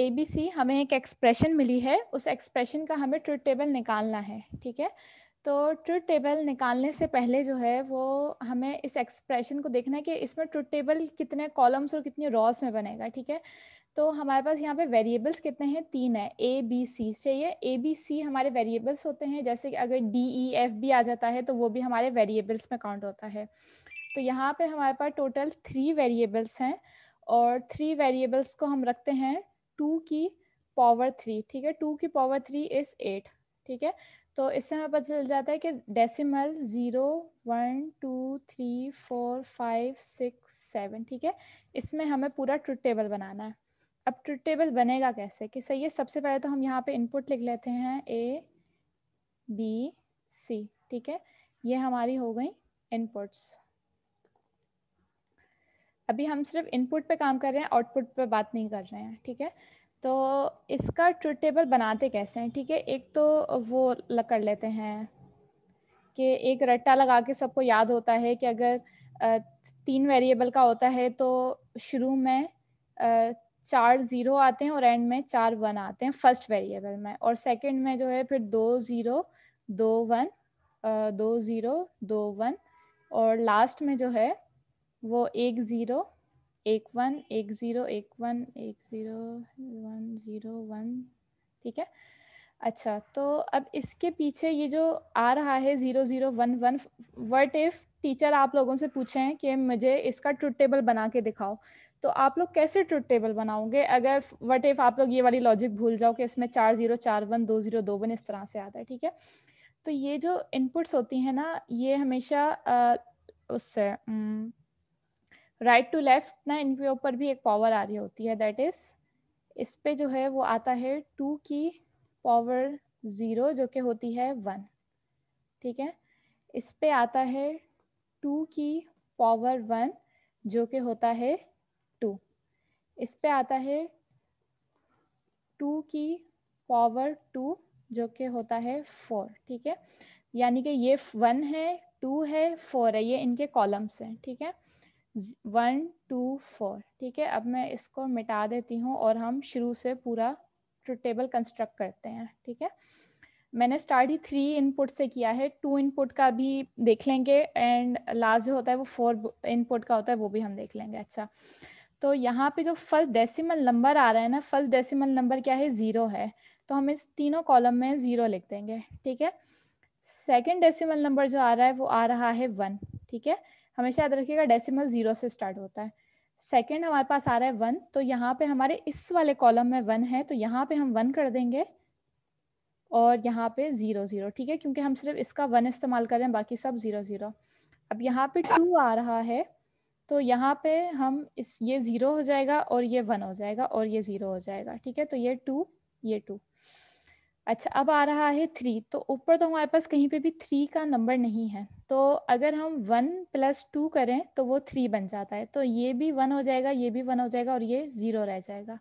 ए B सी हमें एक expression मिली है उस एक्सप्रेशन का हमें ट्रुथ टेबल निकालना है ठीक है तो ट्रुथ टेबल निकालने से पहले जो है वो हमें इस एक्सप्रेशन को देखना है कि इसमें ट्रुथ टेबल कितने कॉलम्स और कितने रॉस में बनेगा ठीक है तो हमारे पास यहाँ पे वेरिएबल्स कितने हैं तीन है ए बी सी चाहिए ए बी सी हमारे वेरिएबल्स होते हैं जैसे कि अगर डी ई एफ भी आ जाता है तो वो भी हमारे वेरिएबल्स में काउंट होता है तो यहाँ पे हमारे पास टोटल थ्री वेरिएबल्स हैं और थ्री वेरिएबल्स को हम रखते हैं टू की पावर थ्री ठीक है टू की पावर थ्री इज एट ठीक है तो इससे हमें पता चल जाता है कि decimal zero one two three four five six seven ठीक है इसमें हमें पूरा ट्रुथ टेबल बनाना है अब ट्रुथ टेबल बनेगा कैसे कि सही है सबसे पहले तो हम यहाँ पे इनपुट लिख लेते हैं ए बी सी ठीक है ये हमारी हो गई इनपुट्स अभी हम सिर्फ इनपुट पे काम कर रहे हैं आउटपुट पे बात नहीं कर रहे हैं ठीक है तो इसका ट्रू टेबल बनाते कैसे हैं ठीक है एक तो वो कर लेते हैं कि एक रट्टा लगा के सबको याद होता है कि अगर तीन वेरिएबल का होता है तो शुरू में चार ज़ीरो आते हैं और एंड में चार वन आते हैं फर्स्ट वेरिएबल में और सेकंड में जो है फिर दो ज़ीरो दो वन दो ज़ीरो दो वन और लास्ट में जो है वो एक ज़ीरो एक वन एक ज़ीरो एक वन एक ज़ीरो वन ज़ीरो वन ठीक है अच्छा तो अब इसके पीछे ये जो आ रहा है zero zero one one what if teacher आप लोगों से पूछें कि मुझे इसका ट्रुथ टेबल बना के दिखाओ तो आप लोग कैसे ट्रुथ टेबल बनाओगे अगर वट इफ़ आप लोग ये वाली लॉजिक भूल जाओ कि इसमें चार ज़ीरो चार वन दो ज़ीरो दो वन इस तरह से आता है ठीक है तो ये जो इनपुट्स होती हैं ना ये हमेशा उससे राइट टू लेफ्ट ना इनके ऊपर भी एक पावर आ रही होती है दैट इज इस पे जो है वो आता है टू की पावर ज़ीरो जो कि होती है वन ठीक है इस पे आता है टू की पावर वन जो कि होता है टू इस पे आता है टू की पावर टू जो कि होता है फोर ठीक है यानी कि ये वन है टू है फोर है ये इनके कॉलम्स हैं ठीक है वन टू फोर ठीक है अब मैं इसको मिटा देती हूँ और हम शुरू से पूरा टेबल कंस्ट्रक्ट करते हैं ठीक है मैंने स्टार्ट ही थ्री इनपुट से किया है टू इनपुट का भी देख लेंगे एंड लास्ट जो होता है वो फोर इनपुट का होता है वो भी हम देख लेंगे अच्छा तो यहाँ पे जो फर्स्ट डेसिमल नंबर आ रहा है ना फर्स्ट डेसिमल नंबर क्या है ज़ीरो है तो हम इस तीनों कॉलम में ज़ीरो लिख देंगे ठीक है सेकेंड डेसीमल नंबर जो आ रहा है वो आ रहा है वन ठीक है हमेशा याद रखिएगा डेसिमल जीरो से स्टार्ट होता है सेकेंड हमारे पास आ रहा है वन तो यहाँ पे हमारे इस वाले कॉलम में वन है तो यहाँ पे हम वन कर देंगे और यहाँ पे जीरो जीरो ठीक है क्योंकि हम सिर्फ इसका वन इस्तेमाल कर रहे हैं बाकी सब जीरो जीरो अब यहाँ पे टू आ रहा है तो यहाँ पे हम इस ये ज़ीरो हो जाएगा और ये वन हो जाएगा और ये ज़ीरो हो जाएगा ठीक है तो ये टू ये टू अच्छा अब आ रहा है थ्री तो ऊपर तो हमारे पास कहीं पे भी थ्री का नंबर नहीं है तो अगर हम वन प्लस टू करें तो वो थ्री बन जाता है तो ये भी वन हो जाएगा ये भी वन हो जाएगा और ये ज़ीरो रह जाएगा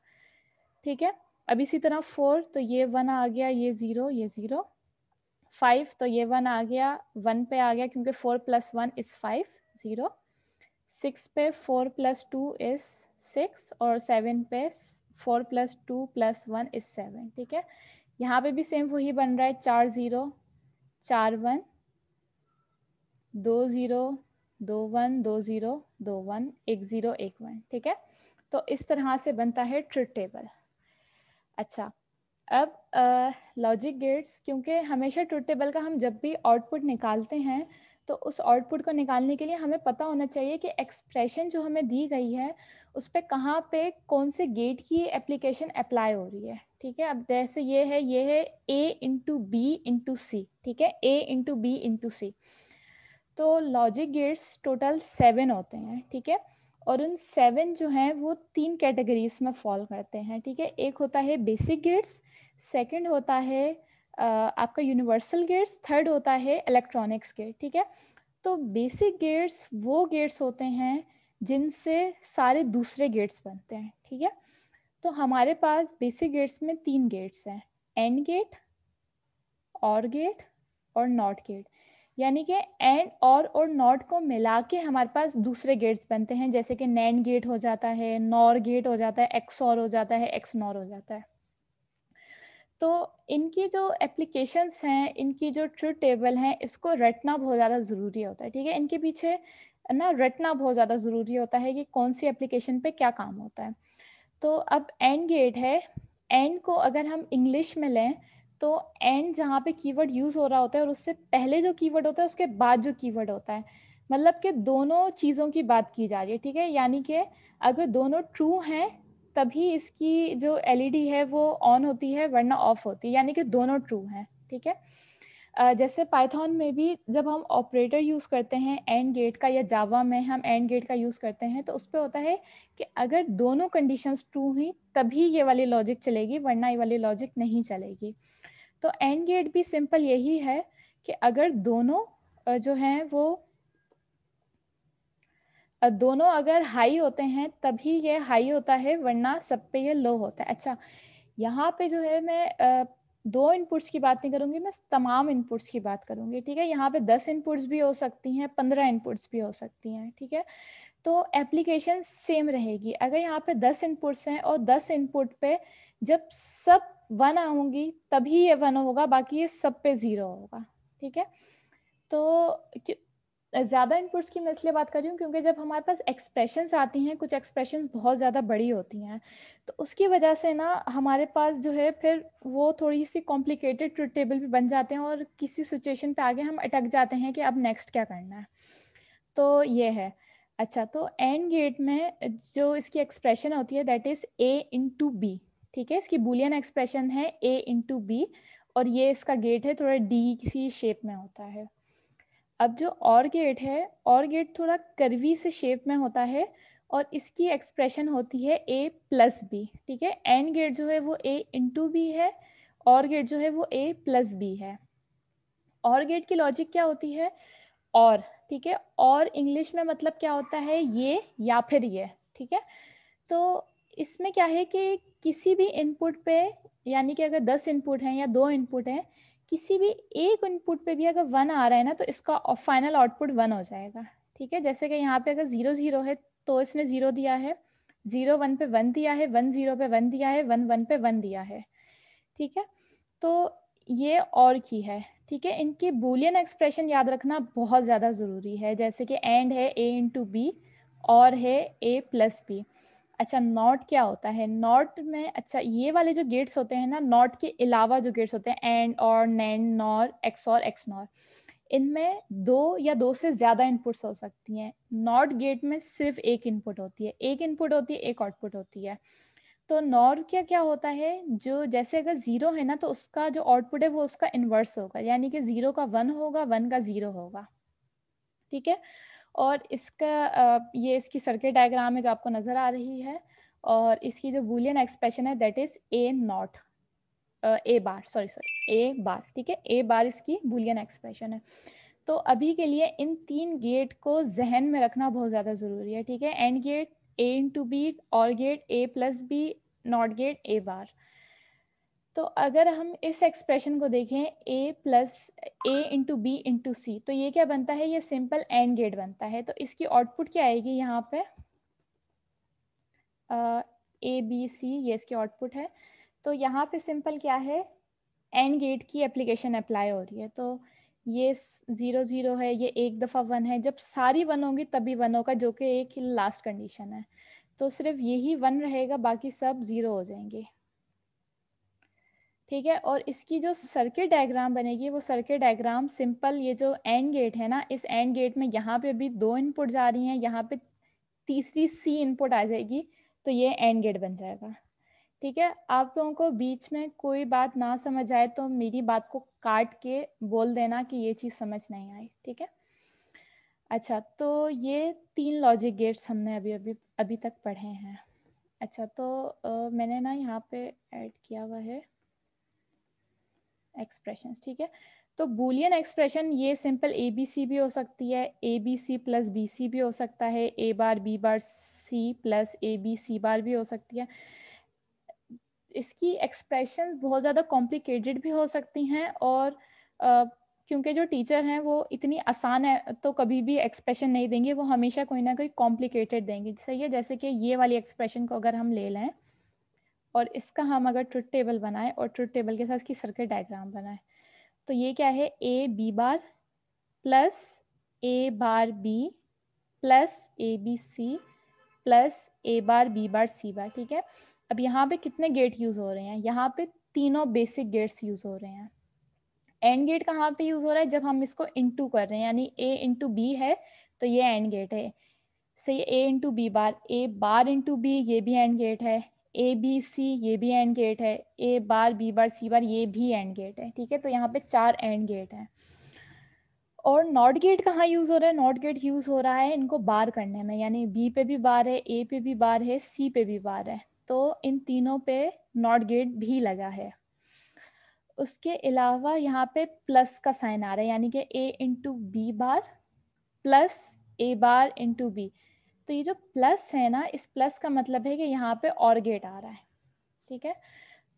ठीक है अब इसी तरह फोर तो ये वन आ गया ये ज़ीरो ये ज़ीरो फाइव तो ये वन आ गया वन पे आ गया क्योंकि four plus one is five zero six पे four plus two is six और सेवन पे four plus two plus one is seven ठीक है यहाँ पे भी सेम वही बन रहा है चार ज़ीरो चार वन दो ज़ीरो दो वन दो ज़ीरो दो वन एक ज़ीरो एक वन ठीक है तो इस तरह से बनता है ट्रिट टेबल अच्छा अब लॉजिक गेट्स क्योंकि हमेशा ट्रिट टेबल का हम जब भी आउटपुट निकालते हैं तो उस आउटपुट को निकालने के लिए हमें पता होना चाहिए कि एक्सप्रेशन जो हमें दी गई है उस पर कहाँ पे कौन से गेट की एप्लीकेशन अप्लाई हो रही है ठीक है अब जैसे ये है ये है A into B into C ठीक है A into B into C तो लॉजिक गेट्स टोटल सेवन होते हैं ठीक है और उन सेवन जो हैं वो तीन कैटेगरीज में फॉल करते हैं ठीक है एक होता है बेसिक गेट्स सेकेंड होता है आपका यूनिवर्सल गेट्स थर्ड होता है इलेक्ट्रॉनिक्स गेट ठीक है तो बेसिक गेट्स वो गेट्स होते हैं जिनसे सारे दूसरे गेट्स बनते हैं ठीक है तो हमारे पास बेसिक गेट्स में तीन गेट्स हैं एंड गेट और गेट और नॉट गेट यानी कि एंड और और नॉट को मिला के हमारे पास दूसरे गेट्स बनते हैं जैसे कि नैंड गेट हो जाता है नॉर गेट हो जाता है एक्स और हो जाता है एक्स नॉर हो जाता है तो इनकी जो एप्लीकेशंस हैं इनकी जो ट्रू टेबल हैं इसको रटना बहुत ज़्यादा ज़रूरी होता है ठीक है इनके पीछे ना रटना बहुत ज़्यादा ज़रूरी होता है कि कौन सी एप्लीकेशन पे क्या काम होता है तो अब एंड गेट है एंड को अगर हम इंग्लिश में लें तो एंड जहाँ पे कीवर्ड यूज़ हो रहा होता है और उससे पहले जो कीवर्ड होता है उसके बाद जो कीवर्ड होता है मतलब कि दोनों चीज़ों की बात की जा रही है ठीक है यानी कि अगर दोनों ट्रू हैं तभी इसकी जो एलईडी e है वो ऑन होती है वरना ऑफ होती है यानी कि दोनों ट्रू हैं ठीक है Uh, जैसे पाइथन में भी जब हम ऑपरेटर यूज़ करते हैं एंड गेट का या जावा में हम एंड गेट का यूज़ करते हैं तो उस पर होता है कि अगर दोनों कंडीशंस ट्रू हुई तभी ये वाली लॉजिक चलेगी वरना ये वाली लॉजिक नहीं चलेगी तो एंड गेट भी सिंपल यही है कि अगर दोनों जो हैं वो दोनों अगर हाई होते हैं तभी ये हाई होता है वरना सब पे ये लो होता है अच्छा यहाँ पे जो है मैं दो इनपुट्स की बात नहीं करूंगी मैं तमाम इनपुट्स की बात करूंगी ठीक है यहाँ पे दस इनपुट्स भी हो सकती हैं पंद्रह इनपुट्स भी हो सकती हैं ठीक है तो एप्लीकेशन सेम रहेगी अगर यहाँ पे दस इनपुट्स हैं और दस इनपुट पे जब सब वन आऊंगी तभी ये वन होगा बाकी ये सब पे ज़ीरो होगा ठीक है तो ज़्यादा इनपुट्स की मैं इसलिए बात कर रही हूँ क्योंकि जब हमारे पास एक्सप्रेशंस आती हैं कुछ एक्सप्रेशन बहुत ज़्यादा बड़ी होती हैं तो उसकी वजह से ना हमारे पास जो है फिर वो थोड़ी सी कॉम्प्लिकेटेड टेबल भी बन जाते हैं और किसी सिचुएशन पे आगे हम अटक जाते हैं कि अब नेक्स्ट क्या करना है तो ये है अच्छा तो एंड गेट में जो इसकी एक्सप्रेशन होती है that is A into B ठीक है इसकी बुलियन एक्सप्रेशन है ए इंटू बी और ये इसका गेट है थोड़ा डी किसी शेप में होता है अब जो और गेट है और गेट थोड़ा करवी से शेप में होता है और इसकी एक्सप्रेशन होती है ए प्लस बी ठीक है एंड गेट जो है वो ए इंटू बी है और गेट जो है वो ए प्लस बी है और गेट की लॉजिक क्या होती है और ठीक है और इंग्लिश में मतलब क्या होता है ये या फिर ये ठीक है तो इसमें क्या है कि किसी भी इनपुट पे यानी कि अगर दस इनपुट हैं या दो इनपुट हैं किसी भी एक इनपुट पे भी अगर वन आ रहा है ना तो इसका फाइनल आउटपुट वन हो जाएगा ठीक है जैसे कि यहाँ पे अगर जीरो जीरो है तो इसने जीरो दिया है जीरो वन पे वन दिया है वन जीरो पे वन दिया है वन वन पे वन दिया है ठीक है तो ये और की है ठीक है इनकी बोलियन एक्सप्रेशन याद रखना बहुत ज़्यादा ज़रूरी है जैसे कि एंड है ए इंटू बी और है ए प्लस बी अच्छा नॉट क्या होता है नॉट में अच्छा ये वाले जो गेट्स होते हैं ना नॉट के अलावा जो गेट्स होते हैं and or nand nor xor xnor इनमें दो या दो से ज्यादा इनपुट्स हो सकती हैं नॉट गेट में सिर्फ एक इनपुट होती है एक इनपुट होती है एक आउटपुट होती है तो नॉर क्या क्या होता है जो जैसे अगर जीरो है ना तो उसका जो आउटपुट है वो उसका इन्वर्स होगा यानी कि जीरो का वन होगा वन का जीरो होगा ठीक है और इसका ये इसकी सर्किट डायग्राम है जो आपको नज़र आ रही है और इसकी जो बुलियन एक्सप्रेशन है that is A not A bar sorry sorry A bar ठीक है ए बार इसकी बुलियन एक्सप्रेशन है तो अभी के लिए इन तीन गेट को जहन में रखना बहुत ज़्यादा ज़रूरी है ठीक है and gate A into B or gate A plus B not gate A bar तो अगर हम इस एक्सप्रेशन को देखें A plus A into B into C तो ये क्या बनता है ये सिंपल एंड गेट बनता है तो इसकी आउटपुट क्या आएगी यहाँ पे ए बी सी ये इसकी आउटपुट है तो यहाँ पे सिंपल क्या है एंड गेट की एप्लीकेशन अप्लाई हो रही है तो ये ज़ीरो ज़ीरो है ये एक दफ़ा वन है जब सारी वन होंगी तभी वन होगा जो कि एक लास्ट कंडीशन है तो सिर्फ यही वन रहेगा बाकी सब ज़ीरो हो जाएंगे ठीक है और इसकी जो सर्किट डायग्राम बनेगी वो सर्किट डायग्राम सिंपल ये जो एंड गेट है ना इस एंड गेट में यहाँ पे भी दो इनपुट जा रही हैं यहाँ पे तीसरी सी इनपुट आ जाएगी तो ये एंड गेट बन जाएगा ठीक है आप लोगों को बीच में कोई बात ना समझ आए तो मेरी बात को काट के बोल देना कि ये चीज़ समझ नहीं आई ठीक है अच्छा तो ये तीन लॉजिक गेट्स हमने अभी अभी अभी तक पढ़े हैं अच्छा तो आ, मैंने ना यहाँ पे ऐड किया हुआ है एक्सप्रेशन ठीक है तो बुलियन एक्सप्रेशन ये सिंपल ए बी सी भी हो सकती है A B C plus B C भी हो सकता है A bar B bar C plus A B C bar भी हो सकती है इसकी एक्सप्रेशन बहुत ज़्यादा कॉम्प्लिकेटेड भी हो सकती हैं और क्योंकि जो टीचर हैं वो इतनी आसान है तो कभी भी एक्सप्रेशन नहीं देंगे वो हमेशा कोई ना कोई कॉम्प्लिकेटेड देंगे सही है जैसे कि ये वाली एक्सप्रेशन को अगर हम ले लें और इसका हम अगर ट्रुथ टेबल बनाएं और ट्रुथ टेबल के साथ इसकी सर्किट डायग्राम बनाएं तो ये क्या है A B bar plus A bar B plus A B C plus A bar B bar C bar ठीक है अब यहाँ पे कितने गेट यूज़ हो रहे हैं यहाँ पे तीनों बेसिक गेट्स यूज़ हो रहे हैं एंड गेट कहाँ पे यूज़ हो रहा है जब हम इसको इंटू कर रहे हैं यानी ए इंटू बी है तो ये एंड गेट है सही A into B bar A bar into B ये भी एंड गेट है ए बी सी ये भी एंड गेट है A bar B bar C bar ये भी एंड गेट है ठीक है तो यहाँ पे चार एंड गेट हैं और नॉट गेट कहाँ यूज़ हो रहा है नॉट गेट यूज़ हो रहा है इनको बार करने में यानी बी पे भी बार है ए पे भी बार है सी पे भी बार है तो इन तीनों पे नॉट गेट भी लगा है उसके अलावा यहाँ पे प्लस का साइन आ रहा है यानी कि A into B bar plus A bar into B तो ये जो प्लस है ना इस प्लस का मतलब है कि यहाँ पे और गेट आ रहा है ठीक है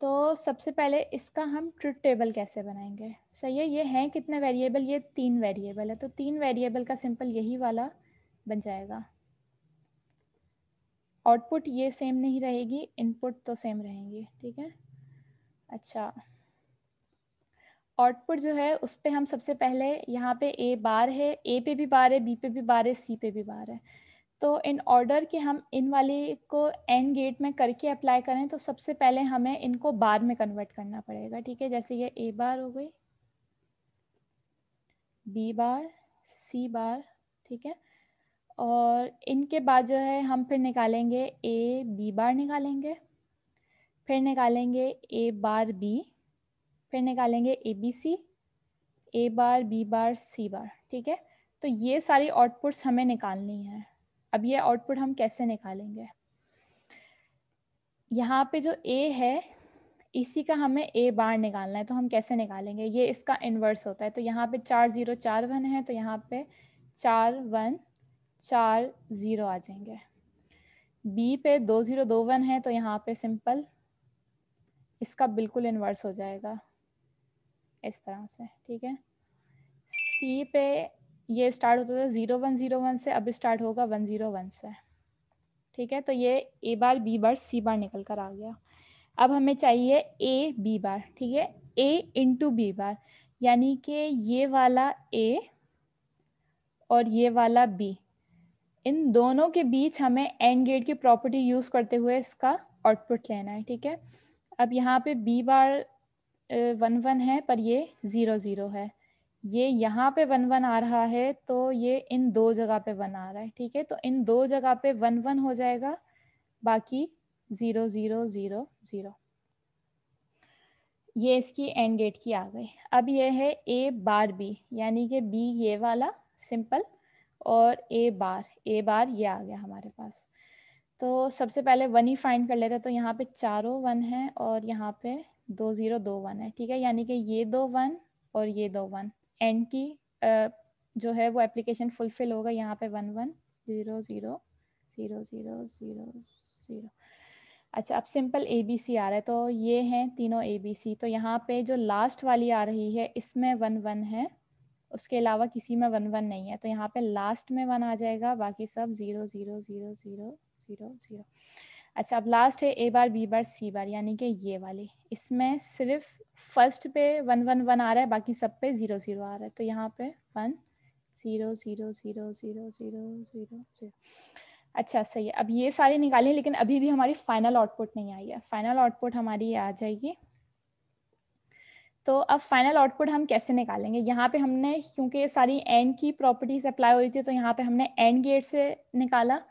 तो सबसे पहले इसका हम ट्रुथ टेबल कैसे बनाएंगे सही है ये हैं कितने वेरिएबल ये तीन वेरिएबल है तो तीन वेरिएबल का सिंपल यही वाला बन जाएगा आउटपुट ये सेम नहीं रहेगी इनपुट तो सेम रहेंगी ठीक है अच्छा आउटपुट जो है उस पर हम सबसे पहले यहाँ पे ए बार है ए पे भी बार है बी पे भी बार है सी पे भी बार है तो इन ऑर्डर कि हम इन वाले को एंड गेट में करके अप्लाई करें तो सबसे पहले हमें इनको बार में कन्वर्ट करना पड़ेगा ठीक है जैसे ये ए बार हो गई बी बार सी बार ठीक है और इनके बाद जो है हम फिर निकालेंगे ए बी बार निकालेंगे फिर निकालेंगे ए बार बी फिर निकालेंगे ए B C A bar B bar C bar ठीक है तो ये सारी आउटपुट्स हमें निकालनी है अब ये आउटपुट हम कैसे निकालेंगे यहाँ पे जो ए है इसी का हमें ए बार निकालना है तो हम कैसे निकालेंगे ये इसका इन्वर्स होता है तो यहाँ पे चार ज़ीरो चार वन है तो यहाँ पे चार वन चार ज़ीरो आ जाएंगे बी पे दो ज़ीरो दो वन है तो यहाँ पे सिंपल इसका बिल्कुल इन्वर्स हो जाएगा इस तरह से ठीक है सी पे ये स्टार्ट होता था ज़ीरो वन ज़ीरो वन से अब स्टार्ट होगा वन ज़ीरो वन से ठीक है तो ये A bar B bar C बार निकल कर आ गया अब हमें चाहिए ए बी बार ठीक है ए इंटू बी बार यानी कि ये वाला ए और ये वाला बी इन दोनों के बीच हमें एंड गेट की प्रॉपर्टी यूज़ करते हुए इसका आउटपुट लेना है ठीक है अब यहाँ पे बी बार वन वन है पर ये ज़ीरो ज़ीरो है ये यहाँ पे वन वन आ रहा है तो ये इन दो जगह पे वन आ रहा है ठीक है तो इन दो जगह पे वन वन हो जाएगा बाकी ज़ीरो ज़ीरो ज़ीरो ज़ीरो ये इसकी एंड गेट की आ गई अब ये है ए बार बी यानी कि बी ये वाला सिंपल और ए बार ए बार ये आ गया हमारे पास तो सबसे पहले वन ही फाइंड कर लेते हैं तो यहाँ पे चारों वन है और यहाँ पे दो ज़ीरो दो वन है ठीक है यानी कि ये दो वन और ये दो वन एंड की uh, जो है वो एप्लीकेशन फुलफिल होगा यहाँ पे one one zero zero zero zero zero zero अच्छा अब सिंपल ए बी सी आ रहा है तो ये हैं तीनों ए बी सी तो यहाँ पे जो लास्ट वाली आ रही है इसमें वन वन है उसके अलावा किसी में वन वन नहीं है तो यहाँ पे लास्ट में वन आ जाएगा बाकी सब zero zero zero zero zero zero अच्छा अब लास्ट है A bar B bar C बार यानी कि ये वाले इसमें सिर्फ फर्स्ट पे वन वन वन आ रहा है बाकी सब पे ज़ीरो ज़ीरो आ रहा है तो यहाँ पे one zero zero zero zero zero zero zero अच्छा सही है अब ये सारे निकालें लेकिन अभी भी हमारी फाइनल आउटपुट नहीं आई है फाइनल आउटपुट हमारी आ जाएगी तो अब फाइनल आउटपुट हम कैसे निकालेंगे यहाँ पे हमने क्योंकि सारी एंड की प्रॉपर्टीज अप्लाई हो रही थी तो यहाँ पे हमने एंड गेट से निकाला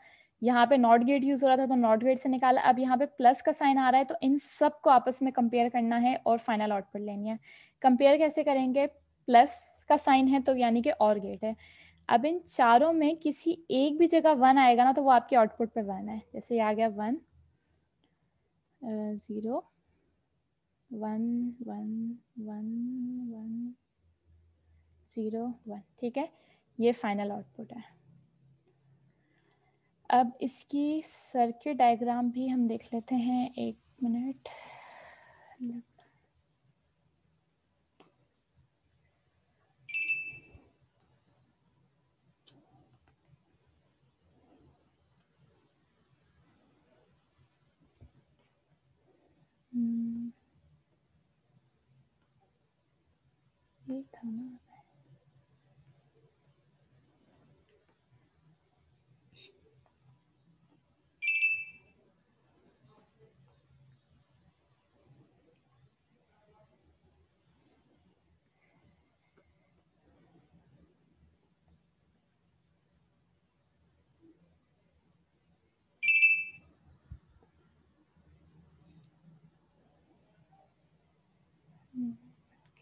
यहाँ पे नॉट गेट यूज हो रहा था तो नॉट गेट से निकाला अब यहाँ पे प्लस का साइन आ रहा है तो इन सब को आपस में कंपेयर करना है और फाइनल आउटपुट लेनी है कंपेयर कैसे करेंगे प्लस का साइन है तो यानी कि और गेट है अब इन चारों में किसी एक भी जगह वन आएगा ना तो वो आपके आउटपुट पे वन है जैसे आ गया one zero one one one one zero one ठीक है ये फाइनल आउटपुट है अब इसकी सर्किट डायग्राम भी हम देख लेते हैं एक मिनट हम्म, था ना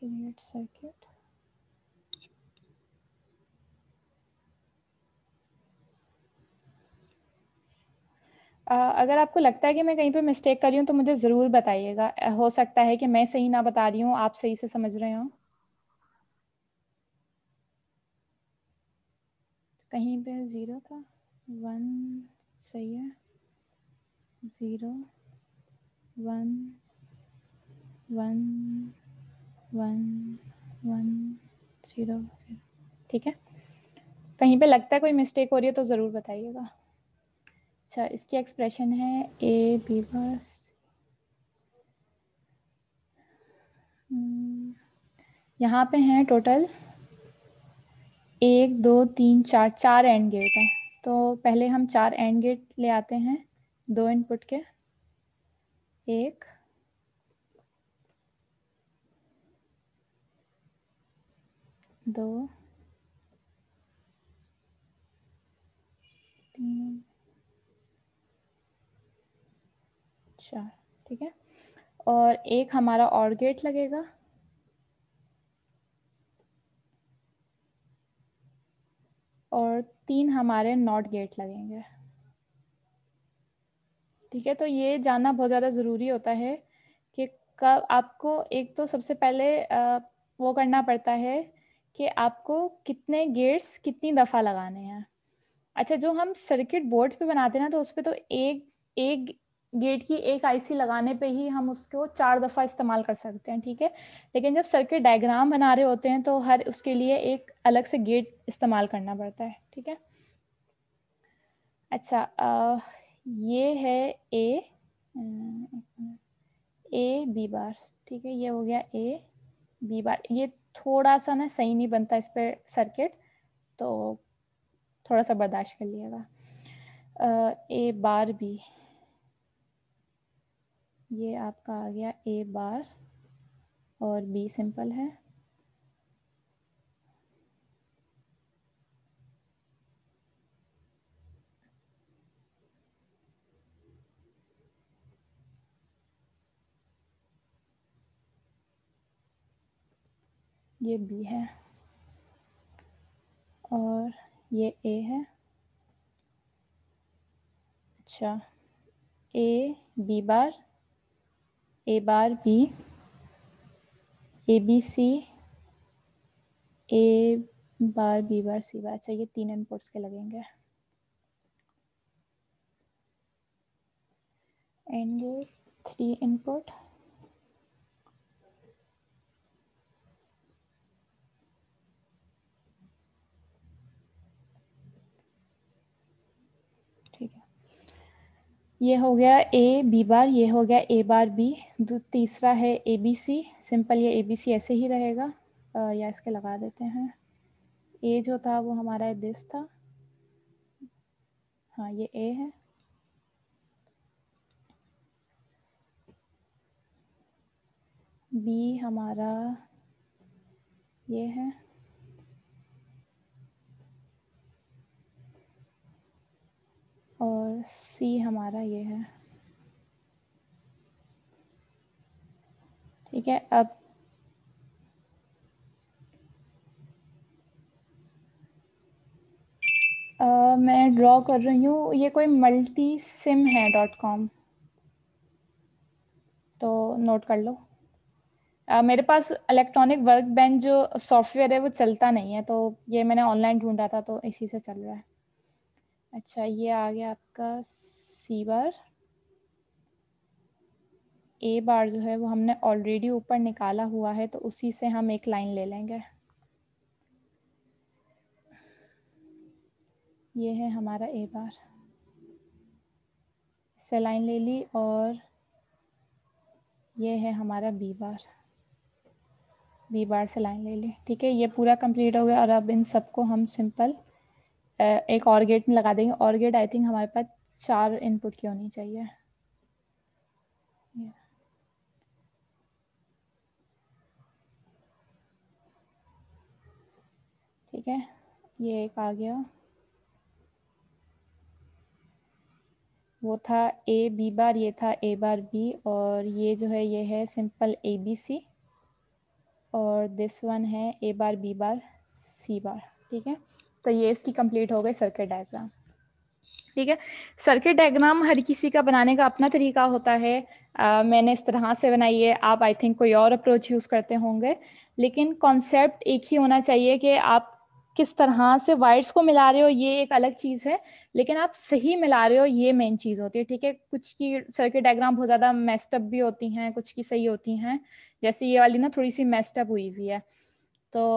period circuit. Uh, अगर आपको लगता है कि मैं कहीं पे मिस्टेक कर रही हूँ तो मुझे ज़रूर बताइएगा uh, हो सकता है कि मैं सही ना बता रही हूँ आप सही से समझ रहे हो कहीं पे ज़ीरो था वन सही है zero one one one one zero zero ठीक है कहीं पे लगता है कोई मिस्टेक हो रही है तो ज़रूर बताइएगा अच्छा इसकी एक्सप्रेशन है ए बी बस यहाँ पे हैं टोटल एक दो तीन चार चार एंड गेट हैं तो पहले हम चार एंड गेट ले आते हैं दो इनपुट के एक दो तीन चार ठीक है और एक हमारा और गेट लगेगा और तीन हमारे नॉट गेट लगेंगे ठीक है तो ये जानना बहुत ज़्यादा ज़रूरी होता है कि कब आपको एक तो सबसे पहले आ, वो करना पड़ता है कि आपको कितने गेट्स कितनी दफ़ा लगाने हैं अच्छा जो हम सर्किट बोर्ड पे बनाते हैं ना तो उस पर तो एक एक गेट की एक आईसी लगाने पे ही हम उसको चार दफ़ा इस्तेमाल कर सकते हैं ठीक है लेकिन जब सर्किट डायग्राम बना रहे होते हैं तो हर उसके लिए एक अलग से गेट इस्तेमाल करना पड़ता है ठीक है अच्छा आ, ये है ए ए बी बार ठीक है ये हो गया ए बी बार ये थोड़ा सा ना सही नहीं बनता इस पर सर्किट तो थोड़ा सा बर्दाश्त कर लिएगा ए बार भी ये आपका आ गया ए बार और बी सिंपल है ये बी है और ये ए है अच्छा A B bar A bar B A B C A bar B bar C bar अच्छा ये तीन इनपुट्स के लगेंगे एंड ये थ्री इनपुट ये हो गया ए बी बार ये हो गया ए बार बी तीसरा है ए बी सी सिंपल ये ए बी सी ऐसे ही रहेगा या इसके लगा देते हैं ए जो था वो हमारा दिस था हाँ ये ए है बी हमारा ये है और सी हमारा ये है ठीक है अब आ, मैं ड्रॉ कर रही हूँ ये कोई मल्टी सिम है डॉट कॉम तो नोट कर लो आ, मेरे पास इलेक्ट्रॉनिक वर्क बेंच जो सॉफ्टवेयर है वो चलता नहीं है तो ये मैंने ऑनलाइन ढूंढा था तो इसी से चल रहा है अच्छा ये आ गया आपका सी बार ए बार जो है वो हमने ऑलरेडी ऊपर निकाला हुआ है तो उसी से हम एक लाइन ले लेंगे ये है हमारा ए बार इससे लाइन ले ली और ये है हमारा बी बार बी बार से लाइन ले ली ठीक है ये पूरा कंप्लीट हो गया और अब इन सबको हम सिंपल एक और गेट में लगा देंगे और गेट आई थिंक हमारे पास चार इनपुट की होनी चाहिए ठीक है ये एक आ गया वो था ए बी बार ये था ए बार बी और ये जो है ये है सिंपल ए बी सी और दिस वन है A bar B bar C bar ठीक है तो ये इसकी कंप्लीट हो गई सर्किट डायग्राम ठीक है सर्किट डायग्राम हर किसी का बनाने का अपना तरीका होता है आ, मैंने इस तरह से बनाई है आप आई थिंक कोई और अप्रोच यूज़ करते होंगे लेकिन कॉन्सेप्ट एक ही होना चाहिए कि आप किस तरह से वायर्स को मिला रहे हो ये एक अलग चीज़ है लेकिन आप सही मिला रहे हो ये मेन चीज़ होती है ठीक है कुछ की सर्किट डायग्राम बहुत ज़्यादा मेस्टअप भी होती हैं कुछ की सही होती हैं जैसे ये वाली ना थोड़ी सी मेस्टअप हुई हुई है तो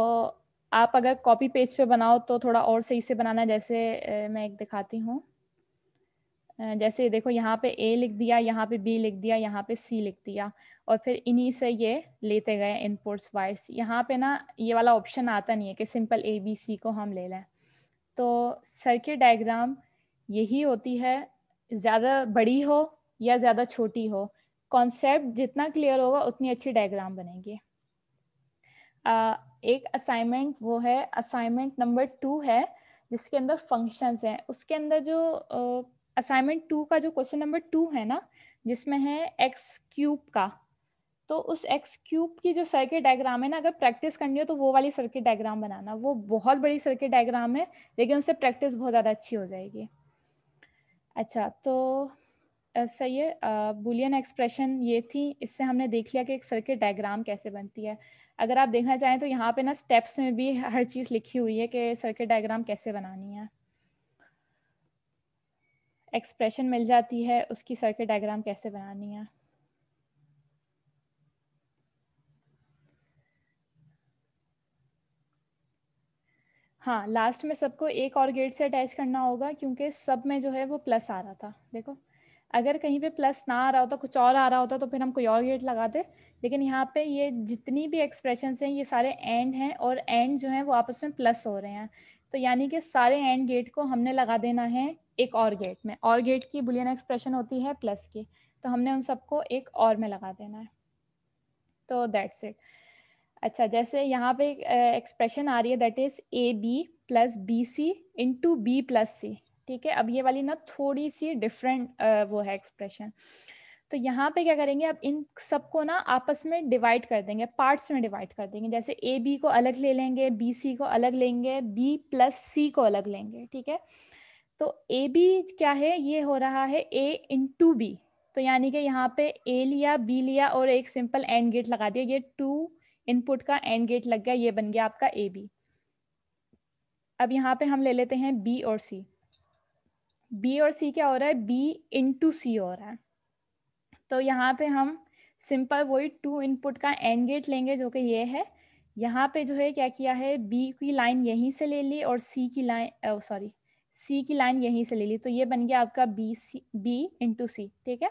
आप अगर कॉपी पेज पे बनाओ तो थोड़ा और सही से बनाना जैसे मैं एक दिखाती हूँ जैसे देखो यहाँ पे ए लिख दिया यहाँ पे बी लिख दिया यहाँ पे सी लिख दिया और फिर इन्हीं से ये लेते गए इनपुट्स वाइज यहाँ पे ना ये वाला ऑप्शन आता नहीं है कि सिंपल ए बी सी को हम ले लें तो सर्किट डायग्राम यही होती है ज़्यादा बड़ी हो या ज़्यादा छोटी हो कॉन्सेप्ट जितना क्लियर होगा उतनी अच्छी डायग्राम बनेंगी एक असाइनमेंट वो है असाइनमेंट नंबर टू है जिसके अंदर फंक्शंस हैं उसके अंदर जो असाइनमेंट टू का जो क्वेश्चन नंबर टू है ना जिसमें है एक्स क्यूब का तो उस एक्स क्यूब की जो सर्किट डायग्राम है ना अगर प्रैक्टिस करनी हो तो वो वाली सर्किट डायग्राम बनाना वो बहुत बड़ी सर्किट डायग्राम है लेकिन उससे प्रैक्टिस बहुत ज़्यादा अच्छी हो जाएगी अच्छा तो सही है बुलियन एक्सप्रेशन ये थी इससे हमने देख लिया कि एक सर्किट डायग्राम कैसे बनती है अगर आप देखना चाहें तो यहाँ पे ना स्टेप्स में भी हर चीज़ लिखी हुई है कि सर्किट डायग्राम कैसे बनानी है एक्सप्रेशन मिल जाती है उसकी सर्किट डायग्राम कैसे बनानी है हाँ लास्ट में सबको एक और गेट से अटैच करना होगा क्योंकि सब में जो है वो प्लस आ रहा था देखो अगर कहीं पे प्लस ना आ रहा होता कुछ और आ रहा होता तो फिर हम कोई और गेट लगाते लेकिन यहाँ पे ये जितनी भी एक्सप्रेशन हैं ये सारे एंड हैं और एंड जो है वो आपस में प्लस हो रहे हैं तो यानी कि सारे एंड गेट को हमने लगा देना है एक और गेट में और गेट की बुलियन एक्सप्रेशन होती है प्लस की तो हमने उन सबको एक और में लगा देना है तो दैट्स इट अच्छा जैसे यहाँ पे एक्सप्रेशन आ रही है that is A B plus B C into B plus C ठीक है अब ये वाली ना थोड़ी सी डिफरेंट वो है एक्सप्रेशन तो यहाँ पे क्या करेंगे अब इन सबको ना आपस में डिवाइड कर देंगे पार्ट्स में डिवाइड कर देंगे जैसे ए बी को अलग ले लेंगे बी सी को अलग लेंगे बी प्लस सी को अलग लेंगे ठीक है तो ए बी क्या है ये हो रहा है ए इन टू बी तो यानी कि यहाँ पे ए लिया बी लिया और एक सिंपल एंड गेट लगा दिया ये टू इनपुट का एंड गेट लग गया ये बन गया आपका ए बी अब यहाँ पे हम ले लेते हैं बी और सी बी और सी क्या हो रहा है बी इन टू सी हो रहा है तो यहाँ पे हम सिंपल वही टू इनपुट का एंड गेट लेंगे जो कि ये है यहाँ पे जो है क्या किया है बी की लाइन यहीं से ले ली और सी की लाइन सॉरी सी की लाइन यहीं से ले ली तो ये बन गया आपका B C B into C ठीक है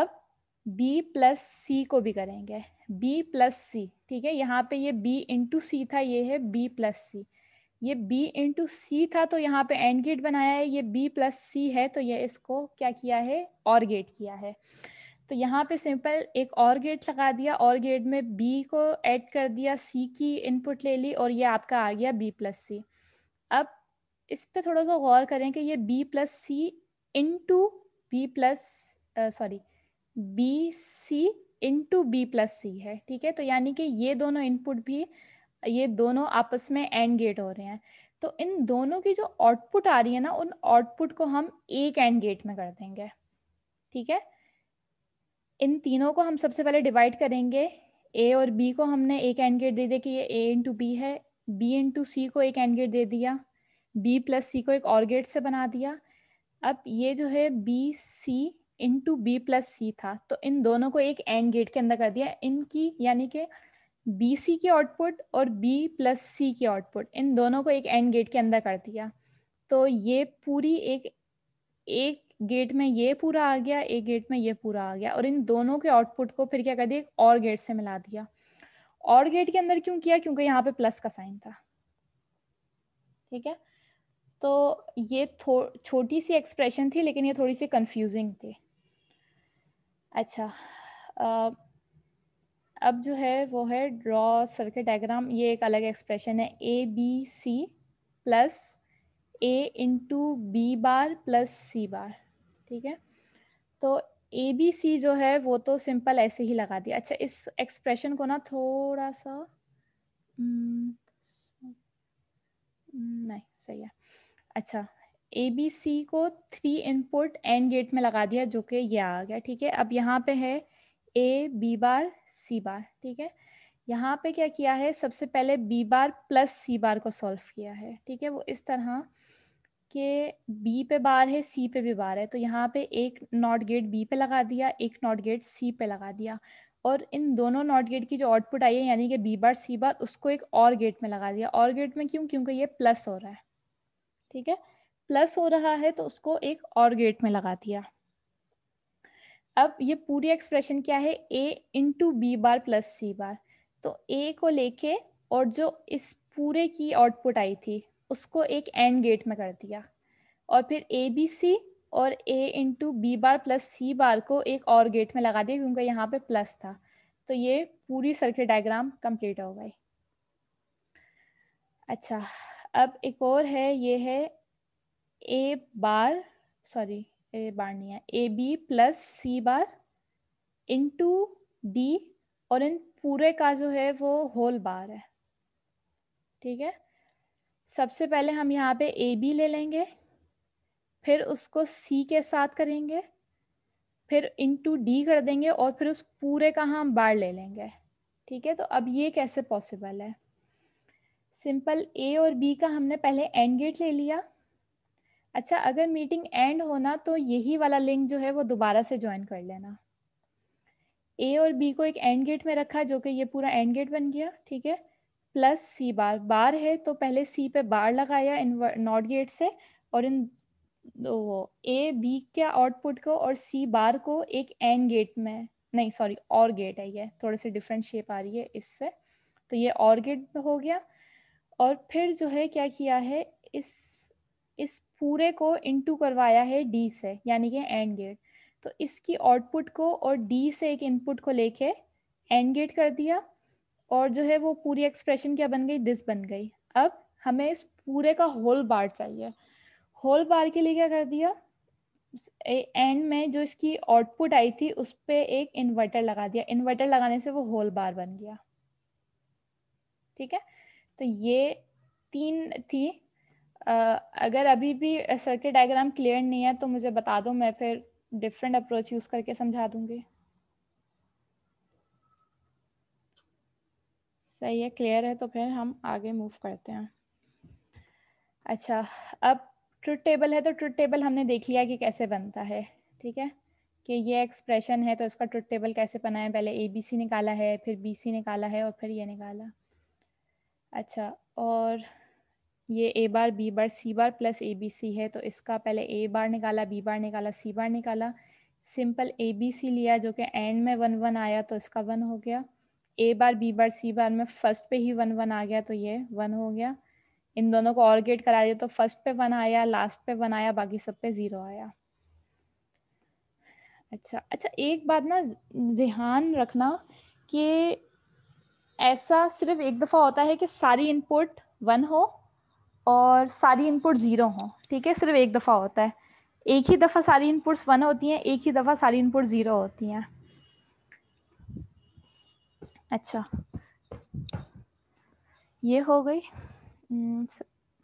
अब बी प्लस सी को भी करेंगे बी प्लस सी ठीक है यहाँ पे ये बी इंटू सी था ये है बी प्लस सी ये b इंटू सी था तो यहाँ पे एंड गेट बनाया है ये b प्लस सी है तो ये इसको क्या किया है और गेट किया है तो यहाँ पे सिंपल एक और गेट लगा दिया और गेट में b को ऐड कर दिया c की इनपुट ले ली और ये आपका आ गया b प्लस सी अब इस पर थोड़ा सा गौर करें कि ये b plus C into B plus sorry B C into B plus C है ठीक है तो यानी कि ये दोनों इनपुट भी ये दोनों आपस में एंड गेट हो रहे हैं तो इन दोनों की जो आउटपुट आ रही है ना उन आउटपुट को हम एक एंड गेट में कर देंगे ठीक है इन तीनों को हम सबसे पहले डिवाइड करेंगे ए और बी को हमने एक एंड गेट दे दिया कि ये ए इंटू बी है बी इंटू सी को एक एंड गेट दे दिया बी प्लस सी को एक और गेट से बना दिया अब ये जो है B C into B plus C था तो इन दोनों को एक एंड गेट के अंदर कर दिया इनकी यानी कि बी सी के आउटपुट और बी प्लस सी के आउटपुट इन दोनों को एक एंड गेट के अंदर कर दिया तो ये पूरी एक एक गेट में ये पूरा आ गया एक गेट में ये पूरा आ गया और इन दोनों के आउटपुट को फिर क्या कर दिया और गेट से मिला दिया और गेट के अंदर क्यों किया क्योंकि यहाँ पे प्लस का साइन था ठीक है तो ये छोटी सी एक्सप्रेशन थी लेकिन ये थोड़ी सी कंफ्यूजिंग थी अच्छा आ, अब जो है वो है ड्रॉ सर्किट डायग्राम ये एक अलग एक्सप्रेशन है A B C plus A into B bar plus C bar ठीक है तो ए बी सी जो है वो तो सिंपल ऐसे ही लगा दिया अच्छा इस एक्सप्रेशन को ना थोड़ा सा हम्म, नहीं सही है अच्छा ए बी सी को थ्री इनपुट एंड गेट में लगा दिया जो कि ये आ गया ठीक है अब यहाँ पे है A B bar C bar ठीक है यहाँ पे क्या किया है सबसे पहले B bar plus C bar को सॉल्व किया है ठीक है वो इस तरह के बी पे बार है सी पे भी बार है तो यहाँ पे एक नॉट गेट बी पे लगा दिया एक नॉट गेट सी पे लगा दिया और इन दोनों नॉट गेट की जो आउटपुट आई है यानी कि बी बार सी बार उसको एक और गेट में लगा दिया और गेट में क्यों क्योंकि ये प्लस हो रहा है ठीक है प्लस हो रहा है तो उसको एक और गेट में लगा दिया अब ये पूरी एक्सप्रेशन क्या है A into B bar plus C bar तो ए को लेके और जो इस पूरे की आउटपुट आई थी उसको एक एंड गेट में कर दिया और फिर ए बी सी और A into B bar plus C bar को एक और गेट में लगा दिया क्योंकि यहाँ पे प्लस था तो ये पूरी सर्किट डायग्राम कंप्लीट हो गई अच्छा अब एक और है ये है A bar sorry A bar नहीं है A B plus C bar into D और इन पूरे का जो है वो होल बार है ठीक है सबसे पहले हम यहाँ पे ए बी ले लेंगे फिर उसको सी के साथ करेंगे फिर टू डी कर देंगे और फिर उस पूरे का हम बार ले लेंगे ठीक है तो अब ये कैसे पॉसिबल है सिंपल ए और बी का हमने पहले एंड गेट ले लिया अच्छा अगर मीटिंग एंड होना तो यही वाला लिंक जो है वो दोबारा से ज्वाइन कर लेना ए और बी को एक एंड गेट में रखा जो कि ये पूरा एंड गेट बन गया ठीक है प्लस सी बार बार है तो पहले सी पे बार लगाया इन नॉट गेट से और इन वो ए बी के आउटपुट को और सी बार को एक एंड गेट में नहीं सॉरी और गेट है ये थोड़े से डिफरेंट शेप आ रही है इससे तो ये और गेट हो गया और फिर जो है क्या किया है इस इस पूरे को इनटू करवाया है डी से यानी कि एंड गेट तो इसकी आउटपुट को और डी से एक इनपुट को लेके एंड गेट कर दिया और जो है वो पूरी एक्सप्रेशन क्या बन गई दिस बन गई अब हमें इस पूरे का होल बार चाहिए होल बार के लिए क्या कर दिया एंड में जो इसकी आउटपुट आई थी उस पर एक इन्वर्टर लगा दिया इन्वर्टर लगाने से वो होल बार बन गया ठीक है तो ये तीन थी अगर अभी भी सर्किट डायग्राम क्लियर नहीं है तो मुझे बता दो मैं फिर डिफरेंट अप्रोच यूज करके समझा दूंगी सही है क्लियर है तो फिर हम आगे मूव करते हैं अच्छा अब ट्रुथ टेबल है तो ट्रुथ टेबल हमने देख लिया कि कैसे बनता है ठीक है कि ये एक्सप्रेशन है तो इसका ट्रुथ टेबल कैसे बनाए पहले ए बी सी निकाला है फिर बी सी निकाला है और फिर ये निकाला अच्छा और ये A bar B bar C bar plus A B C है तो इसका पहले ए बार निकाला बी बार निकाला सी बार निकाला सिंपल ए बी सी लिया जो कि एंड में वन वन आया तो इसका वन हो गया A bar B bar C बार में फर्स्ट पे ही वन वन आ गया तो ये वन हो गया इन दोनों को और गेट करा दिया तो फर्स्ट पे वन आया लास्ट पे वन आया बाकी सब पे ज़ीरो आया अच्छा अच्छा एक बात ना ध्यान रखना कि ऐसा सिर्फ एक दफ़ा होता है कि सारी इनपुट वन हो और सारी इनपुट ज़ीरो हों ठीक है सिर्फ एक दफ़ा होता है एक ही दफ़ा सारी इनपुट्स वन होती हैं एक ही दफ़ा सारी इनपुट ज़ीरो होती हैं अच्छा ये हो गई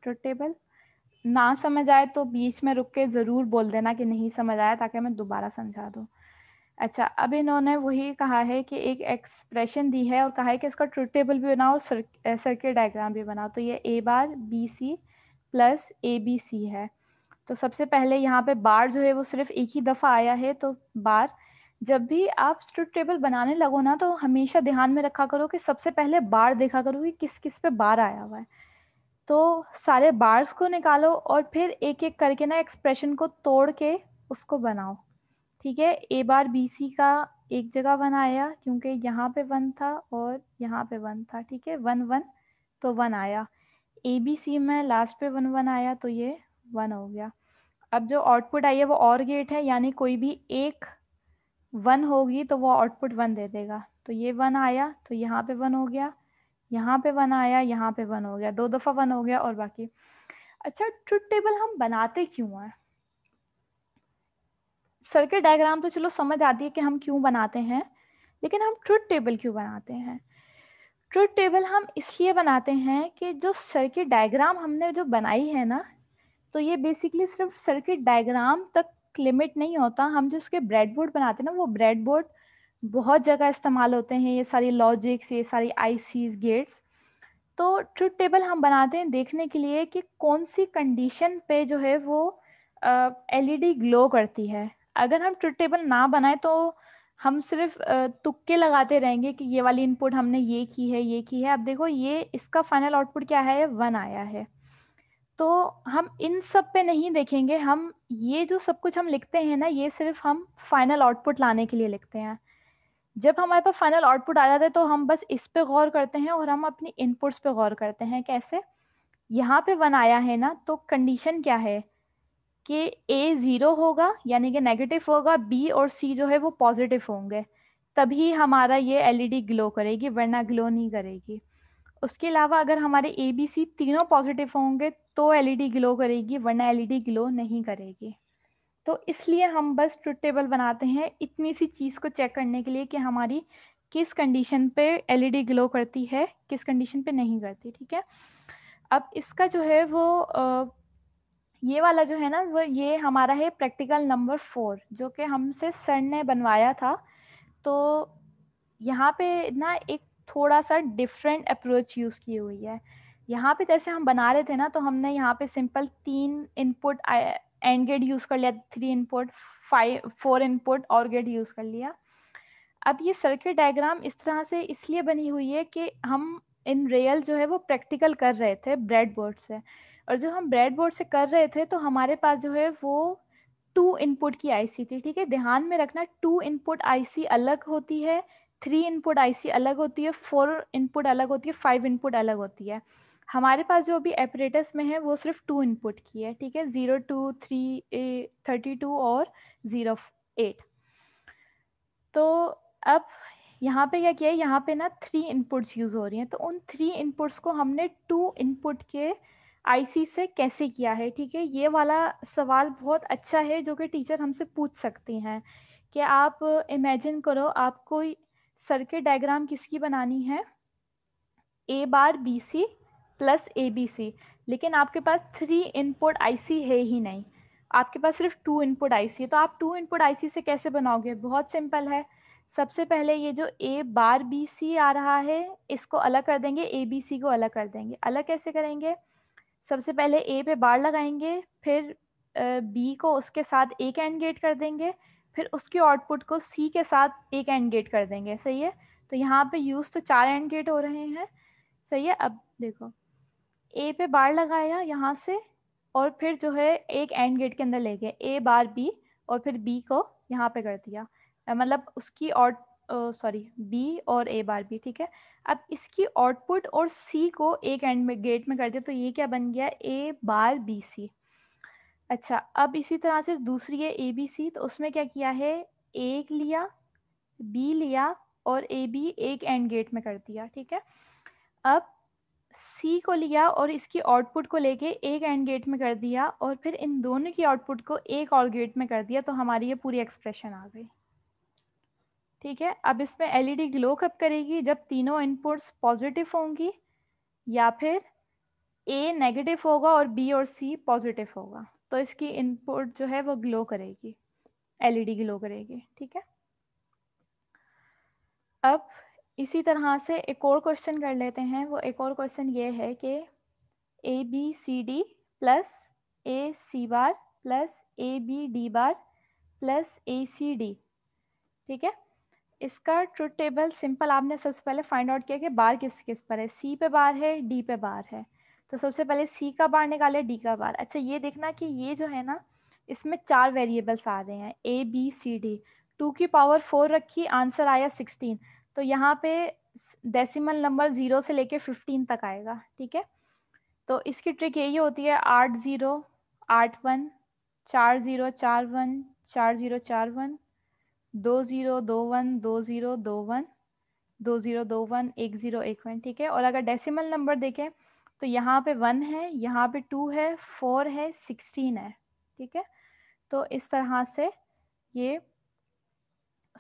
टेबल हम्म, ना समझ आए तो बीच में रुक के ज़रूर बोल देना कि नहीं समझ आया ताकि मैं दोबारा समझा दूँ अच्छा अब इन्होंने वही कहा है कि एक एक्सप्रेशन दी है और कहा है कि इसका ट्रूथ टेबल भी बनाओ सर्किट डायग्राम भी बनाओ तो ये A bar B C plus A B C है तो सबसे पहले यहाँ पे बार जो है वो सिर्फ एक ही दफ़ा आया है तो बार जब भी आप ट्रूथ टेबल बनाने लगो ना तो हमेशा ध्यान में रखा करो कि सबसे पहले बार देखा करो कि किस किस पे बार आया हुआ है तो सारे बार्स को निकालो और फिर एक एक करके ना एक्सप्रेशन को तोड़ के उसको बनाओ ठीक है ए बार बी सी का एक जगह वन आया क्योंकि यहाँ पे वन था और यहाँ पे वन था ठीक है वन वन तो वन आया ए बी सी में लास्ट पे वन वन आया तो ये वन हो गया अब जो आउटपुट आई है वो और गेट है यानी कोई भी एक वन होगी तो वो आउटपुट वन दे देगा तो ये वन आया तो यहाँ पे वन हो गया यहाँ पे वन आया यहाँ पे वन हो गया दो दफ़ा वन हो गया और बाकी अच्छा ट्रुथ टेबल हम बनाते क्यों हैं सर्किट डायग्राम तो चलो समझ आती है कि हम क्यों बनाते हैं लेकिन हम ट्रुथ टेबल क्यों बनाते हैं ट्रुथ टेबल हम इसलिए बनाते हैं कि जो सर्किट डायग्राम हमने जो बनाई है ना तो ये बेसिकली सिर्फ सर्किट डायग्राम तक लिमिट नहीं होता हम जो उसके ब्रेड बोर्ड बनाते हैं ना वो ब्रेड बोर्ड बहुत जगह इस्तेमाल होते हैं ये सारी लॉजिक्स ये सारी आईसीज गेट्स तो ट्रुथ टेबल हम बनाते हैं देखने के लिए कि कौन सी कंडीशन पे जो है वो एलईडी ग्लो करती है अगर हम ट्रुथ टेबल ना बनाए तो हम सिर्फ तुक्के लगाते रहेंगे कि ये वाली इनपुट हमने ये की है ये की है अब देखो ये इसका फाइनल आउटपुट क्या है वन आया है तो हम इन सब पे नहीं देखेंगे हम ये जो सब कुछ हम लिखते हैं ना ये सिर्फ हम फाइनल आउटपुट लाने के लिए लिखते हैं जब हमारे पास फाइनल आउटपुट आ जाता है तो हम बस इस पे गौर करते हैं और हम अपनी इनपुट्स पे गौर करते हैं कैसे यहाँ पे वन आया है ना तो कंडीशन क्या है कि ए ज़ीरो होगा यानी कि नेगेटिव होगा बी और सी जो है वो पॉजिटिव होंगे तभी हमारा ये एलईडी ग्लो e करेगी वरना ग्लो नहीं करेगी उसके अलावा अगर हमारे ए बी सी तीनों पॉजिटिव होंगे तो एलईडी ग्लो e करेगी वरना एलईडी ग्लो e नहीं करेगी तो इसलिए हम बस ट्रुथ टेबल बनाते हैं इतनी सी चीज़ को चेक करने के लिए कि हमारी किस कंडीशन पे एलईडी ग्लो करती है किस कंडीशन पे नहीं करती ठीक है अब इसका जो है वो ये वाला जो है ना वो ये हमारा है प्रैक्टिकल नंबर फोर जो कि हमसे सर ने बनवाया था तो यहाँ पे ना एक थोड़ा सा डिफरेंट अप्रोच यूज़ की हुई है यहाँ पे जैसे हम बना रहे थे ना तो हमने यहाँ पे सिंपल तीन इनपुट एंड गेट यूज़ कर लिया three input five four input or gate use कर लिया अब ये सर्किट डायग्राम इस तरह से इसलिए बनी हुई है कि हम इन रियल जो है वो प्रैक्टिकल कर रहे थे ब्रेड बोर्ड से और जो हम ब्रेड बोर्ड से कर रहे थे तो हमारे पास जो है वो टू इनपुट की आईसी थी ठीक है ध्यान में रखना टू इनपुट आईसी अलग होती है थ्री इनपुट आईसी अलग होती है फोर इनपुट अलग होती है फाइव इनपुट अलग होती है हमारे पास जो अभी एपरेटस में है वो सिर्फ टू इनपुट की है ठीक है zero two three thirty two और ज़ीरो एट तो अब यहाँ पे क्या किया है यहाँ पे ना थ्री इनपुट्स यूज़ हो रही हैं तो उन थ्री इनपुट्स को हमने टू इनपुट के आईसी से कैसे किया है ठीक है ये वाला सवाल बहुत अच्छा है जो कि टीचर हमसे पूछ सकती हैं कि आप इमेजिन करो आपको सर्किट डायग्राम किसकी बनानी है A bar B C plus A B C लेकिन आपके पास थ्री इनपुट आईसी है ही नहीं आपके पास सिर्फ टू इनपुट आईसी है तो आप टू इनपुट आईसी से कैसे बनाओगे बहुत सिंपल है सबसे पहले ये जो ए बार बी सी आ रहा है इसको अलग कर देंगे ए बी सी को अलग कर देंगे अलग कैसे करेंगे सबसे पहले ए पे बार लगाएंगे फिर बी को उसके साथ एक एंड गेट कर देंगे फिर उसके आउटपुट को सी के साथ एक एंड गेट कर देंगे सही है तो यहाँ पे यूज़ तो चार एंड गेट हो रहे हैं सही है अब देखो ए पे बार लगाया यहाँ से और फिर जो है एक एंड गेट के अंदर ले गए ए बार बी और फिर बी को यहाँ पे कर दिया मतलब उसकी आउट सॉरी बी और ए बार बी ठीक है अब इसकी आउटपुट और सी को एक एंड में गेट में कर दिया तो ये क्या बन गया ए बार बी सी अच्छा अब इसी तरह से दूसरी है ए बी सी तो उसमें क्या किया है एक लिया बी लिया और ए बी एक एंड गेट में कर दिया ठीक है अब सी को लिया और इसकी आउटपुट को लेके एक एंड गेट में कर दिया और फिर इन दोनों की आउटपुट को एक और गेट में कर दिया तो हमारी ये पूरी एक्सप्रेशन आ गई ठीक है अब इसमें एलईडी ग्लो e कब करेगी जब तीनों इनपुट्स पॉजिटिव होंगी या फिर ए नेगेटिव होगा और बी और सी पॉजिटिव होगा तो इसकी इनपुट जो है वो ग्लो करेगी एलईडी ग्लो e करेगी ठीक है अब इसी तरह से एक और क्वेश्चन कर लेते हैं वो एक और क्वेश्चन ये है कि A B C D plus A C bar plus A B D bar plus A C D ठीक है इसका ट्रूथ टेबल सिंपल आपने सबसे पहले फाइंड आउट किया कि बार किस किस पर है सी पे बार है डी पे बार है तो सबसे पहले सी का बार निकाले डी का बार अच्छा ये देखना कि ये जो है ना इसमें चार वेरिएबल्स आ रहे हैं A B C D two की पावर फोर रखी आंसर आया सिक्सटीन तो यहाँ पे डेसिमल नंबर ज़ीरो से लेके फिफ्टीन तक आएगा ठीक है तो इसकी ट्रिक यही होती है आठ ज़ीरो आठ वन चार ज़ीरो चार वन चार ज़ीरो चार वन दो ज़ीरो दो वन दो ज़ीरो दो वन दो ज़ीरो दो वन एक ज़ीरो एक वन ठीक है और अगर डेसिमल नंबर देखें तो यहाँ पे वन है यहाँ पे टू है फोर है सिक्सटीन है ठीक है तो इस तरह से ये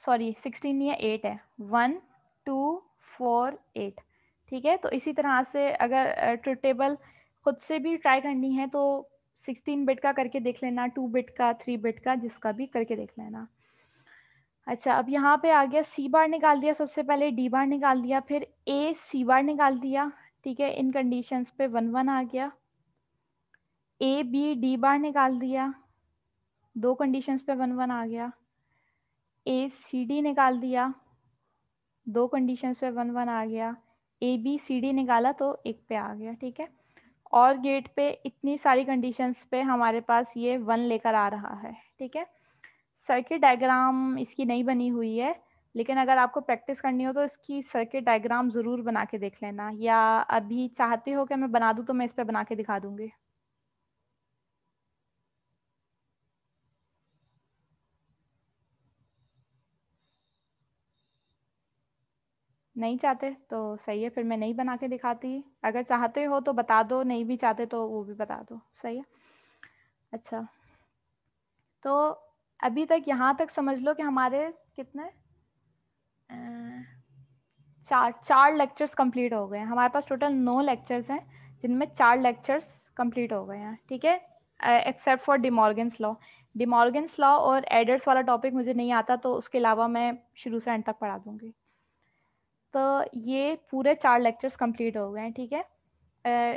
सॉरी सिक्सटीन या एट है वन टू फोर एट ठीक है तो इसी तरह से अगर ट्रू टेबल खुद से भी ट्राई करनी है तो सिक्सटीन बिट का करके देख लेना टू बिट का थ्री बिट का जिसका भी करके देख लेना अच्छा अब यहाँ पे आ गया सी बार निकाल दिया सबसे पहले डी बार निकाल दिया फिर ए सी बार निकाल दिया ठीक है इन कंडीशंस पे वन वन आ गया ए बी डी बार निकाल दिया दो कंडीशंस पे वन वन आ गया ए सी डी निकाल दिया दो कंडीशंस पे वन वन आ गया ए बी सी डी निकाला तो एक पे आ गया ठीक है और गेट पे इतनी सारी कंडीशंस पे हमारे पास ये वन लेकर आ रहा है ठीक है सर्किट डायग्राम इसकी नहीं बनी हुई है लेकिन अगर आपको प्रैक्टिस करनी हो तो इसकी सर्किट डायग्राम ज़रूर बना के देख लेना या अभी चाहते हो कि मैं बना दूँ तो मैं इस पर बना के दिखा दूँगी नहीं चाहते तो सही है फिर मैं नहीं बना के दिखाती अगर चाहते हो तो बता दो नहीं भी चाहते तो वो भी बता दो सही है अच्छा तो अभी तक यहाँ तक समझ लो कि हमारे कितने चार चार लेक्चर्स कंप्लीट हो गए हैं हमारे पास टोटल नौ लेक्चर्स हैं जिनमें चार लेक्चर्स कंप्लीट हो गए हैं ठीक है except for De Morgan's law De Morgan's law और एडर्स वाला टॉपिक मुझे नहीं आता तो उसके अलावा मैं शुरू से एंड तक पढ़ा दूँगी तो ये पूरे चार लेक्चर्स कंप्लीट हो गए हैं ठीक है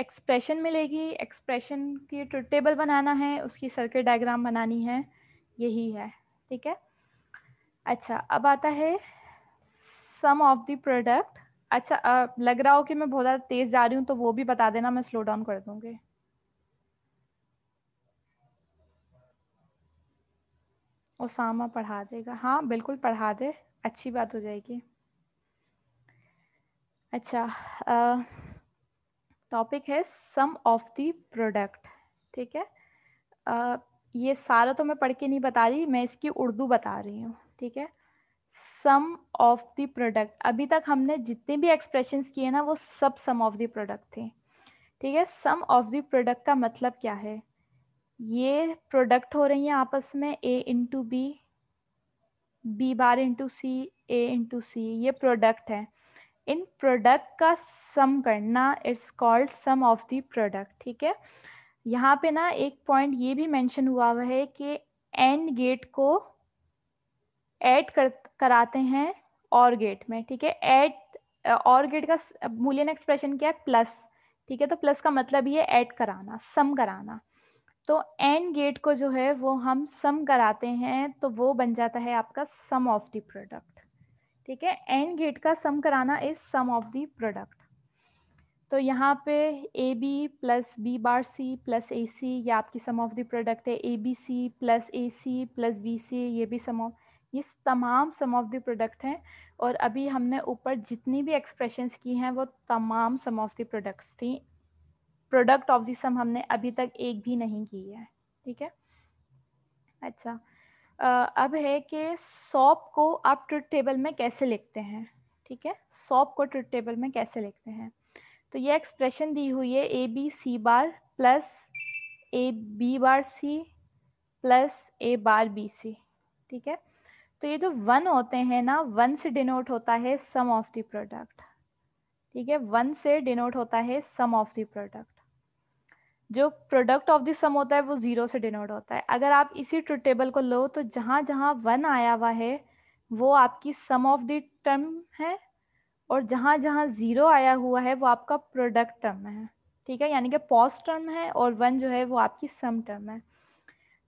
एक्सप्रेशन मिलेगी एक्सप्रेशन की टेबल बनाना है उसकी सर्किट डायग्राम बनानी है यही है ठीक है अच्छा अब आता है सम ऑफ द प्रोडक्ट अच्छा आ, लग रहा हो कि मैं बहुत ज़्यादा तेज़ जा रही हूँ तो वो भी बता देना मैं स्लो डाउन कर दूँगी ओसामा पढ़ा देगा हाँ बिल्कुल पढ़ा दे अच्छी बात हो जाएगी अच्छा टॉपिक है सम ऑफ द प्रोडक्ट ठीक है ये सारा तो मैं पढ़ के नहीं बता रही मैं इसकी उर्दू बता रही हूँ ठीक है सम ऑफ द प्रोडक्ट अभी तक हमने जितने भी एक्सप्रेशन किए ना वो सब सम ऑफ द प्रोडक्ट थे ठीक है सम ऑफ द प्रोडक्ट का मतलब क्या है ये प्रोडक्ट हो रही हैं आपस में A into B B bar into C A into C ये प्रोडक्ट है इन प्रोडक्ट का सम करना it's called sum of the product ठीक है यहाँ पे ना एक पॉइंट ये भी मेंशन हुआ हुआ है कि एंड गेट को ऐड कर कराते हैं और गेट में ठीक है ऐड और गेट का मूल्यन एक्सप्रेशन क्या है प्लस ठीक है तो प्लस का मतलब ये ऐड कराना सम कराना तो एंड गेट को जो है वो हम सम कराते हैं तो वो बन जाता है आपका सम ऑफ द प्रोडक्ट ठीक है एंड गेट का सम कराना is sum of the product तो यहाँ पे A B plus B bar C plus A C ये आपकी सम ऑफ द प्रोडक्ट है A B C plus A C plus B C ये भी सम ऑफ ये तमाम सम ऑफ द प्रोडक्ट हैं और अभी हमने ऊपर जितनी भी एक्सप्रेशंस की हैं वो तमाम सम ऑफ द प्रोडक्ट्स थी प्रोडक्ट ऑफ द सम हमने अभी तक एक भी नहीं की है ठीक है अच्छा अब है कि सॉप को आप ट्रुथ टेबल में कैसे लिखते हैं ठीक है सॉप को ट्रुथ टेबल में कैसे लिखते हैं तो ये एक्सप्रेशन दी हुई है A B C bar plus A B bar C plus A bar B C ठीक है तो ये जो वन होते हैं ना वन से डिनोट होता है सम ऑफ द प्रोडक्ट ठीक है वन से डिनोट होता है सम ऑफ द प्रोडक्ट जो प्रोडक्ट ऑफ द सम होता है वो ज़ीरो से डिनोट होता है अगर आप इसी ट्रुथ टेबल को लो तो जहाँ जहाँ वन आया हुआ है वो आपकी सम ऑफ द टर्म है और जहाँ जहाँ ज़ीरो आया हुआ है वो आपका प्रोडक्ट टर्म है ठीक है यानी कि पॉज टर्म है और वन जो है वो आपकी सम टर्म है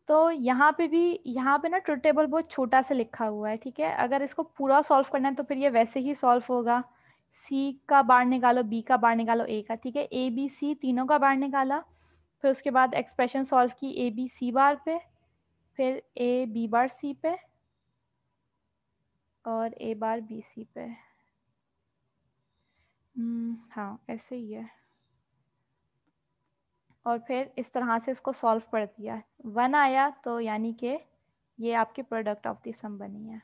तो यहाँ पे भी यहाँ पे ना ट्रुथ टेबल बहुत छोटा सा लिखा हुआ है ठीक है अगर इसको पूरा सॉल्व करना है तो फिर ये वैसे ही सॉल्व होगा सी का बार निकालो बी का बार निकालो ए का ठीक है ए बी सी तीनों का बार निकाला फिर उसके बाद एक्सप्रेशन सॉल्व की ए बी सी बार पे फिर ए बी बार सी पे और ए बार बी सी पे हम्म, हाँ ऐसे ही है और फिर इस तरह से इसको सॉल्व कर दिया वन आया तो यानी कि ये आपके प्रोडक्ट ऑफ द सम बनी है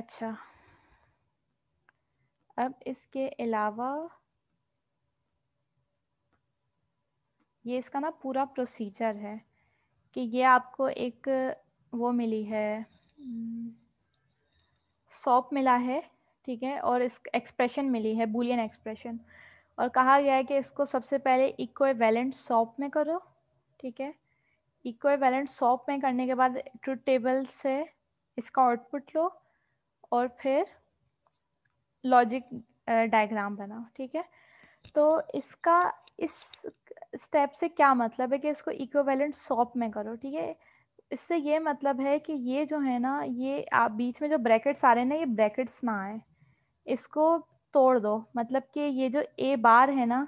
अच्छा अब इसके अलावा ये इसका ना पूरा प्रोसीजर है कि ये आपको एक वो मिली है सॉप हम्म, मिला है ठीक है और इस एक्सप्रेशन मिली है बुलियन एक्सप्रेशन और कहा गया है कि इसको सबसे पहले इक्वे वैलेंट सॉप में करो ठीक है इक्वे वैलेंट सॉप में करने के बाद ट्रूथ टेबल से इसका आउटपुट लो और फिर लॉजिक डायग्राम बनाओ ठीक है तो इसका इस स्टेप से क्या मतलब है कि इसको इक्वेलेंट सॉप में करो ठीक है इससे ये मतलब है कि ये जो है ना ये आप बीच में जो ब्रैकेट्स आ रहे हैं ना ये ब्रैकेट्स ना आए इसको तोड़ दो मतलब कि ये जो ए बार है ना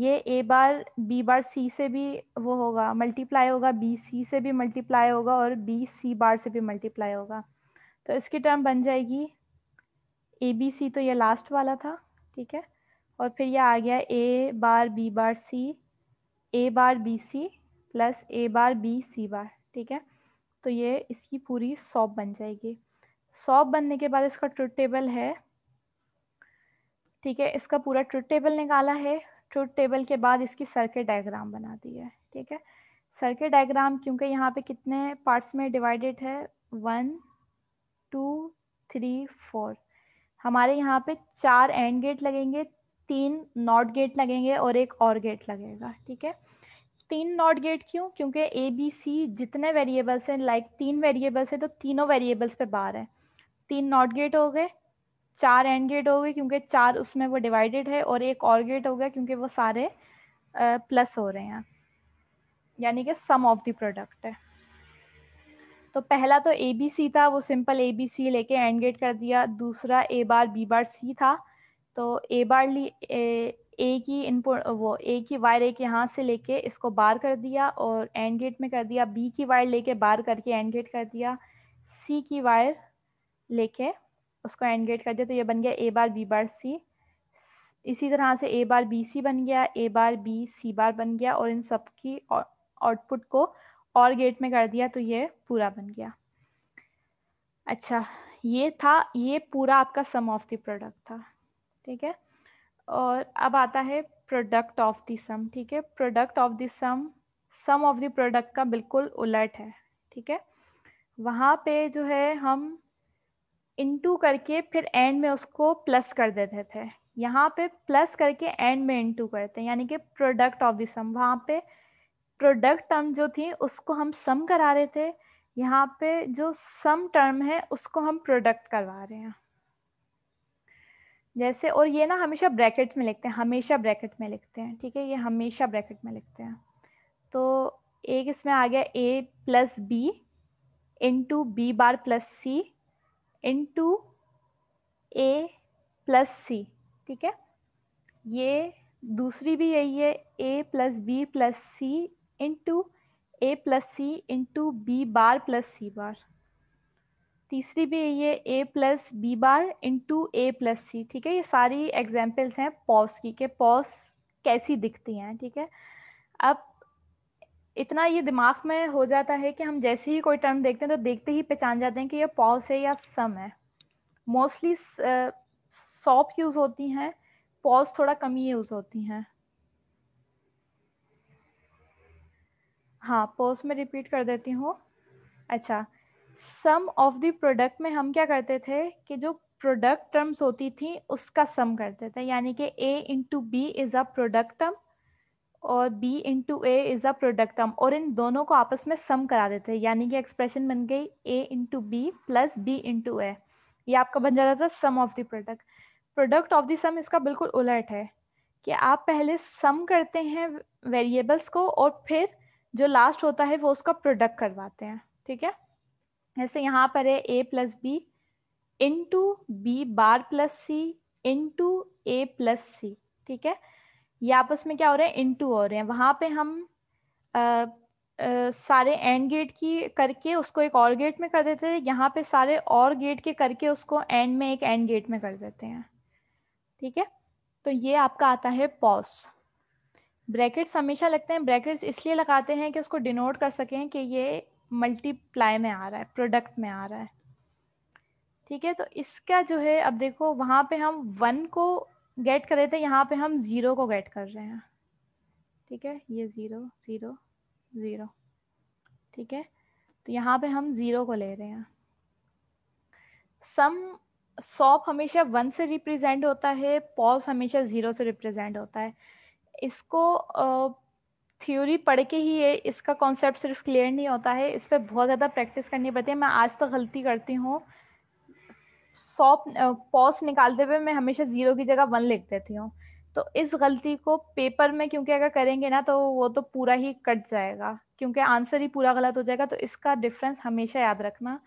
ये ए बार बी बार सी से भी वो होगा मल्टीप्लाई होगा बी सी से भी मल्टीप्लाई होगा और बी सी बार से भी मल्टीप्लाई होगा तो इसकी टर्म बन जाएगी ए बी सी तो ये लास्ट वाला था ठीक है और फिर ये आ गया A bar B bar C A bar B C plus A bar B C bar ठीक है तो ये इसकी पूरी सॉप बन जाएगी सॉप बनने के बाद इसका ट्रुथ टेबल है ठीक है इसका पूरा ट्रुथ टेबल निकाला है ट्रुथ टेबल के बाद इसकी सर्किट डायग्राम बना दी है ठीक है सर्किट डायग्राम क्योंकि यहाँ पे कितने पार्ट्स में डिवाइडेड है वन टू थ्री फोर हमारे यहाँ पे चार एंड गेट लगेंगे तीन नॉट गेट लगेंगे और एक और गेट लगेगा ठीक है तीन नॉट गेट क्यों क्योंकि ए बी सी जितने वेरिएबल्स हैं लाइक तीन वेरिएबल्स हैं तो तीनों वेरिएबल्स पे बार है तीन नॉट गेट हो गए चार एंड गेट हो गए क्योंकि चार उसमें वो डिवाइडेड है और एक और गेट हो गया क्योंकि वो सारे प्लस हो रहे हैं यानी कि सम ऑफ द प्रोडक्ट है तो पहला तो ए बी सी था वो सिंपल ए बी सी लेके एंड गेट कर दिया दूसरा ए बार बी बार सी था तो ए बार ली ए, ए की इनपुट वो ए की वायर एक यहाँ से लेके इसको बार कर दिया और एंड गेट में कर दिया बी की वायर लेके बार करके एंड गेट कर दिया सी की वायर लेके उसको एंड गेट कर दिया तो ये बन गया ए बार बी बार सी इसी तरह से ए बार बी सी बन गया ए बार बी सी बार बन गया और इन सब की आउटपुट को और गेट में कर दिया तो ये पूरा बन गया अच्छा ये था ये पूरा आपका सम ऑफ द प्रोडक्ट था ठीक है और अब आता है प्रोडक्ट ऑफ द सम ठीक है product of the sum sum of the product का बिल्कुल उलट है ठीक है वहाँ पे जो है हम इनटू करके फिर एंड में उसको प्लस कर देते थे यहाँ पे प्लस करके एंड में इनटू करते हैं यानी कि प्रोडक्ट ऑफ द सम वहाँ पे प्रोडक्ट टर्म जो थी उसको हम सम करा रहे थे यहाँ पे जो सम टर्म है उसको हम प्रोडक्ट करवा रहे हैं जैसे और ये ना हमेशा ब्रैकेट्स में लिखते हैं हमेशा ब्रैकेट में लिखते हैं ठीक है ये हमेशा ब्रैकेट में लिखते हैं तो एक इसमें आ गया A plus B into B bar plus C into A plus C ठीक है ये दूसरी भी यही है A plus B plus C into A plus C into B bar plus C bar तीसरी भी यही है A plus B bar into A plus C ठीक है ये सारी एग्जाम्पल्स हैं पॉस की के पॉस कैसी दिखती हैं ठीक है अब इतना ये दिमाग में हो जाता है कि हम जैसे ही कोई टर्म देखते हैं तो देखते ही पहचान जाते हैं कि ये पॉज है या सम है मोस्टली सॉप यूज होती हैं पॉज थोड़ा कम ही यूज होती हैं हाँ पॉज में रिपीट कर देती हूँ अच्छा सम ऑफ द प्रोडक्ट में हम क्या करते थे कि जो प्रोडक्ट टर्म्स होती थी उसका सम करते थे यानी कि A into B is a product term और b into A is a product term और इन दोनों को आपस में सम करा देते हैं यानी कि एक्सप्रेशन बन गई a into B plus B into A ये आपका बन जाता था sum of the product product of the sum इसका बिल्कुल उलट है कि आप पहले सम करते हैं वेरिएबल्स को और फिर जो लास्ट होता है वो उसका प्रोडक्ट करवाते हैं ठीक है जैसे यहाँ पर है A plus B into B bar plus C into A plus C ठीक है ये आपस में क्या हो रहा है इनटू हो रहे हैं वहां पे हम आ, आ, सारे एंड गेट की करके उसको एक और गेट में कर देते हैं यहाँ पे सारे और गेट के करके उसको एंड में एक एंड गेट में कर देते हैं ठीक है तो ये आपका आता है पॉज ब्रैकेट्स हमेशा लगते हैं ब्रैकेट्स इसलिए लगाते हैं कि उसको डिनोट कर सकें कि ये मल्टीप्लाई में आ रहा है प्रोडक्ट में आ रहा है ठीक है तो इसका जो है अब देखो वहाँ पे हम वन को गेट कर रहे थे यहाँ पे हम ज़ीरो को गेट कर रहे हैं ठीक है ये ज़ीरो ज़ीरो ज़ीरो ठीक है तो यहाँ पे हम ज़ीरो को ले रहे हैं सम सॉप हमेशा वन से रिप्रेजेंट होता है पॉज हमेशा ज़ीरो से रिप्रेजेंट होता है इसको थ्योरी पढ़ के ही ये इसका कॉन्सेप्ट सिर्फ क्लियर नहीं होता है इस पर बहुत ज़्यादा प्रैक्टिस करनी पड़ती है मैं आज तो गलती करती हूँ सॉप पॉस निकालते हुए मैं हमेशा जीरो की जगह वन लिख देती हूँ तो इस गलती को पेपर में क्योंकि अगर करेंगे ना तो वो तो पूरा ही कट जाएगा क्योंकि आंसर ही पूरा गलत हो जाएगा तो इसका डिफरेंस हमेशा याद रखना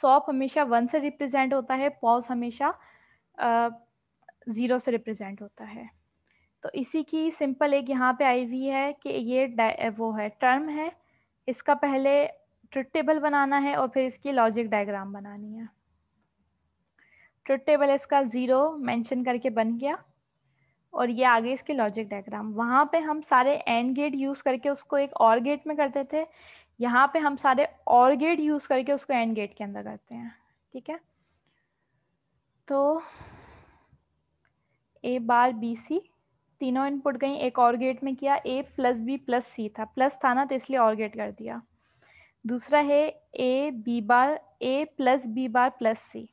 सॉप हमेशा वन से रिप्रेजेंट होता है पॉज हमेशा ज़ीरो से रिप्रेजेंट होता है तो इसी की सिंपल एक यहाँ पे आई हुई है कि ये वो है टर्म है इसका पहले ट्रिटेबल बनाना है और फिर इसकी लॉजिक डायग्राम बनानी है ट्रुथ टेबल इसका ज़ीरो मेंशन करके बन गया और ये आगे इसके लॉजिक डायग्राम वहाँ पे हम सारे एंड गेट यूज़ करके उसको एक और गेट में करते थे यहाँ पे हम सारे और गेट यूज़ करके उसको एंड गेट के अंदर करते हैं ठीक है तो ए बार बी सी तीनों इनपुट गई एक और गेट में किया A plus B plus C था प्लस था ना तो इसलिए और गेट कर दिया दूसरा है A B bar A plus B bar plus C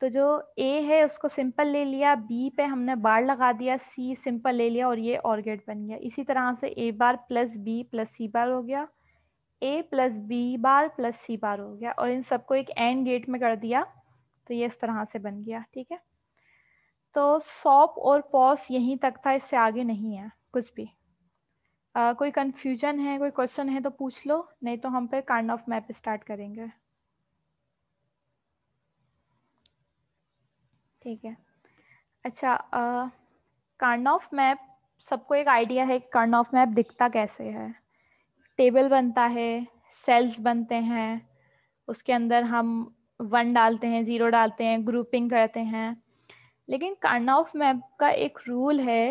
तो जो ए है उसको सिंपल ले लिया बी पे हमने बार लगा दिया सी सिंपल ले लिया और ये ऑर्गेट बन गया इसी तरह से A bar plus B plus C bar हो गया A plus B bar plus C bar हो गया और इन सबको एक एंड गेट में कर दिया तो ये इस तरह से बन गया ठीक है तो सॉप और पॉस यहीं तक था इससे आगे नहीं है कुछ भी आ, कोई कन्फ्यूजन है कोई क्वेश्चन है तो पूछ लो नहीं तो हम फिर कार्ड ऑफ मैप स्टार्ट करेंगे ठीक है अच्छा कर्न ऑफ मैप सबको एक आइडिया है कर्न ऑफ मैप दिखता कैसे है टेबल बनता है सेल्स बनते हैं उसके अंदर हम वन डालते हैं ज़ीरो डालते हैं ग्रुपिंग करते हैं लेकिन कर्न ऑफ मैप का एक रूल है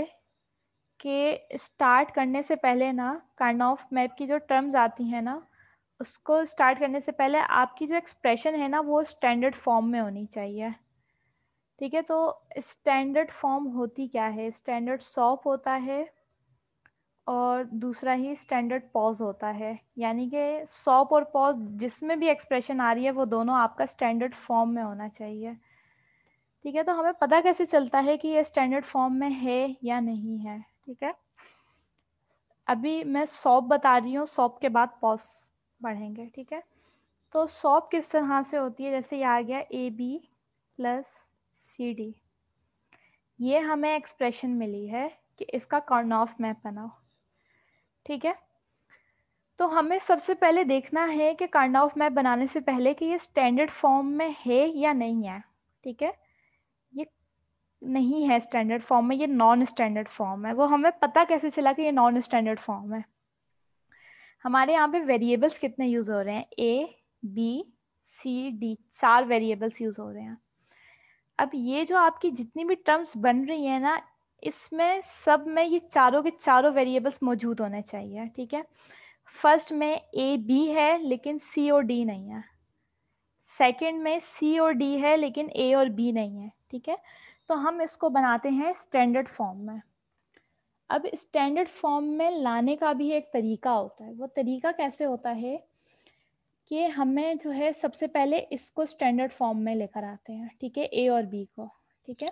कि स्टार्ट करने से पहले ना कर्न ऑफ मैप की जो टर्म्स आती हैं ना उसको स्टार्ट करने से पहले आपकी जो एक्सप्रेशन है ना वो स्टैंडर्ड फॉर्म में होनी चाहिए ठीक है तो स्टैंडर्ड फॉर्म होती क्या है स्टैंडर्ड सॉप होता है और दूसरा ही स्टैंडर्ड पॉज होता है यानी कि सॉप और पॉज जिसमें भी एक्सप्रेशन आ रही है वो दोनों आपका स्टैंडर्ड फॉर्म में होना चाहिए ठीक है तो हमें पता कैसे चलता है कि ये स्टैंडर्ड फॉर्म में है या नहीं है ठीक है अभी मैं सॉप बता रही हूँ सॉप के बाद पॉज बढ़ेंगे ठीक है तो सॉप किस तरह से होती है जैसे ये आ गया A B plus C D ये हमें एक्सप्रेशन मिली है कि इसका ऑफ मैप बनाओ ठीक है तो हमें सबसे पहले देखना है कि ऑफ मैप बनाने से पहले कि ये स्टैंडर्ड फॉर्म में है या नहीं है ठीक है ये नहीं है स्टैंडर्ड फॉर्म में ये नॉन स्टैंडर्ड फॉर्म है वो हमें पता कैसे चला कि ये नॉन स्टैंडर्ड फॉर्म है हमारे यहाँ पे वेरिएबल्स कितने यूज़ हो रहे हैं ए बी सी डी चार वेरिएबल्स यूज़ हो रहे हैं अब ये जो आपकी जितनी भी टर्म्स बन रही है ना इसमें सब में ये चारों के चारों वेरिएबल्स मौजूद होने चाहिए ठीक है फर्स्ट में ए बी है लेकिन सी और डी नहीं है सेकंड में सी और डी है लेकिन ए और बी नहीं है ठीक है तो हम इसको बनाते हैं स्टैंडर्ड फॉर्म में अब स्टैंडर्ड फॉर्म में लाने का भी एक तरीका होता है वो तरीका कैसे होता है कि हमें जो है सबसे पहले इसको स्टैंडर्ड फॉर्म में लेकर आते हैं ठीक है ए और बी को ठीक है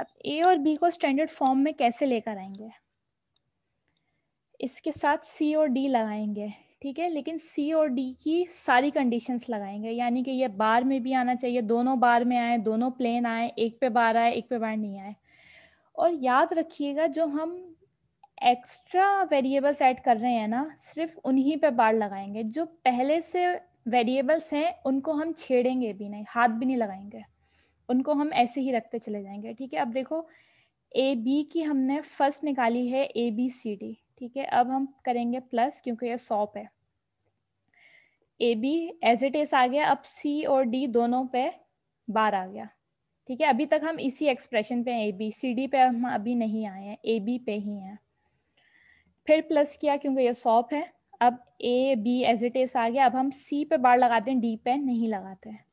अब ए और बी को स्टैंडर्ड फॉर्म में कैसे लेकर आएंगे इसके साथ सी और डी लगाएंगे ठीक है लेकिन सी और डी की सारी कंडीशंस लगाएंगे यानी कि ये बार में भी आना चाहिए दोनों बार में आए दोनों प्लेन आए एक पे बार आए एक पे बार नहीं आए और याद रखिएगा जो हम एक्स्ट्रा वेरिएबल्स ऐड कर रहे हैं ना सिर्फ उन्हीं पे बार लगाएंगे जो पहले से वेरिएबल्स हैं उनको हम छेड़ेंगे भी नहीं हाथ भी नहीं लगाएंगे उनको हम ऐसे ही रखते चले जाएंगे ठीक है अब देखो ए बी की हमने फर्स्ट निकाली है ए बी सी डी ठीक है अब हम करेंगे प्लस क्योंकि ये सॉप है A B as it is आ गया अब सी और डी दोनों पे बार आ गया ठीक है अभी तक हम इसी एक्सप्रेशन पे ए बी सी डी पे हम अभी नहीं आए हैं ए बी पे ही हैं फिर प्लस किया क्योंकि ये सॉप है अब A B as it is आ गया अब हम सी पे बार लगाते हैं डी पे नहीं लगाते हैं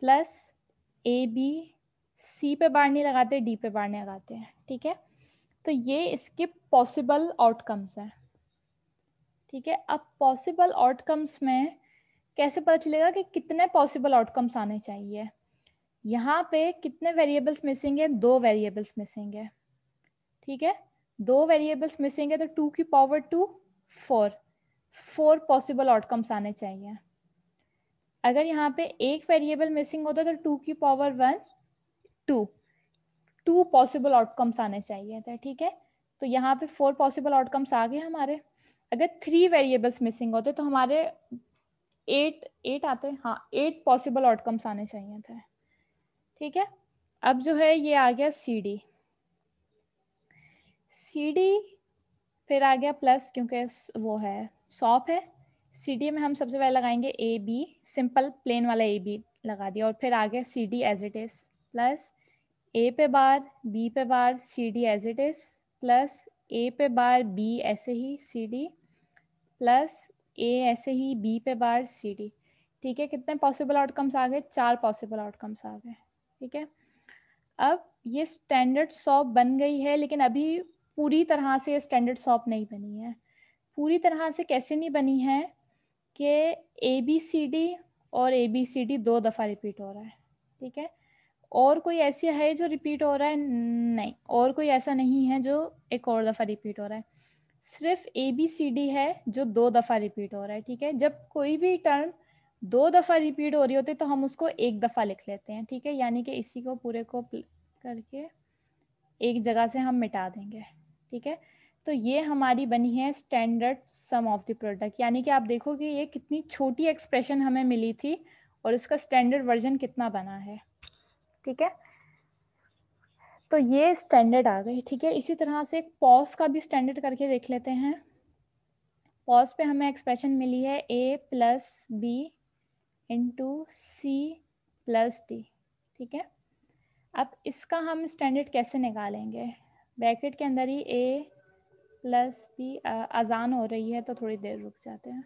प्लस ए बी सी पे बार नहीं लगाते डी पे बार नहीं लगाते हैं ठीक है तो ये इसके पॉसिबल आउटकम्स हैं ठीक है अब पॉसिबल आउटकम्स में कैसे पता चलेगा कि कितने पॉसिबल आउटकम्स आने चाहिए यहाँ पे कितने वेरिएबल्स मिसिंग है दो वेरिएबल्स मिसिंग है ठीक है दो वेरिएबल्स मिसिंग है तो टू की power two four four possible outcomes आने चाहिए अगर यहाँ पे एक वेरिएबल मिसिंग होता है तो टू की power one two two possible outcomes आने चाहिए थे ठीक है तो यहाँ पे फोर पॉसिबल आउटकम्स आ गए हमारे अगर थ्री वेरिएबल्स मिसिंग होते तो हमारे एट एट आते हाँ एट पॉसिबल आउटकम्स आने चाहिए थे ठीक है अब जो है ये आ गया सी डी सी डी फिर आ गया प्लस क्योंकि वो है सॉप है सी डी में हम सबसे पहले लगाएंगे ए बी सिंपल प्लेन वाला ए बी लगा दिया और फिर आगे C D as it is plus A पे बार बी पे bar C D as it is plus A पे बार बी ऐसे ही सी डी प्लस ए ऐसे ही बी पे बार सी डी ठीक है कितने पॉसिबल आउटकम्स आ गए चार पॉसिबल आउटकम्स आ गए ठीक है अब ये स्टैंडर्ड सॉप बन गई है लेकिन अभी पूरी तरह से ये स्टैंडर्ड सॉप नहीं बनी है पूरी तरह से कैसे नहीं बनी है कि ए बी सी डी और ए बी सी डी दो दफ़ा रिपीट हो रहा है ठीक है और कोई ऐसी है जो रिपीट हो रहा है नहीं और कोई ऐसा नहीं है जो एक और दफ़ा रिपीट हो रहा है सिर्फ ए बी सी डी है जो दो दफ़ा रिपीट हो रहा है ठीक है जब कोई भी टर्म दो दफ़ा रिपीट हो रही होती है तो हम उसको एक दफ़ा लिख लेते हैं ठीक है यानी कि इसी को पूरे को करके एक जगह से हम मिटा देंगे ठीक है तो ये हमारी बनी है standard sum of the product यानी कि आप देखोगे ये कितनी छोटी एक्सप्रेशन हमें मिली थी और उसका स्टैंडर्ड वर्जन कितना बना है ठीक है तो ये स्टैंडर्ड आ गई ठीक है इसी तरह से एक पॉज का भी स्टैंडर्ड करके देख लेते हैं पॉज पे हमें एक्सप्रेशन मिली है A plus B into C plus D ठीक है अब इसका हम स्टैंडर्ड कैसे निकालेंगे ब्रैकेट के अंदर ही ए प्लस भी अजान हो रही है तो थोड़ी देर रुक जाते हैं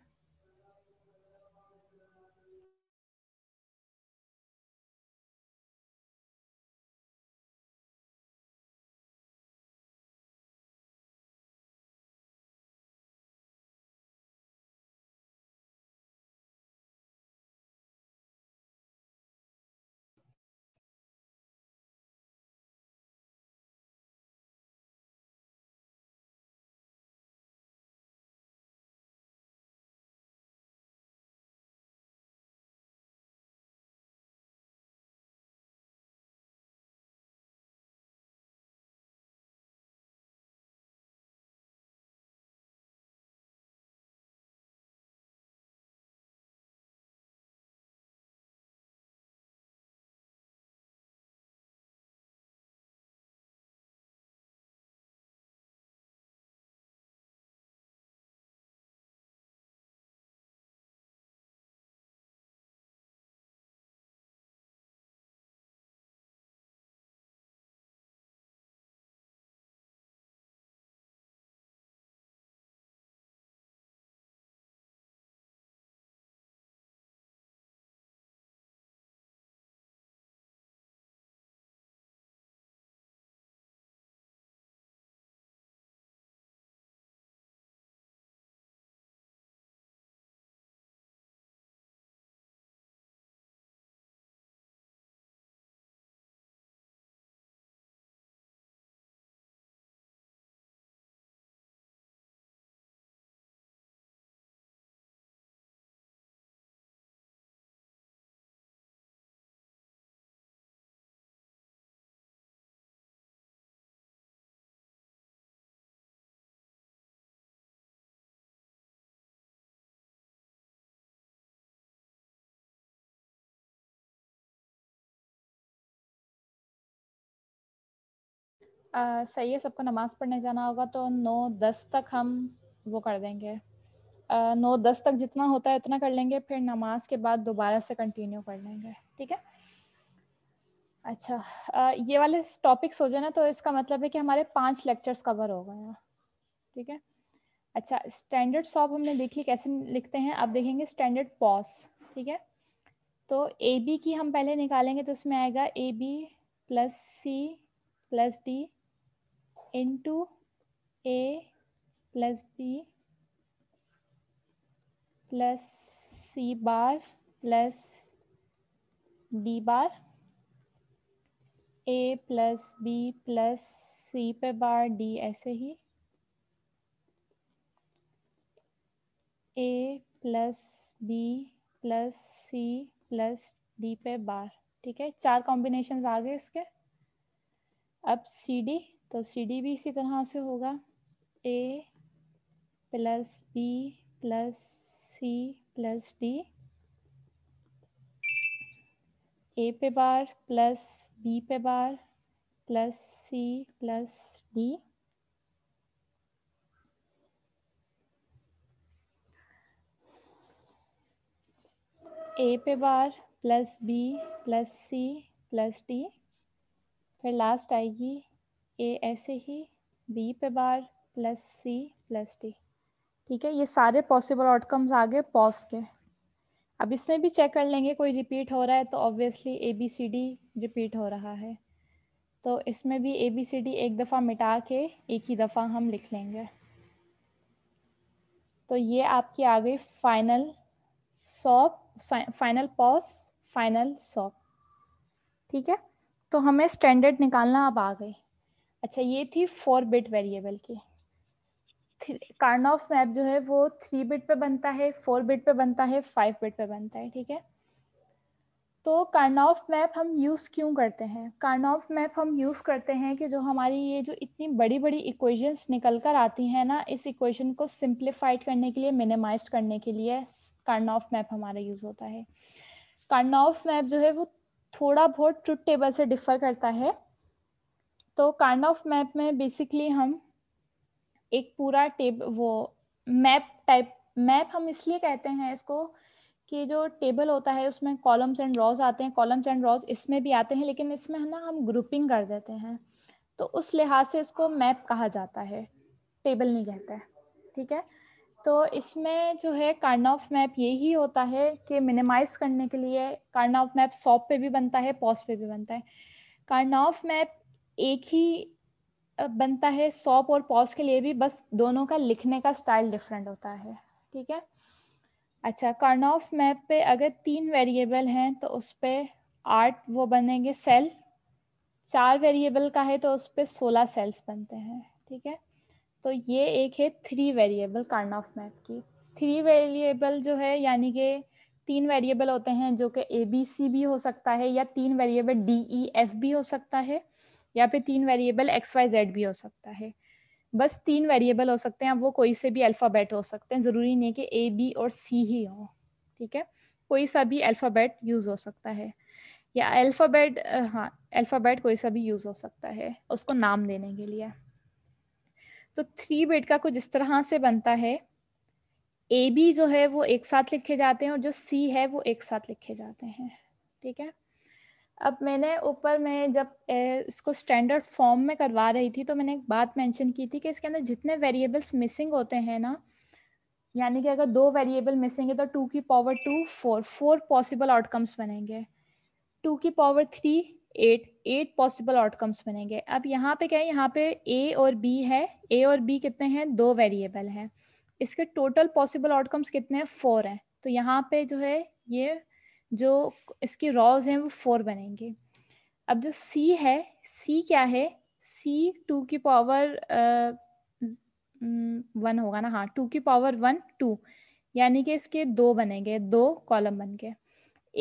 सही है सबको नमाज पढ़ने जाना होगा तो नौ दस तक हम वो कर देंगे नौ दस तक जितना होता है उतना कर लेंगे फिर नमाज के बाद दोबारा से कंटिन्यू कर लेंगे ठीक है अच्छा आ, ये वाले टॉपिक्स हो जाए ना तो इसका मतलब है कि हमारे पांच लेक्चर्स कवर हो गए हैं ठीक है अच्छा स्टैंडर्ड सॉप हमने देख ली कैसे लिखते हैं आप देखेंगे स्टैंडर्ड पॉस ठीक है तो ए बी की हम पहले निकालेंगे तो उसमें आएगा A B plus C plus D to A plus B plus C bar plus D bar A plus B plus C पे बार डी ऐसे ही A plus B plus C plus D पे बार ठीक है चार combination आ गए इसके अब सी डी तो सी डी भी इसी तरह से होगा A plus B plus C plus D A पे बार प्लस बी पे bar plus C plus D A पे bar plus B plus C plus D फिर लास्ट आएगी ए ऐसे ही बी पे bar plus C plus D ठीक है ये सारे पॉसिबल आउटकम्स आ गए पॉस के अब इसमें भी चेक कर लेंगे कोई रिपीट हो रहा है तो obviously A B C D repeat हो रहा है तो इसमें भी ए बी सी डी एक दफ़ा मिटा के एक ही दफ़ा हम लिख लेंगे तो ये आपकी आ गई final SOP final POS final SOP ठीक है तो हमें स्टैंडर्ड निकालना अब आ गई अच्छा ये थी फोर बिट वेरिएबल की कार्न ऑफ मैप जो है वो थ्री बिट पे बनता है फोर बिट पे बनता है फाइव बिट पे बनता है ठीक है तो कार्न ऑफ मैप हम यूज़ क्यों करते हैं कार्न ऑफ मैप हम यूज़ करते हैं कि जो हमारी ये जो इतनी बड़ी बड़ी इक्वेशंस निकल कर आती हैं ना इस इक्वेशन को सिंप्लीफाइड करने के लिए मिनिमाइज करने के लिए कार्न ऑफ मैप हमारा यूज़ होता है कार्न ऑफ मैप जो है वो थोड़ा बहुत ट्रुथ टेबल से डिफर करता है तो कार्ड ऑफ मैप में बेसिकली हम एक पूरा टेब वो मैप टाइप मैप हम इसलिए कहते हैं इसको कि जो टेबल होता है उसमें कॉलम्स एंड रॉज आते हैं कॉलम्स एंड रॉज इसमें भी आते हैं लेकिन इसमें है ना हम ग्रुपिंग कर देते हैं तो उस लिहाज से इसको मैप कहा जाता है टेबल नहीं कहता है ठीक है तो इसमें जो है कार्न ऑफ मैप यही होता है कि मिनिमाइज करने के लिए कार्न ऑफ मैप सॉप पे भी बनता है पॉस पे भी बनता है कार्न ऑफ मैप एक ही बनता है सॉप और पॉज के लिए भी बस दोनों का लिखने का स्टाइल डिफरेंट होता है ठीक है अच्छा कर्न ऑफ मैप पे अगर तीन वेरिएबल हैं तो उस पर आठ वो बनेंगे सेल चार वेरिएबल का है तो उस पर सोलह सेल्स बनते हैं ठीक है तो ये एक है three variable Karnaugh map की थ्री वेरिएबल जो है यानी कि तीन वेरिएबल होते हैं जो कि ए बी सी भी हो सकता है या तीन वेरिएबल डी ई एफ भी हो सकता है या फिर तीन वेरिएबल एक्स वाई जेड भी हो सकता है बस तीन वेरिएबल हो सकते हैं वो कोई से भी अल्फ़ाबेट हो सकते हैं ज़रूरी नहीं कि ए बी और सी ही हो ठीक है कोई सा भी अल्फ़ाबेट यूज़ हो सकता है या अल्फ़ाबेट हाँ अल्फ़ाबेट कोई सा भी यूज़ हो सकता है उसको नाम देने के लिए तो थ्री बेट का कुछ इस तरह से बनता है ए बी जो है वो एक साथ लिखे जाते हैं और जो सी है वो एक साथ लिखे जाते हैं ठीक है अब मैंने ऊपर में जब इसको स्टैंडर्ड फॉर्म में करवा रही थी तो मैंने एक बात मेंशन की थी कि इसके अंदर जितने वेरिएबल्स मिसिंग होते हैं ना यानी कि अगर दो वेरिएबल मिसिंग है तो टू की power two four four possible outcomes बनेंगे टू की power three eight eight possible outcomes बनेंगे अब यहाँ पे क्या है यहाँ पे ए और बी है ए और बी कितने हैं दो वेरिएबल हैं इसके टोटल पॉसिबल आउटकम्स कितने हैं फोर हैं तो यहाँ पे जो है ये जो इसके रॉज हैं वो फोर बनेंगे अब जो सी है सी क्या है सी टू की पावर वन होगा ना हाँ टू की पावर वन टू यानी कि इसके दो बनेंगे दो कॉलम बन गए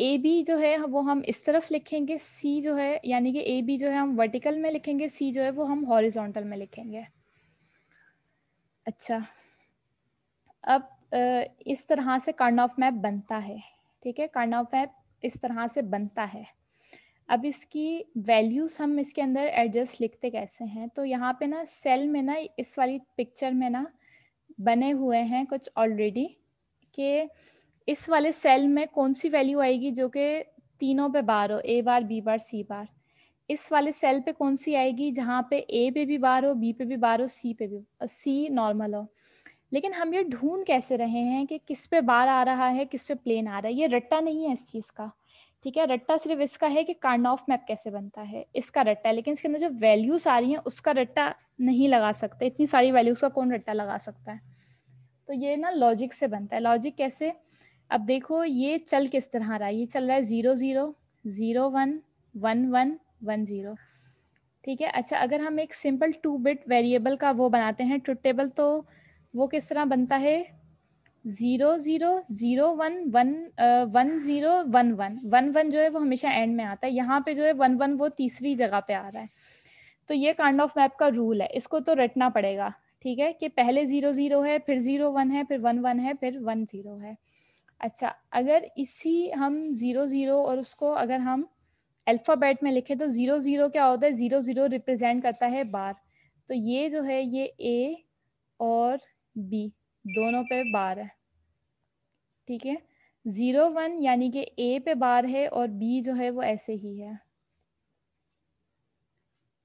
ए बी जो है वो हम इस तरफ लिखेंगे सी जो है यानी कि ए बी जो है हम वर्टिकल में लिखेंगे सी जो है वो हम हॉरिजॉन्टल में लिखेंगे अच्छा अब इस तरह से कार्ड ऑफ मैप बनता है ठीक है एप इस तरह से बनता है अब इसकी वैल्यूज़ हम इसके अंदर एडजस्ट लिखते कैसे हैं तो यहाँ पे ना सेल में ना इस वाली पिक्चर में ना बने हुए हैं कुछ ऑलरेडी कि इस वाले सेल में कौन सी वैल्यू आएगी जो कि तीनों पे बार हो ए बार बी बार सी बार इस वाले सेल पे कौन सी आएगी जहाँ पे ए पे भी बार हो बी पे भी बार हो सी पे भी सी नॉर्मल हो लेकिन हम ये ढूंढ कैसे रहे हैं कि किस पे बार आ रहा है किस पे प्लेन आ रहा है ये रट्टा नहीं है इस चीज़ का ठीक है रट्टा सिर्फ इसका है कि ऑफ मैप कैसे बनता है इसका रट्टा है लेकिन इसके अंदर जो वैल्यूज आ रही हैं उसका रट्टा नहीं लगा सकते इतनी सारी वैल्यूज का कौन रट्टा लगा सकता है तो ये ना लॉजिक से बनता है लॉजिक कैसे अब देखो ये चल किस तरह रहा है ये चल रहा है zero zero zero one one one one zero ठीक है अच्छा अगर हम एक सिंपल टू बिट वेरिएबल का वो बनाते हैं ट्रुथ टेबल तो वो किस तरह बनता है zero zero zero one one one zero one one one one जो है वो हमेशा एंड में आता है यहाँ पे जो है वन वन वो तीसरी जगह पे आ रहा है तो ये काइंड ऑफ मैप का रूल है इसको तो रटना पड़ेगा ठीक है कि पहले ज़ीरो ज़ीरो है फिर ज़ीरो वन है फिर वन वन है फिर वन ज़ीरो है अच्छा अगर इसी हम ज़ीरो ज़ीरो और उसको अगर हम अल्फ़ाबेट में लिखें तो ज़ीरो ज़ीरो क्या होता है ज़ीरो ज़ीरो रिप्रेजेंट करता है बार तो ये जो है ये ए और बी दोनों पे बार है ठीक है जीरो वन यानी कि ए पे बार है और बी जो है वो ऐसे ही है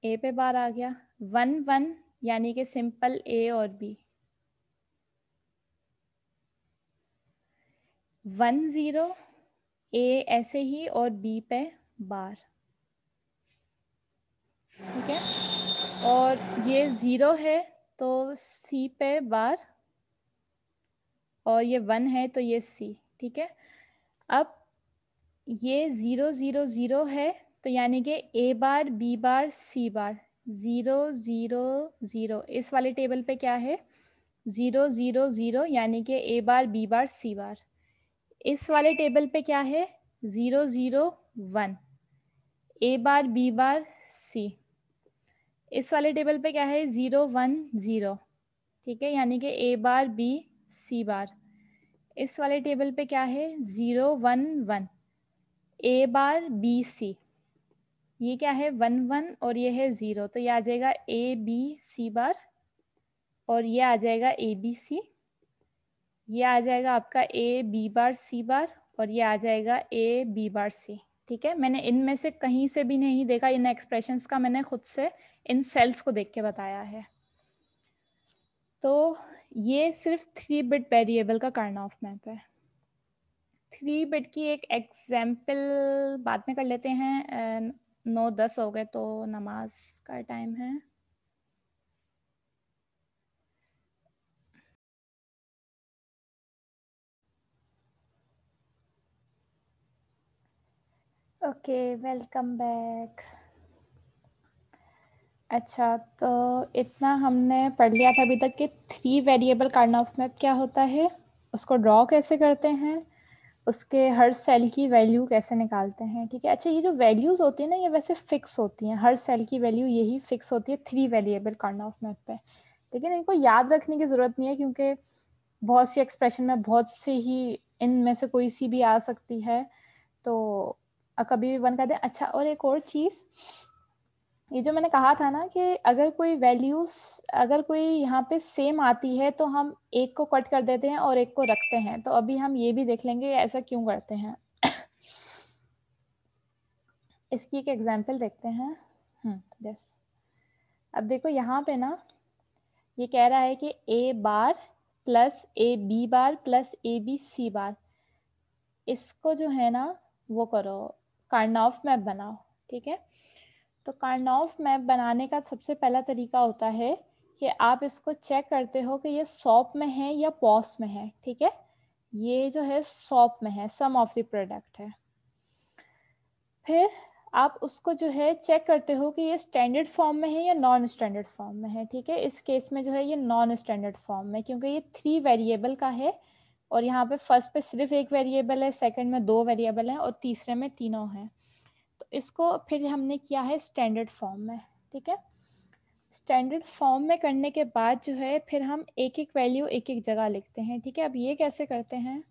ए पे बार आ गया वन वन यानी कि सिंपल ए और बी वन ज़ीरो ए ऐसे ही और बी पे बार ठीक है और ये ज़ीरो है तो सी पे बार और ये वन है तो ये सी ठीक है अब ये ज़ीरो ज़ीरो ज़ीरो है तो यानी कि A bar B bar C bar zero zero zero इस वाले टेबल पे क्या है ज़ीरो ज़ीरो ज़ीरो यानी कि A bar B bar C बार इस वाले टेबल पे क्या है zero zero one A bar B bar C इस वाले टेबल पे क्या है ज़ीरो वन ज़ीरो ठीक है यानी कि ए बार बी सी बार इस वाले टेबल पे क्या है zero one one A bar B C ये क्या है वन वन और ये है ज़ीरो तो ये आ जाएगा ए बी सी बार और ये आ जाएगा ए बी सी ये आ जाएगा आपका ए बी बार सी बार और ये आ जाएगा ए बी बार सी ठीक है मैंने इनमें से कहीं से भी नहीं देखा इन एक्सप्रेशन का मैंने खुद से इन सेल्स को देख के बताया है तो ये सिर्फ थ्री बिट वेरिएबल का करना ऑफ मैप है थ्री बिट की एक एग्जाम्पल बाद में कर लेते हैं नौ दस हो गए तो नमाज का टाइम है ओके वेलकम बैक अच्छा तो इतना हमने पढ़ लिया था अभी तक कि three variable Karnaugh map क्या होता है उसको ड्रॉ कैसे करते हैं उसके हर सेल की वैल्यू कैसे निकालते हैं ठीक है अच्छा ये जो वैल्यूज़ होती है ना ये वैसे फिक्स होती हैं हर सेल की वैल्यू यही फिक्स होती है three variable Karnaugh map पे लेकिन इनको याद रखने की ज़रूरत नहीं है क्योंकि बहुत सी एक्सप्रेशन में बहुत से ही इनमें से कोई सी भी आ सकती है तो कभी भी बंद कर दें अच्छा और एक और चीज़ ये जो मैंने कहा था ना कि अगर कोई वैल्यूज अगर कोई यहाँ पे सेम आती है तो हम एक को कट कर देते हैं और एक को रखते हैं तो अभी हम ये भी देख लेंगे ऐसा क्यों करते हैं इसकी एक एग्जांपल देखते हैं यस हम्म, अब देखो यहाँ पे ना ये कह रहा है कि A bar plus A B bar plus A B C bar इसको जो है ना वो करो कार्नाफ मैप बनाओ ठीक है तो कार्नाफ मैप बनाने का सबसे पहला तरीका होता है कि आप इसको चेक करते हो कि ये सॉप में है या पॉस में है ठीक है ये जो है सॉप में है सम ऑफ द प्रोडक्ट है फिर आप उसको जो है चेक करते हो कि ये स्टैंडर्ड फॉर्म में है या नॉन स्टैंडर्ड फॉर्म में है ठीक है इस केस में जो है ये नॉन स्टैंडर्ड फॉर्म में क्योंकि ये थ्री वेरिएबल का है और यहाँ पे फर्स्ट पे सिर्फ एक वेरिएबल है सेकंड में दो वेरिएबल है और तीसरे में तीनों हैं तो इसको फिर हमने किया है स्टैंडर्ड फॉर्म में ठीक है स्टैंडर्ड फॉर्म में करने के बाद जो है फिर हम एक एक वैल्यू एक एक जगह लिखते हैं ठीक है अब ये कैसे करते हैं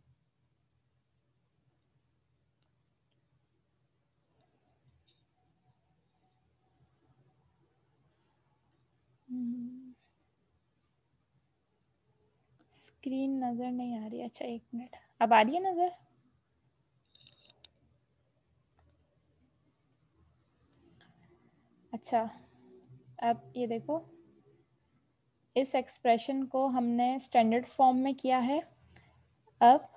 mm स्क्रीन नज़र नहीं आ रही अच्छा एक मिनट अब आ रही है नज़र अच्छा अब ये देखो इस एक्सप्रेशन को हमने स्टैंडर्ड फॉर्म में किया है अब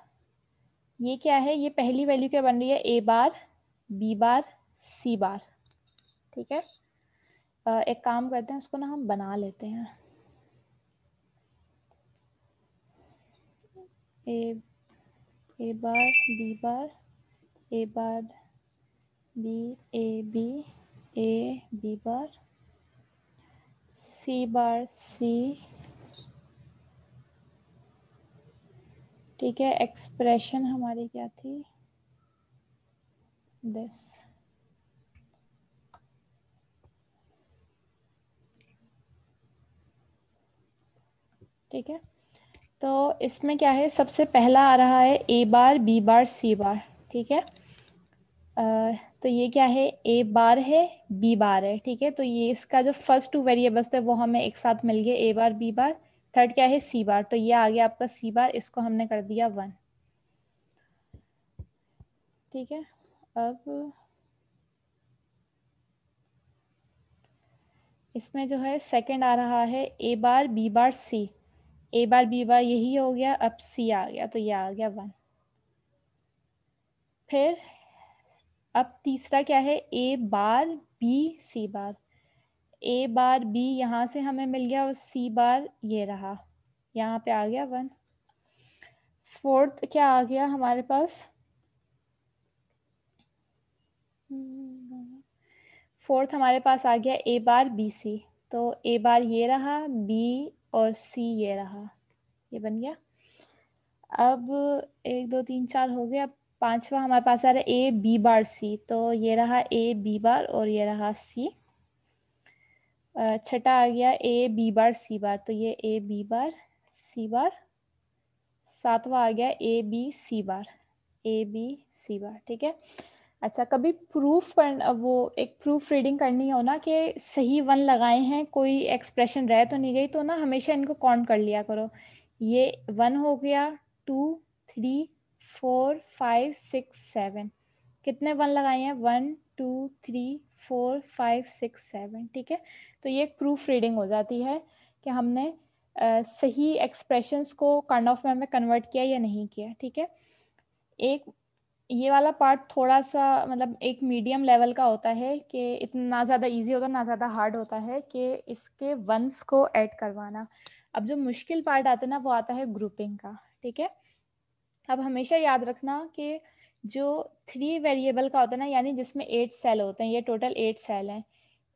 ये क्या है ये पहली वैल्यू क्या बन रही है A bar B bar C bar ठीक है एक काम करते हैं उसको ना हम बना लेते हैं A A bar B bar A bar B A B A B bar C bar C ठीक है एक्सप्रेशन हमारी क्या थी दिस ठीक है तो इसमें क्या है सबसे पहला आ रहा है A bar B bar C bar ठीक है आ, तो ये क्या है ए बार है बी बार है ठीक है तो ये इसका जो फर्स्ट टू वेरिएबल्स थे वो हमें एक साथ मिल गए ए बार बी बार थर्ड क्या है सी बार तो ये आ गया आपका सी बार इसको हमने कर दिया वन ठीक है अब इसमें जो है सेकंड आ रहा है A bar B bar C A bar B बार यही हो गया अब सी आ गया तो ये आ गया वन फिर अब तीसरा क्या है A bar B C bar A bar B यहाँ से हमें मिल गया और सी बार ये रहा यहाँ पे आ गया वन फोर्थ क्या आ गया हमारे पास फोर्थ हमारे पास आ गया ए बार बी सी तो ए बार ये रहा बी और सी ये रहा ये बन गया अब एक दो तीन चार हो गया पांचवा हमारे पास आ रहा है ए बी बार सी तो ये रहा ए बी बार और ये रहा सी छठा आ गया A B bar C bar तो ये ए बी बार सी बार सातवा आ गया A B C bar A B C bar ठीक है अच्छा कभी प्रूफ कर वो एक प्रूफ रीडिंग करनी हो ना कि सही वन लगाए हैं कोई एक्सप्रेशन रह तो नहीं गई तो ना हमेशा इनको काउंट कर लिया करो ये वन हो गया two three four five six seven कितने वन लगाए हैं one two three four five six seven ठीक है तो ये एक प्रूफ रीडिंग हो जाती है कि हमने आ, सही एक्सप्रेशंस को कांड ऑफ में कन्वर्ट किया या नहीं किया ठीक है एक ये वाला पार्ट थोड़ा सा मतलब एक मीडियम लेवल का होता है कि इतना ज़्यादा इजी होता है ना ज़्यादा हार्ड होता है कि इसके वंस को ऐड करवाना अब जो मुश्किल पार्ट आता है ना वो आता है ग्रुपिंग का ठीक है अब हमेशा याद रखना कि जो थ्री वेरिएबल का होता है ना यानी जिसमें एट सेल होते हैं ये टोटल एट सेल हैं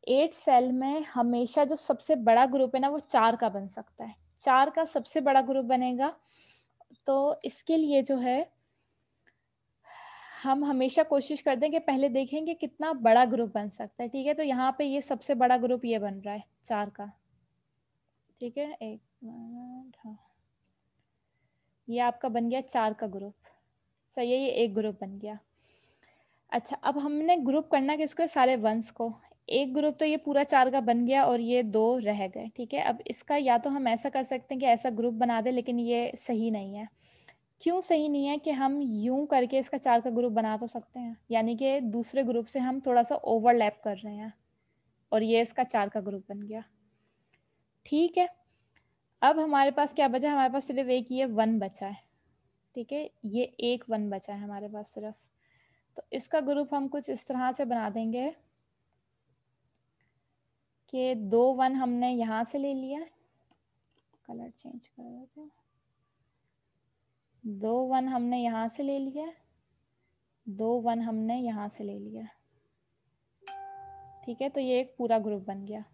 एट सेल में हमेशा जो सबसे बड़ा ग्रुप है ना वो चार का बन सकता है चार का सबसे बड़ा ग्रुप बनेगा तो इसके लिए जो है हम हमेशा कोशिश करते हैं कि पहले देखेंगे कितना बड़ा ग्रुप बन सकता है ठीक है तो यहाँ पे ये सबसे बड़ा ग्रुप ये बन रहा है चार का ठीक है एक मिनट हाँ ये आपका बन गया चार का ग्रुप सही है ये एक ग्रुप बन गया अच्छा अब हमने ग्रुप करना किसको है सारे वंस को एक ग्रुप तो ये पूरा चार का बन गया और ये दो रह गए ठीक है अब इसका या तो हम ऐसा कर सकते हैं कि ऐसा ग्रुप बना दे लेकिन ये सही नहीं है क्यों सही नहीं है कि हम यूं करके इसका चार का ग्रुप बना तो सकते हैं यानी कि दूसरे ग्रुप से हम थोड़ा सा ओवरलैप कर रहे हैं और ये इसका चार का ग्रुप बन गया ठीक है अब हमारे पास क्या बचा है हमारे पास सिर्फ एक ये वन बचा है ठीक है ये एक वन बचा है हमारे पास सिर्फ तो इसका ग्रुप हम कुछ इस तरह से बना देंगे कि दो वन हमने यहाँ से ले लिया कलर चेंज कर देते हैं दो वन हमने यहाँ से ले लिया दो वन हमने यहाँ से ले लिया ठीक है तो ये एक पूरा ग्रुप बन गया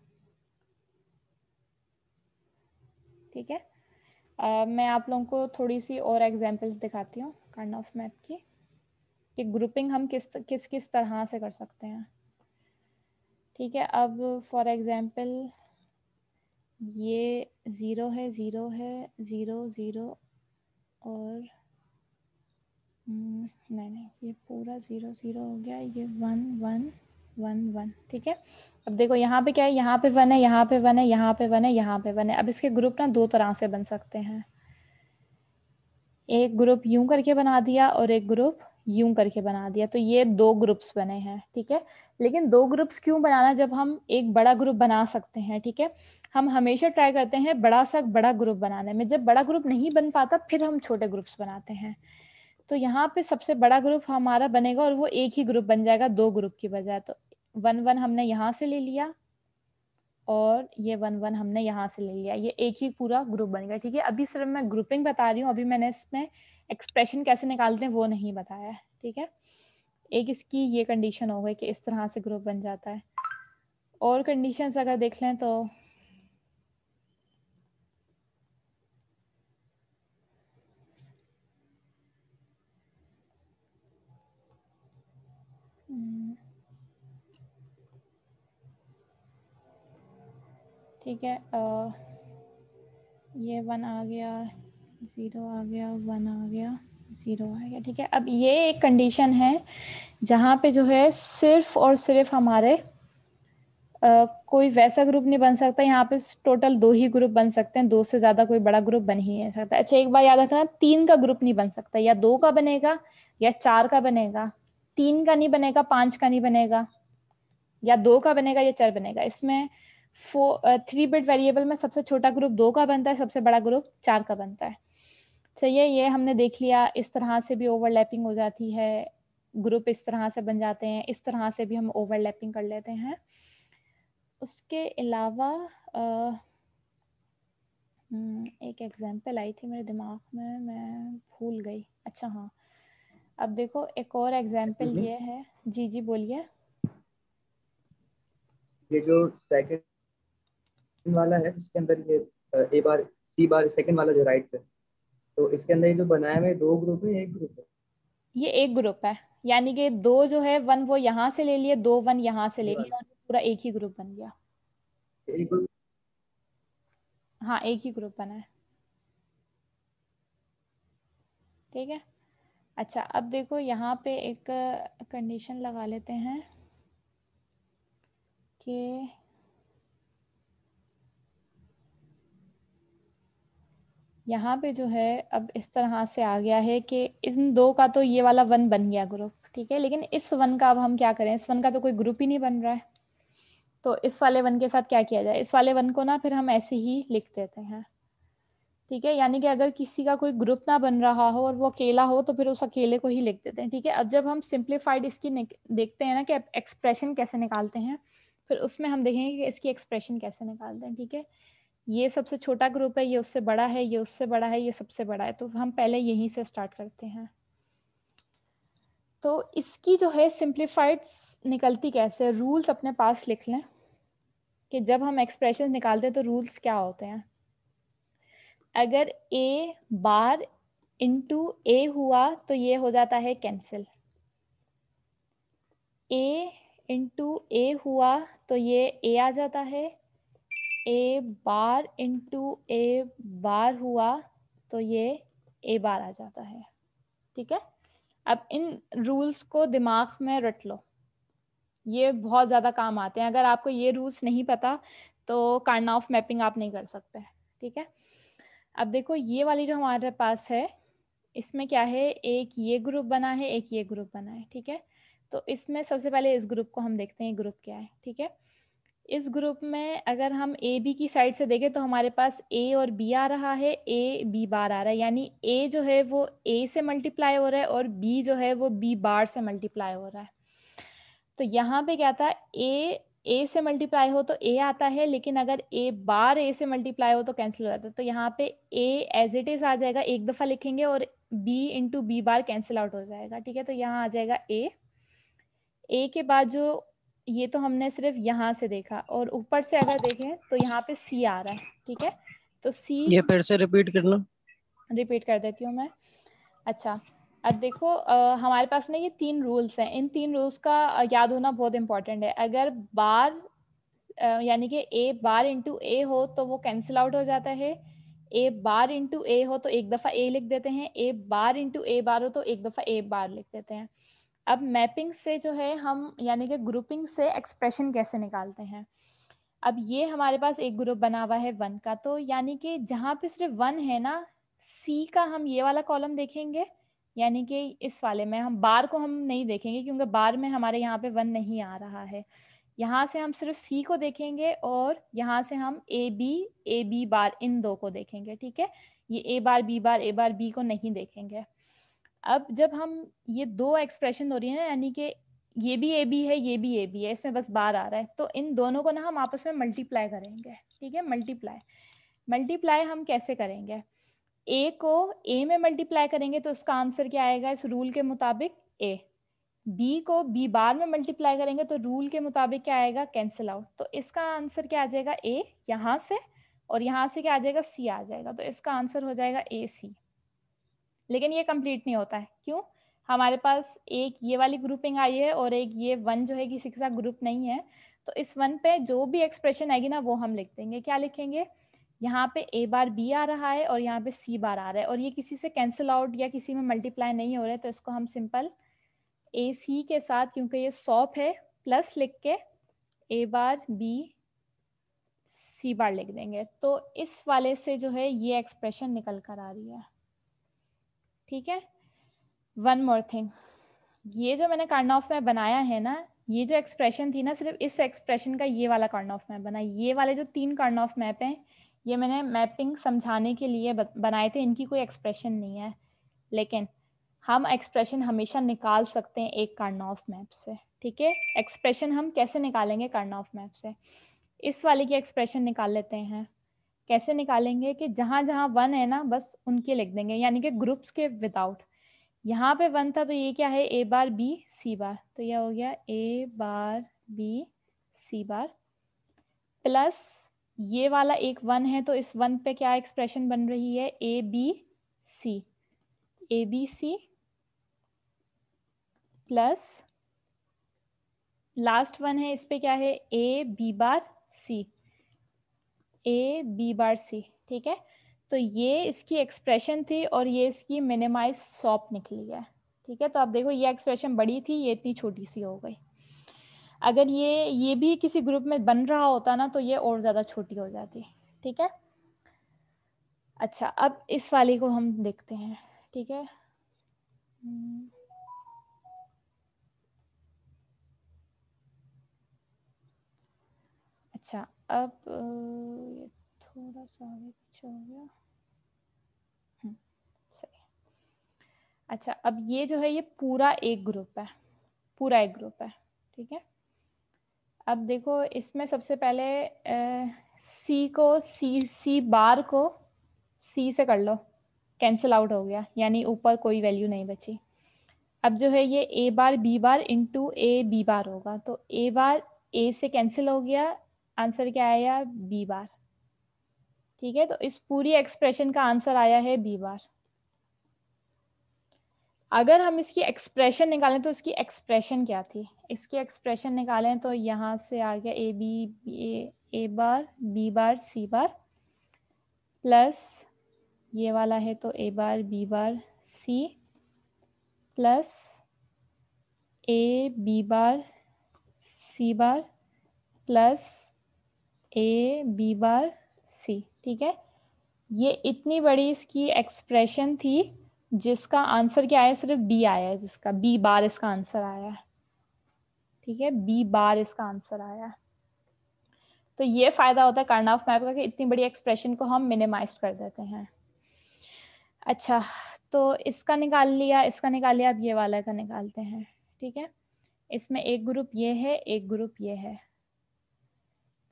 ठीक है uh, मैं आप लोगों को थोड़ी सी और एग्जांपल्स दिखाती हूँ कर्न ऑफ मैप की कि ग्रुपिंग हम किस किस किस तरह से कर सकते हैं ठीक है अब फॉर एग्जांपल ये ज़ीरो है ज़ीरो है ज़ीरो ज़ीरो और हम्म, नहीं नहीं ये पूरा ज़ीरो ज़ीरो हो गया ये वन वन वन वन ठीक है अब देखो यहाँ पे क्या है यहाँ पे वन है यहाँ पे वन है यहाँ पे वन है यहाँ पे वन है अब इसके ग्रुप ना दो तरह से बन सकते हैं एक ग्रुप यूं करके बना दिया और एक ग्रुप यूं करके बना दिया तो ये दो ग्रुप्स बने हैं ठीक है लेकिन दो ग्रुप्स क्यों बनाना जब हम एक बड़ा ग्रुप बना सकते हैं ठीक है हम हमेशा ट्राई करते हैं बड़ा सा बड़ा ग्रुप बनाने में जब बड़ा ग्रुप नहीं बन पाता फिर हम छोटे ग्रुप्स बनाते हैं तो यहाँ पे सबसे बड़ा ग्रुप हमारा बनेगा और वो एक ही ग्रुप बन जाएगा दो ग्रुप की बजाय तो वन वन हमने यहाँ से ले लिया और ये वन वन हमने यहाँ से ले लिया ये एक ही पूरा ग्रुप बन गया ठीक है अभी सिर्फ मैं ग्रुपिंग बता रही हूँ अभी मैंने इसमें एक्सप्रेशन कैसे निकालते हैं वो नहीं बताया ठीक है एक इसकी ये कंडीशन हो गई कि इस तरह से ग्रुप बन जाता है और कंडीशंस अगर देख लें तो ठीक है आ, ये वन आ गया ज़ीरो आ गया वन आ गया ज़ीरो आ गया ठीक है अब ये एक कंडीशन है जहाँ पे जो है सिर्फ और सिर्फ हमारे आ, कोई वैसा ग्रुप नहीं बन सकता यहाँ पे टोटल दो ही ग्रुप बन सकते हैं दो से ज़्यादा कोई बड़ा ग्रुप बन ही नहीं सकता अच्छा एक बार याद रखना तीन का ग्रुप नहीं बन सकता या दो का बनेगा या चार का बनेगा तीन का नहीं बनेगा पांच का नहीं बनेगा या दो का बनेगा या चार बनेगा इसमें फोर थ्री बिट वेरिएबल में सबसे छोटा ग्रुप दो का बनता है सबसे बड़ा ग्रुप चार का बनता है चलिए तो ये हमने देख लिया इस तरह से भी ओवरलैपिंग हो जाती है ग्रुप इस तरह से बन जाते हैं इस तरह से भी हम ओवरलैपिंग कर लेते हैं उसके अलावा हम्म, एक एग्जांपल आई थी मेरे दिमाग में मैं भूल गई अच्छा हाँ अब देखो एक और एग्जांपल ये है जी जी बोलिए ये जो सेकंड वाला है इसके अंदर ये A bar C bar second वाला जो राइट है तो इसके अंदर ये जो बनाया हुआ है दो ग्रुप है एक ग्रुप है ये एक ग्रुप है यानी कि दो जो है वन वो यहाँ से ले लिए दो वन यहाँ से ले लिए और पूरा एक ही ग्रुप बन गया एक हाँ एक ही ग्रुप बना है ठीक है अच्छा अब देखो यहाँ पे एक कंडीशन लगा लेते हैं कि यहाँ पे जो है अब इस तरह से आ गया है कि इन दो का तो ये वाला वन बन गया ग्रुप ठीक है लेकिन इस वन का अब हम क्या करें इस वन का तो कोई ग्रुप ही नहीं बन रहा है तो इस वाले वन के साथ क्या किया जाए इस वाले वन को ना फिर हम ऐसे ही लिख देते हैं ठीक है यानी कि अगर किसी का कोई ग्रुप ना बन रहा हो और वो अकेला हो तो फिर उस अकेले को ही लिख देते हैं ठीक है अब जब हम सिंप्लीफाइड इसकी देखते हैं ना कि एक्सप्रेशन कैसे निकालते हैं फिर उसमें हम देखेंगे कि इसकी एक्सप्रेशन कैसे निकालते हैं ठीक है ये सबसे छोटा ग्रुप है ये उससे बड़ा है ये उससे बड़ा है ये सबसे बड़ा है तो हम पहले यहीं से स्टार्ट करते हैं तो इसकी जो है सिंप्लीफाइड निकलती कैसे रूल्स अपने पास लिख लें कि जब हम एक्सप्रेशन निकालते हैं तो रूल्स क्या होते हैं अगर ए बार इंटू ए हुआ तो ये हो जाता है कैंसिल ए इंटू ए हुआ तो ये ए आ जाता है ए बार इंटू ए बार हुआ तो ये ए बार आ जाता है ठीक है अब इन रूल्स को दिमाग में रट लो ये बहुत ज़्यादा काम आते हैं अगर आपको ये रूल्स नहीं पता तो कार्ड ऑफ मैपिंग आप नहीं कर सकते ठीक है अब देखो ये वाली जो हमारे पास है इसमें क्या है एक ये ग्रुप बना है एक ये ग्रुप बना है ठीक है तो इसमें सबसे पहले इस ग्रुप को हम देखते हैं ग्रुप क्या है ठीक है इस ग्रुप में अगर हम ए बी की साइड से देखें तो हमारे पास ए और बी आ रहा है ए बी बार आ रहा है यानी ए जो है वो ए से मल्टीप्लाई हो रहा है और बी जो है वो बी बार से मल्टीप्लाई हो रहा है तो यहाँ पे क्या था ए ए से मल्टीप्लाई हो तो ए आता है लेकिन अगर ए बार ए से मल्टीप्लाई हो तो कैंसिल हो जाता है तो यहाँ पे ए एज इट इज आ जाएगा एक दफ़ा लिखेंगे और B into B bar cancel out हो जाएगा ठीक है तो यहाँ आ जाएगा ए ए के बाद जो ये तो हमने सिर्फ यहाँ से देखा और ऊपर से अगर देखें तो यहाँ पे सी आ रहा है ठीक है तो सी ये फिर से रिपीट करना रिपीट कर देती हूँ मैं अच्छा अब देखो आ, हमारे पास में ये तीन रूल्स हैं इन तीन रूल्स का याद होना बहुत इम्पोर्टेंट है अगर बार यानी कि ए बार इंटू ए हो तो वो कैंसिल आउट हो जाता है ए बार इंटू ए हो तो एक दफ़ा ए लिख देते हैं ए बार इंटू ए बार हो तो एक दफ़ा ए बार लिख देते हैं अब मैपिंग से जो है हम यानी कि ग्रुपिंग से एक्सप्रेशन कैसे निकालते हैं अब ये हमारे पास एक ग्रुप बना हुआ है वन का तो यानी कि जहाँ पे सिर्फ वन है ना सी का हम ये वाला कॉलम देखेंगे यानी कि इस वाले में हम बार को हम नहीं देखेंगे क्योंकि बार में हमारे यहाँ पे वन नहीं आ रहा है यहाँ से हम सिर्फ सी को देखेंगे और यहाँ से हम ए बी ए बी बार इन दो को देखेंगे ठीक है ये A bar B bar A bar B को नहीं देखेंगे अब जब हम ये दो एक्सप्रेशन हो रही है यानी कि ये भी ए बी है ये भी ए बी है इसमें बस बार आ रहा है तो इन दोनों को ना हम आपस में मल्टीप्लाई करेंगे ठीक है मल्टीप्लाई मल्टीप्लाई हम कैसे करेंगे ए को ए में मल्टीप्लाई करेंगे तो उसका आंसर क्या आएगा इस रूल के मुताबिक ए बी को बी बार में मल्टीप्लाई करेंगे तो रूल के मुताबिक क्या आएगा कैंसिल आउट तो इसका आंसर क्या आ जाएगा ए यहाँ से और यहाँ से क्या आ जाएगा सी आ जाएगा तो इसका आंसर हो जाएगा ए सी लेकिन ये कम्प्लीट नहीं होता है क्यों हमारे पास एक ये वाली ग्रुपिंग आई है और एक ये वन जो है किसी के साथ ग्रुप नहीं है तो इस वन पे जो भी एक्सप्रेशन आएगी ना वो हम लिख देंगे क्या लिखेंगे यहाँ पे ए बार बी आ रहा है और यहाँ पे सी बार आ रहा है और ये किसी से कैंसिल आउट या किसी में मल्टीप्लाई नहीं हो रहा है तो इसको हम सिंपल ए सी के साथ क्योंकि ये सॉप है प्लस लिख के ए बार बी सी बार लिख देंगे तो इस वाले से जो है ये एक्सप्रेशन निकल कर आ रही है ठीक है वन मोर थिंग ये जो मैंने कार्ड ऑफ में बनाया है ना ये जो एक्सप्रेशन थी ना सिर्फ इस एक्सप्रेशन का ये वाला कार्ड ऑफ मैप बना ये वाले जो तीन कार्ड ऑफ मैप हैं ये मैंने मैपिंग समझाने के लिए बनाए थे इनकी कोई एक्सप्रेशन नहीं है लेकिन हम एक्सप्रेशन हमेशा निकाल सकते हैं एक कार्ड ऑफ मैप से ठीक है एक्सप्रेशन हम कैसे निकालेंगे कार्ड ऑफ मैप से इस वाले की एक्सप्रेशन निकाल लेते हैं कैसे निकालेंगे कि जहां जहां वन है ना बस उनके लिख देंगे यानी कि ग्रुप्स के विदाउट यहाँ पे वन था तो ये क्या है A bar B C bar तो यह हो गया A bar B C bar plus ये वाला एक वन है तो इस वन पे क्या एक्सप्रेशन बन रही है A B C A B C plus last one है इस पे क्या है A B bar C A B bar C ठीक है तो ये इसकी एक्सप्रेशन थी और ये इसकी मिनिमाइज सॉप निकली है ठीक है तो आप देखो ये एक्सप्रेशन बड़ी थी ये इतनी छोटी सी हो गई अगर ये ये भी किसी ग्रुप में बन रहा होता ना तो ये और ज़्यादा छोटी हो जाती ठीक है अच्छा अब इस वाली को हम देखते हैं ठीक है अच्छा अब ये थोड़ा सा आगे पीछे हो गया हम्म, सही अच्छा अब ये जो है ये पूरा एक ग्रुप है पूरा एक ग्रुप है ठीक है अब देखो इसमें सबसे पहले सी को सी सी बार को सी से कर लो कैंसिल आउट हो गया यानी ऊपर कोई वैल्यू नहीं बची अब जो है ये A bar B bar into A B bar होगा तो ए बार ए से कैंसिल हो गया आंसर क्या आया बी बार ठीक है तो इस पूरी एक्सप्रेशन का आंसर आया है बी बार अगर हम इसकी एक्सप्रेशन निकालें तो इसकी एक्सप्रेशन क्या थी इसकी एक्सप्रेशन निकालें तो यहाँ से आ गया A B A bar B bar C bar plus ये वाला है तो A bar B bar C plus A B bar C bar plus A B bar C ठीक है ये इतनी बड़ी इसकी एक्सप्रेशन थी जिसका आंसर क्या आया सिर्फ बी आया है जिसका बी बार इसका आंसर आया है ठीक है बी बार इसका आंसर आया है तो ये फ़ायदा होता है कार्न ऑफ मैप का कि इतनी बड़ी एक्सप्रेशन को हम मिनिमाइज कर देते हैं अच्छा तो इसका निकाल लिया इसका निकाल लिया अब ये वाला का निकालते हैं ठीक है इसमें एक ग्रुप ये है एक ग्रुप ये है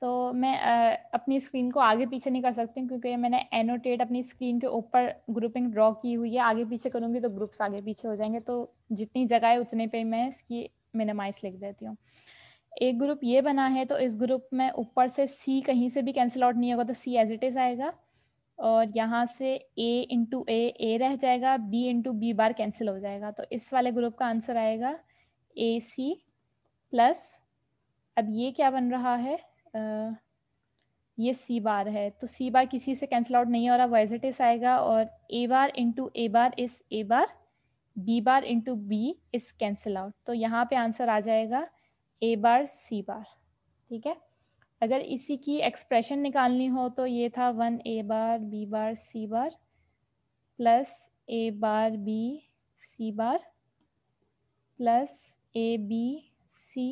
तो मैं अपनी स्क्रीन को आगे पीछे नहीं कर सकती हूँ क्योंकि मैंने एनोटेट अपनी स्क्रीन के ऊपर ग्रुपिंग ड्रॉ की हुई है आगे पीछे करूँगी तो ग्रुप्स आगे पीछे हो जाएंगे तो जितनी जगह है उतने पे मैं इसकी मिनिमाइज लिख देती हूँ एक ग्रुप ये बना है तो इस ग्रुप में ऊपर से सी कहीं से भी कैंसिल आउट नहीं होगा तो सी एज इट इज़ आएगा और यहाँ से ए इंटू ए ए रह जाएगा B into B bar cancel हो जाएगा तो इस वाले ग्रुप का आंसर आएगा ए सी प्लस अब ये क्या बन रहा है ये सी बार है तो सी बार किसी से कैंसिल आउट नहीं हो रहा वाई जेड आएगा और A bar into A bar इस A bar B bar into B इस कैंसिल आउट तो यहाँ पे आंसर आ जाएगा ए बार सी बार ठीक है अगर इसी की एक्सप्रेशन निकालनी हो तो ये था one A bar B bar C bar plus A bar B C bar plus A B C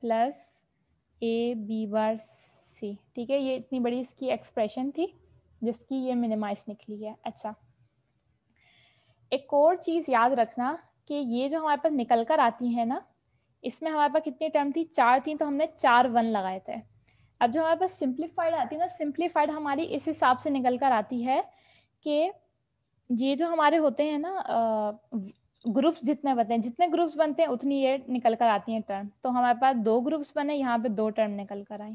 plus A B bar C ठीक है ये इतनी बड़ी इसकी एक्सप्रेशन थी जिसकी ये मिनिमाइज निकली है अच्छा एक और चीज़ याद रखना कि ये जो हमारे पास निकल कर आती है ना इसमें हमारे पास कितनी टर्म थी चार थी तो हमने चार वन लगाए थे अब जो हमारे पास सिंप्लीफाइड आती है ना सिंप्लीफाइड हमारी इस हिसाब से निकल कर आती है कि ये जो हमारे होते हैं ना ग्रुप्स जितने बनते हैं जितने ग्रुप्स बनते हैं उतनी ये निकल कर आती हैं टर्म तो हमारे पास दो ग्रुप्स बने यहाँ पे दो टर्म निकल कर आई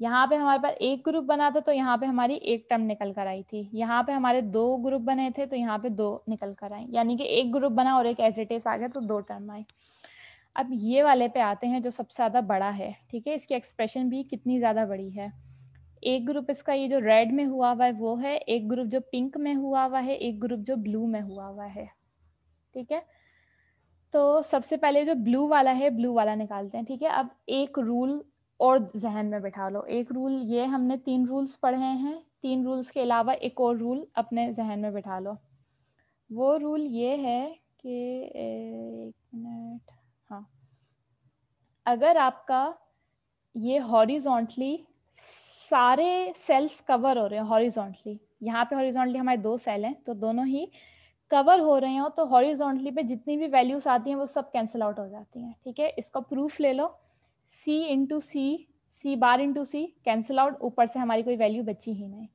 यहाँ पे हमारे पास एक ग्रुप बना था तो यहाँ पे हमारी एक टर्म निकल कर आई थी यहाँ पे हमारे दो ग्रुप बने थे तो यहाँ पे दो निकल कर आए यानी कि एक ग्रुप बना और एक एजेटेस आ गया तो दो टर्म आए अब ये वाले पे आते हैं जो सबसे ज़्यादा बड़ा है ठीक है इसकी एक्सप्रेशन भी कितनी ज़्यादा बड़ी है एक ग्रुप इसका ये जो रेड में हुआ हुआ है वो है एक ग्रुप जो पिंक में हुआ हुआ है एक ग्रुप जो ब्लू में हुआ हुआ है ठीक है तो सबसे पहले जो ब्लू वाला है ब्लू वाला निकालते हैं ठीक है अब एक रूल और जहन में बैठा लो एक रूल ये हमने तीन रूल्स पढ़े हैं तीन रूल्स के अलावा एक और रूल अपने जहन में बैठा लो वो रूल ये है कि एक मिनट हाँ अगर आपका ये हॉरिजॉन्टली सारे सेल्स कवर हो रहे हैं हॉरिजॉन्टली यहाँ पे हॉरिजॉन्टली हमारे दो सेल हैं तो दोनों ही कवर हो रहे हो तो हॉरिजॉन्टली पे जितनी भी वैल्यूज आती हैं वो सब कैंसिल आउट हो जाती हैं ठीक है इसका प्रूफ ले लो C into C C bar into C cancel out ऊपर से हमारी कोई वैल्यू बची ही नहीं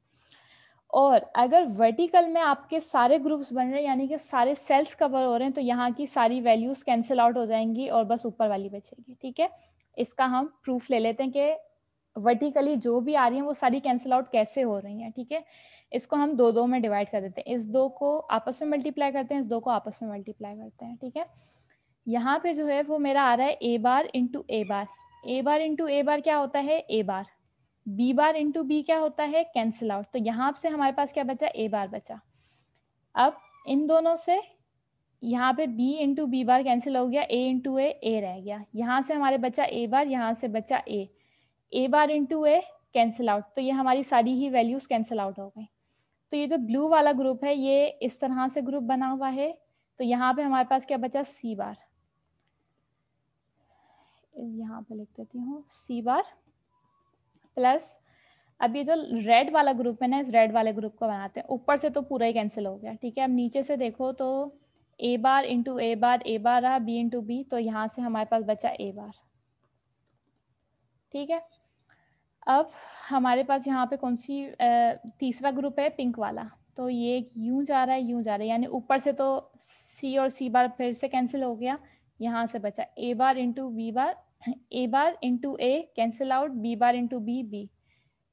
और अगर वर्टिकल में आपके सारे ग्रुप्स बन रहे हैं यानी कि सारे सेल्स कवर हो रहे हैं तो यहाँ की सारी वैल्यूज कैंसिल आउट हो जाएंगी और बस ऊपर वाली बचेगी ठीक है इसका हम प्रूफ ले लेते हैं कि वर्टिकली जो भी आ रही है वो सारी कैंसिल आउट कैसे हो रही है ठीक है इसको हम दो दो में डिवाइड कर देते हैं इस दो को आपस में मल्टीप्लाई करते हैं इस दो को आपस में मल्टीप्लाई करते हैं ठीक है यहाँ पे जो है वो मेरा आ रहा है A bar into A bar A bar into A बार क्या होता है A bar B bar into B क्या होता है कैंसिल आउट तो यहाँ से हमारे पास क्या बचा ए बार बचा अब इन दोनों से यहाँ पे B into B bar cancel हो गया ए इंटू ए ए रह गया यहाँ से हमारे बच्चा ए बार यहाँ से बच्चा A A bar into A cancel out तो ये हमारी सारी ही वैल्यूज कैंसिल आउट हो गई तो ये जो ब्लू वाला ग्रुप है ये इस तरह से ग्रुप बना हुआ है तो यहाँ पे हमारे पास क्या बचा सी बार यहाँ पे लिख देती हूँ सी बार प्लस अब ये जो रेड वाला ग्रुप है ना इस रेड वाले ग्रुप को बनाते हैं ऊपर से तो पूरा ही कैंसिल हो गया ठीक है अब नीचे से देखो तो A bar into A bar A बार रहा बी इंटू बी तो यहाँ से हमारे पास बचा ए बार ठीक है अब हमारे पास यहाँ पे कौन सी तीसरा ग्रुप है पिंक वाला तो ये यूं जा रहा है यूं जा रहा है यानी ऊपर से तो सी और सी बार फिर से कैंसिल हो गया यहाँ से बचा A bar into B bar A bar into A cancel out B bar into B B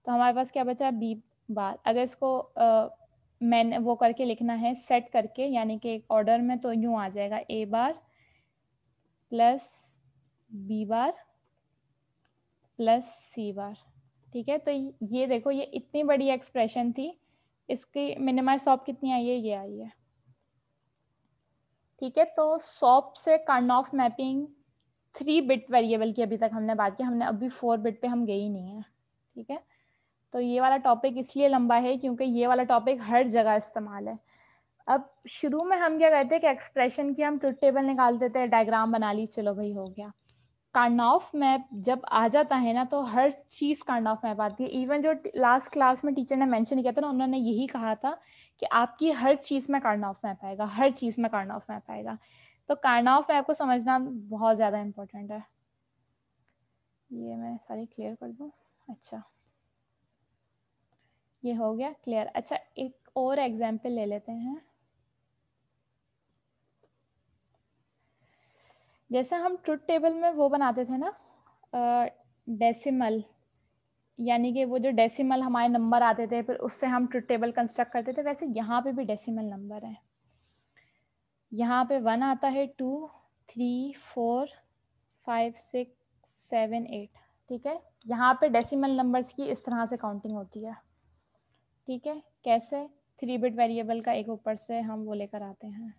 तो हमारे पास क्या बचा बी बार अगर इसको आ, मैंने वो करके लिखना है सेट करके यानी कि एक ऑर्डर में तो यूं आ जाएगा A bar plus B bar plus C bar ठीक है तो ये देखो ये इतनी बड़ी एक्सप्रेशन थी इसकी मिनिमाइज सॉप कितनी आई है ये आई है ठीक है तो सॉप से Karnaugh mapping three bit variable की अभी तक हमने बात की हमने अभी फोर बिट पे हम गए ही नहीं है ठीक है तो ये वाला टॉपिक इसलिए लंबा है क्योंकि ये वाला टॉपिक हर जगह इस्तेमाल है अब शुरू में हम क्या करते हैं कि एक्सप्रेशन की हम ट्रुथ टेबल निकालते थे डायग्राम बना ली चलो भाई हो गया कार्नाफ मैप जब आ जाता है ना तो हर चीज़ कार्नाफ मैप आती है इवन जो लास्ट क्लास में टीचर ने मेंशन किया था ना उन्होंने यही कहा था कि आपकी हर चीज़ में कार्नाफ मैप आएगा हर चीज़ में कार्नाफ मैप आएगा तो कार्नाफ मैप को समझना बहुत ज़्यादा इम्पोर्टेंट है ये मैं सारी क्लियर कर दूँ अच्छा ये हो गया क्लियर अच्छा एक और एग्जाम्पल ले लेते हैं जैसे हम ट्रुथ टेबल में वो बनाते थे ना डेसिमल यानी कि वो जो डेसिमल हमारे नंबर आते थे फिर उससे हम ट्रुथ टेबल कंस्ट्रक्ट करते थे वैसे यहाँ पे भी डेसिमल नंबर है यहाँ पे वन आता है two three four five six seven eight ठीक है यहाँ पे डेसिमल नंबर्स की इस तरह से काउंटिंग होती है ठीक है कैसे थ्री बिट वेरिएबल का एक ऊपर से हम वो लेकर आते हैं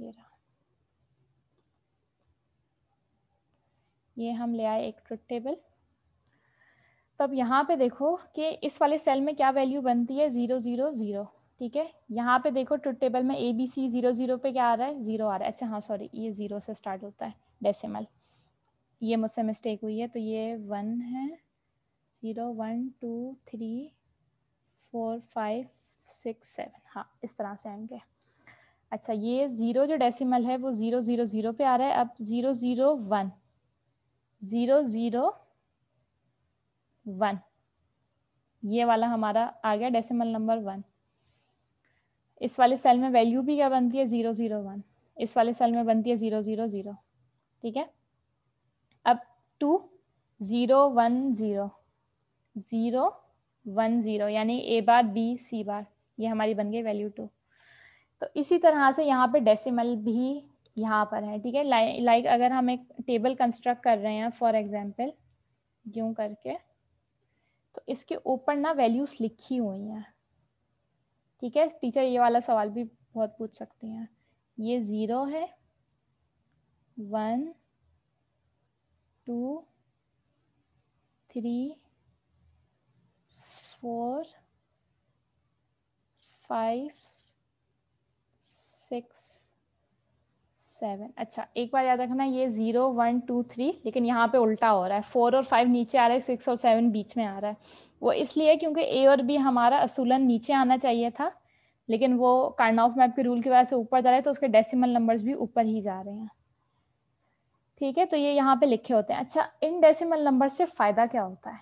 ये रहा ये हम ले आए एक ट्रुथ टेबल तो अब यहाँ पे देखो कि इस वाले सेल में क्या वैल्यू बनती है ज़ीरो ज़ीरो ज़ीरो ठीक है यहाँ पे देखो ट्रुथ टेबल में A B C zero zero पे क्या आ रहा है ज़ीरो आ रहा है अच्छा हाँ सॉरी ये ज़ीरो से स्टार्ट होता है डेसिमल ये मुझसे मिस्टेक हुई है तो ये वन है zero one two three four five six seven हाँ इस तरह से आएंगे अच्छा ये ज़ीरो जो डेसिमल है वो ज़ीरो ज़ीरो ज़ीरो पे आ रहा है अब zero zero one zero zero one ये वाला हमारा आ गया डेसिमल नंबर वन इस वाले सेल में वैल्यू भी क्या बनती है जीरो जीरो वन इस वाले सेल में बनती है जीरो जीरो जीरो ठीक है अब two zero one zero zero one zero यानी A bar B C bar ये हमारी बन गई वैल्यू टू तो इसी तरह से यहाँ पे डेसिमल भी यहाँ पर है ठीक है लाइक अगर हम एक टेबल कंस्ट्रक्ट कर रहे हैं फॉर एग्जांपल यूं करके तो इसके ऊपर ना वैल्यूज लिखी हुई हैं ठीक है टीचर ये वाला सवाल भी बहुत पूछ सकती हैं ये ज़ीरो है one two three four five six seven अच्छा एक बार याद रखना ये जीरो वन टू थ्री लेकिन यहाँ पे उल्टा हो रहा है फोर और फाइव नीचे आ रहा है सिक्स और सेवन बीच में आ रहा है वो इसलिए क्योंकि ए और बी हमारा असूलन नीचे आना चाहिए था लेकिन वो कार्ड ऑफ मैप के रूल की वजह से ऊपर जा रहा है तो उसके डेसिमल नंबर्स भी ऊपर ही जा रहे हैं ठीक है तो ये यहाँ पे लिखे होते हैं अच्छा इन डेसिमल नंबर से फ़ायदा क्या होता है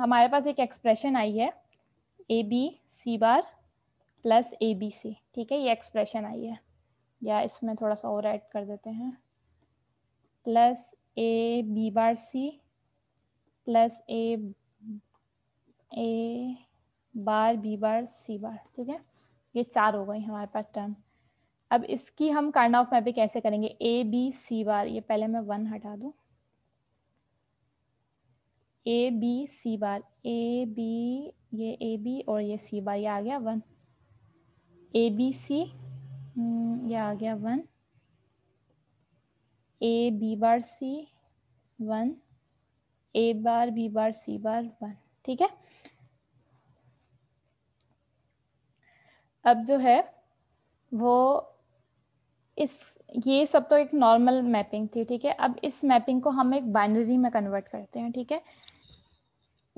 हमारे पास एक एक्सप्रेशन आई है A B C bar plus A B C ठीक है ये एक्सप्रेशन आई है या इसमें थोड़ा सा और ऐड कर देते हैं plus A B bar C plus A A bar B bar C bar ठीक है ये चार हो गई हमारे पास टर्म अब इसकी हम कार्ड ऑफ मैपिंग कैसे करेंगे ए बी सी बार ये पहले मैं वन हटा दूं ए B C bar A B ये ए बी और ये सी बार ये आ गया वन ए बी सी हम्म, ये आ गया one A B bar C one A bar B bar C bar one ठीक है अब जो है वो इस ये सब तो एक नॉर्मल मैपिंग थी ठीक है अब इस मैपिंग को हम एक बाइनरी में कन्वर्ट करते हैं ठीक है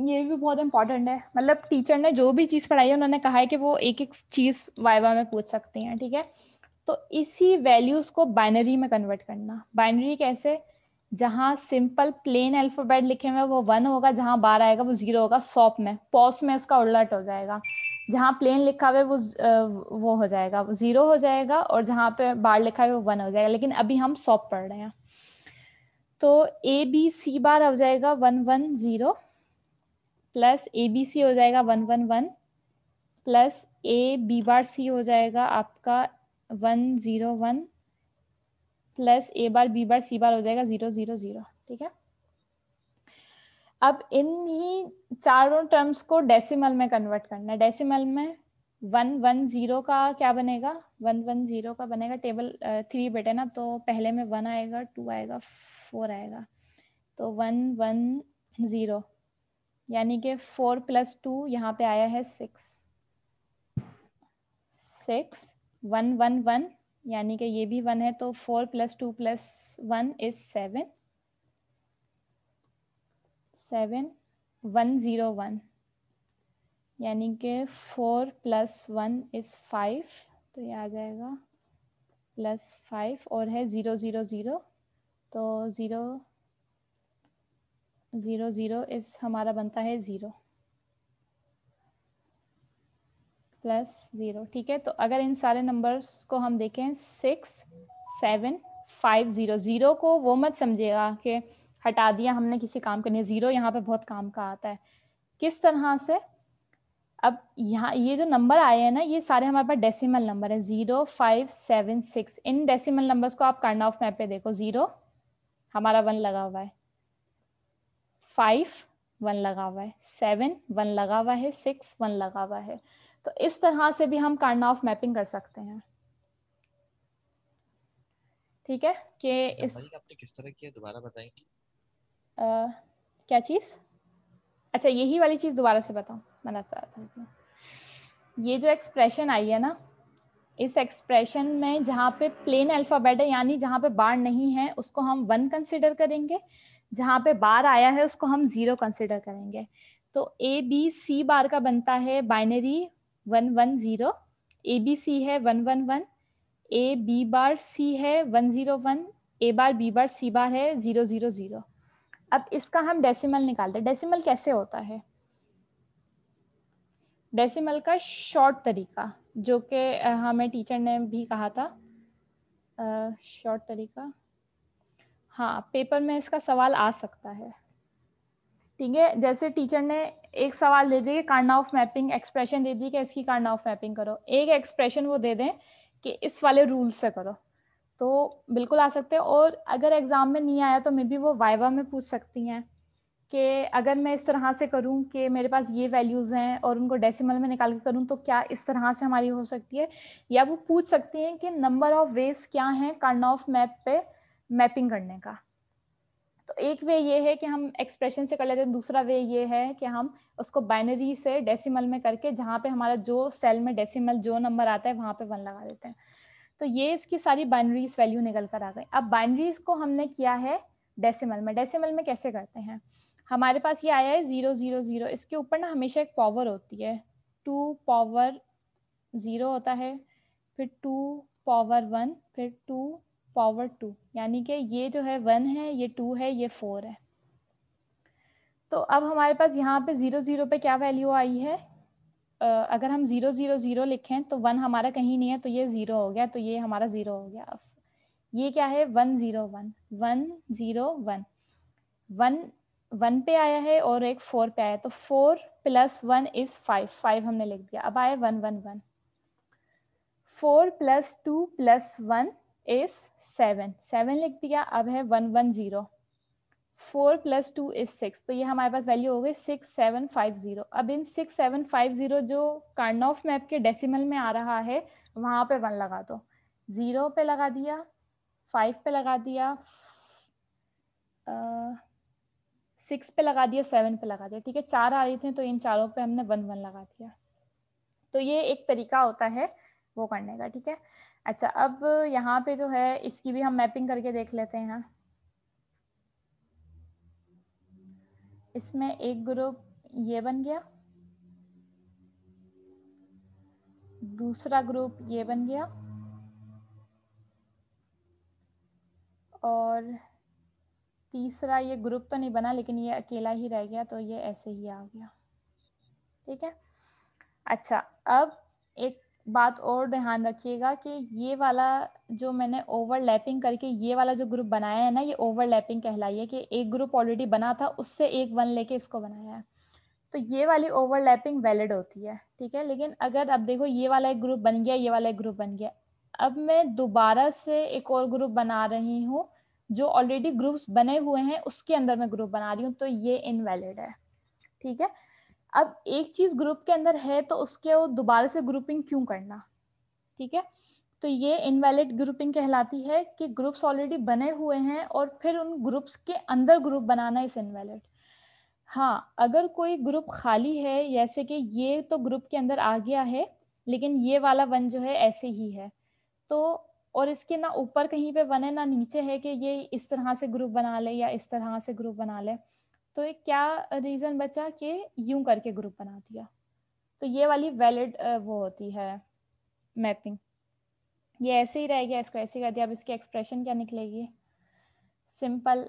ये भी बहुत इंपॉर्टेंट है मतलब टीचर ने जो भी चीज़ पढ़ाई है उन्होंने कहा है कि वो एक एक चीज़ वाइवा में पूछ सकती हैं ठीक है थीके? तो इसी वैल्यूज को बाइनरी में कन्वर्ट करना बाइनरी कैसे जहां सिंपल प्लेन अल्फाबेट लिखे हुए वो वन होगा जहां बार आएगा वो जीरो होगा सॉप में पॉस में उसका उलट हो जाएगा जहां प्लेन लिखा हुआ है वो वो हो जाएगा वो जीरो हो जाएगा और जहां पे बार लिखा है वो वन हो जाएगा लेकिन अभी हम सॉप पढ़ रहे हैं तो ए बी सी बार हो जाएगा one one zero plus A B C हो जाएगा one one one plus A B bar C हो जाएगा आपका one zero one plus A bar B bar C bar हो जाएगा ज़ीरो ज़ीरो ज़ीरो ठीक है अब इन ही चारों टर्म्स को डेसिमल में कन्वर्ट करना है डेसिमल में वन वन ज़ीरो का क्या बनेगा वन वन ज़ीरो का बनेगा टेबल थ्री बेटे ना तो पहले में वन आएगा टू आएगा फोर आएगा तो वन वन ज़ीरो यानी कि फोर प्लस टू यहाँ पे आया है six six one one one यानी कि ये भी वन है तो four plus two plus one is seven seven one zero one यानी कि four plus one is five तो ये आ जाएगा प्लस फाइव और है ज़ीरो ज़ीरो ज़ीरो तो ज़ीरो ज़ीरो ज़ीरो इस हमारा बनता है ज़ीरो प्लस ज़ीरो ठीक है तो अगर इन सारे नंबर्स को हम देखें six seven five zero zero को वो मत समझेगा कि हटा दिया हमने किसी काम के लिए ज़ीरो यहाँ पे बहुत काम का आता है किस तरह से अब यहाँ ये जो नंबर आए हैं ना ये सारे हमारे पास डेसिमल नंबर है ज़ीरो फाइव सेवन सिक्स इन डेसिमल नंबर्स को आप कर्न ऑफ मैप पे देखो ज़ीरो हमारा वन लगा हुआ है फाइव वन लगा हुआ है सेवन वन लगा हुआ है सिक्स वन लगा हुआ है तो इस तरह से भी हम कार्ड ऑफ मैपिंग कर सकते हैं ठीक है कि इस आपने किस तरह किया दोबारा बताएंगे क्या चीज़ अच्छा यही वाली चीज़ दोबारा से बताऊँ मैं तो ये जो एक्सप्रेशन आई है ना इस एक्सप्रेशन में जहाँ पे प्लेन अल्फ़ाबेट है यानी जहाँ पे बार नहीं है उसको हम वन कंसिडर करेंगे जहाँ पे बार आया है उसको हम ज़ीरो कंसिडर करेंगे तो ए बी सी बार का बनता है binary one one zero A B C है one one one A B bar C है one zero one A bar B bar C bar है ज़ीरो ज़ीरो ज़ीरो अब इसका हम डेसिमल निकालते हैं डेसिमल कैसे होता है डेसिमल का शॉर्ट तरीका जो कि हमें टीचर ने भी कहा था शॉर्ट तरीका हाँ पेपर में इसका सवाल आ सकता है ठीक है जैसे टीचर ने एक सवाल दे दिया कि कार्ड ऑफ मैपिंग एक्सप्रेशन दे दी कि इसकी कार्ड ऑफ मैपिंग करो एक एक्सप्रेशन वो दे दें कि इस वाले रूल से करो तो बिल्कुल आ सकते हैं और अगर एग्ज़ाम में नहीं आया तो मे बी वो वाइवा में पूछ सकती हैं कि अगर मैं इस तरह से करूं कि मेरे पास ये वैल्यूज़ हैं और उनको डेसिमल में निकाल के करूं तो क्या इस तरह से हमारी हो सकती है या वो पूछ सकती हैं कि नंबर ऑफ वेज क्या हैं कार्ड ऑफ मैप पे मैपिंग करने का तो एक वे ये है कि हम एक्सप्रेशन से कर लेते हैं दूसरा वे ये है कि हम उसको बाइनरी से डेसिमल में करके जहाँ पे हमारा जो सेल में डेसिमल जो नंबर आता है वहाँ पे वन लगा देते हैं तो ये इसकी सारी बाइनरीज वैल्यू निकल कर आ गई अब बाइनरीज को हमने किया है डेसिमल में डेसिमल में कैसे करते हैं हमारे पास ये आया है ज़ीरो ज़ीरो ज़ीरो इसके ऊपर ना हमेशा एक पावर होती है टू पावर ज़ीरो होता है फिर टू पावर वन फिर टू पावर टू यानी कि ये जो है वन है ये टू है ये फोर है तो अब हमारे पास यहाँ पे ज़ीरो ज़ीरो पे क्या वैल्यू आई है Uh, अगर हम ज़ीरो ज़ीरो ज़ीरो लिखें तो वन हमारा कहीं नहीं है तो ये ज़ीरो हो गया तो ये हमारा ज़ीरो हो गया ये क्या है one zero one one zero one one one पे आया है और एक फोर पे आया तो four plus one is five five हमने लिख दिया अब आया one one one four plus two plus one is seven seven लिख दिया अब है one one zero four plus two is six तो ये हमारे पास वैल्यू हो गई सिक्स सेवन फाइव जीरो अब इन सिक्स सेवन फाइव जीरो जो कार्न ऑफ मैप के डेसिमल में आ रहा है वहाँ पे वन लगा दो ज़ीरो पे लगा दिया फाइव पे लगा दिया सिक्स पे लगा दिया सेवन पे लगा दिया ठीक है चार आ रही थी तो इन चारों पे हमने वन वन लगा दिया तो ये एक तरीका होता है वो करने का ठीक है अच्छा अब यहाँ पे जो है इसकी भी हम मैपिंग करके देख लेते हैं इसमें एक ग्रुप ये बन गया दूसरा ग्रुप ये बन गया और तीसरा ये ग्रुप तो नहीं बना लेकिन ये अकेला ही रह गया तो ये ऐसे ही आ गया ठीक है अच्छा अब एक बात और ध्यान रखिएगा कि ये वाला जो मैंने ओवरलैपिंग करके ये वाला जो ग्रुप बनाया है ना ये ओवरलैपिंग कहलाई है कि एक ग्रुप ऑलरेडी बना था उससे एक वन लेके इसको बनाया है तो ये वाली ओवरलैपिंग वैलिड होती है ठीक है लेकिन अगर आप देखो ये वाला एक ग्रुप बन गया ये वाला एक ग्रुप बन गया अब मैं दोबारा से एक और ग्रुप बना रही हूँ जो ऑलरेडी ग्रुप्स बने हुए हैं उसके अंदर मैं ग्रुप बना रही हूँ तो ये इनवैलिड है ठीक है अब एक चीज ग्रुप के अंदर है तो उसके वो दोबारा से ग्रुपिंग क्यों करना ठीक है तो ये इनवैलिड ग्रुपिंग कहलाती है कि ग्रुप्स ऑलरेडी बने हुए हैं और फिर उन ग्रुप्स के अंदर ग्रुप बनाना इस इनवैलिड हाँ अगर कोई ग्रुप खाली है जैसे कि ये तो ग्रुप के अंदर आ गया है लेकिन ये वाला वन जो है ऐसे ही है तो और इसके ना ऊपर कहीं पे है ना नीचे है कि ये इस तरह से ग्रुप बना ले या इस तरह से ग्रुप बना ले तो एक क्या रीज़न बचा कि यूं करके ग्रुप बना दिया तो ये वाली वैलिड वो होती है मैपिंग ये ऐसे ही रहेगा इसको ऐसे कर दिया अब इसकी एक्सप्रेशन क्या निकलेगी सिंपल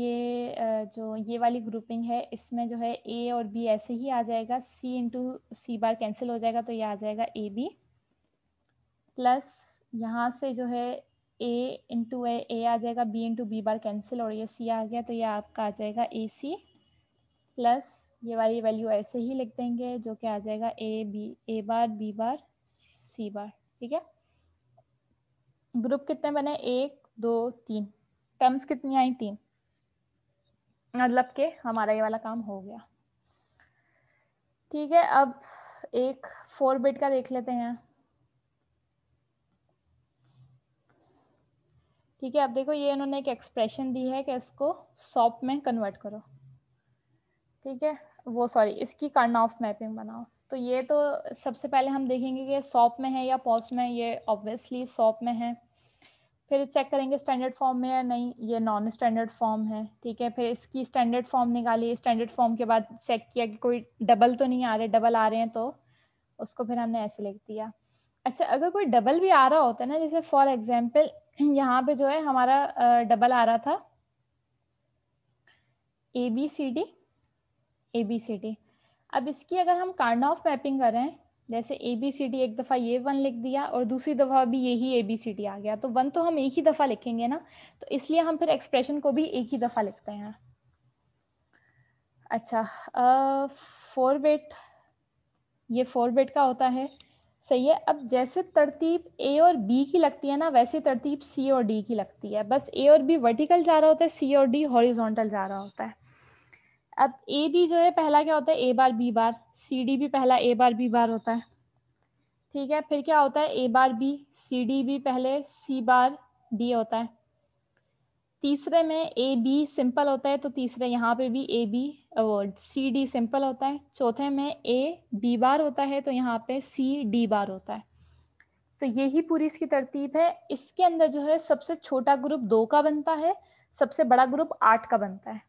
ये जो ये वाली ग्रुपिंग है इसमें जो है ए और बी ऐसे ही आ जाएगा सी इंटू सी बार कैंसिल हो जाएगा तो ये आ जाएगा ए बी प्लस यहाँ से जो है ए इंटू ए ए आ जाएगा B into B bar cancel और ये सी आ गया तो ये आपका आ जाएगा ए सी प्लस ये वाली वैल्यू ऐसे ही लिख देंगे जो कि आ जाएगा ए B A bar B bar C bar ठीक है ग्रुप कितने बने एक दो तीन टर्म्स कितनी आई तीन मतलब के हमारा ये वाला काम हो गया ठीक है अब एक फोर बिट का देख लेते हैं ठीक है अब देखो ये इन्होंने एक एक्सप्रेशन दी है कि इसको सॉप में कन्वर्ट करो ठीक है वो सॉरी इसकी कर्न ऑफ मैपिंग बनाओ तो ये तो सबसे पहले हम देखेंगे कि सॉप में है या पॉस में ये ऑब्वियसली सॉप में है फिर चेक करेंगे स्टैंडर्ड फॉर्म में या नहीं ये नॉन स्टैंडर्ड फॉर्म है ठीक है फिर इसकी स्टैंडर्ड फॉर्म निकाली स्टैंडर्ड फॉर्म के बाद चेक किया कि कोई डबल तो नहीं आ रहे डबल आ रहे हैं तो उसको फिर हमने ऐसे लिख दिया अच्छा अगर कोई डबल भी आ रहा होता है ना जैसे फॉर एग्जाम्पल यहाँ पे जो है हमारा डबल आ रहा था A B C D A B C D अब इसकी अगर हम कार्ड ऑफ मैपिंग करें जैसे ए बी सी डी एक दफ़ा ये वन लिख दिया और दूसरी दफ़ा भी यही ए बी सी डी आ गया तो वन तो हम एक ही दफ़ा लिखेंगे ना तो इसलिए हम फिर एक्सप्रेशन को भी एक ही दफ़ा लिखते हैं अच्छा फोर बेट ये फोर बेट का होता है सही है अब जैसे तरतीब ए और बी की लगती है ना वैसे तरतीब सी और डी की लगती है बस ए और बी वर्टिकल जा रहा होता है सी और डी हॉरिजॉन्टल जा रहा होता है अब ए बी जो है पहला क्या होता है A bar B bar C D भी पहला ए बार बी बार होता है ठीक है फिर क्या होता है A bar B C D भी पहले सी बार डी होता है तीसरे में ए बी सिंपल होता है तो तीसरे यहाँ पे भी ए बी वर्ड सी डी सिंपल होता है चौथे में ए बी बार होता है तो यहाँ पे सी डी बार होता है तो यही पूरी इसकी तरतीब है इसके अंदर जो है सबसे छोटा ग्रुप दो का बनता है सबसे बड़ा ग्रुप आठ का बनता है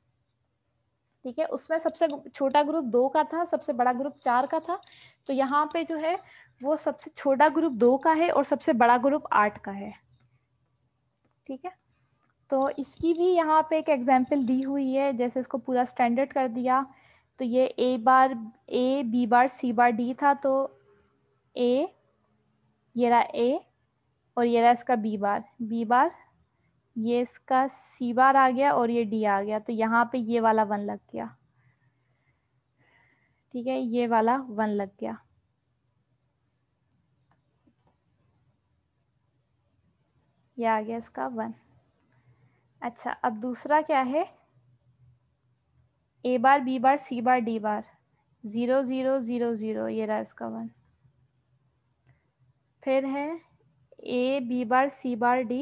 ठीक है उसमें सबसे छोटा ग्रुप दो का था सबसे बड़ा ग्रुप चार का था तो यहाँ पे जो है वो सबसे छोटा ग्रुप दो का है और सबसे बड़ा ग्रुप आठ का है ठीक है तो इसकी भी यहाँ पे एक एग्जाम्पल दी हुई है जैसे इसको पूरा स्टैंडर्ड कर दिया तो ये A bar A B bar C bar D था तो ए ये रहा ए और ये रहा इसका बी बार बी बार ये इसका सी बार आ गया और ये डी आ गया तो यहाँ पे ये वाला वन लग गया ठीक है ये वाला वन लग गया ये आ गया इसका वन अच्छा अब दूसरा क्या है A bar B bar C bar D bar zero zero zero zero ये रहा इसका वन फिर है A B bar C bar D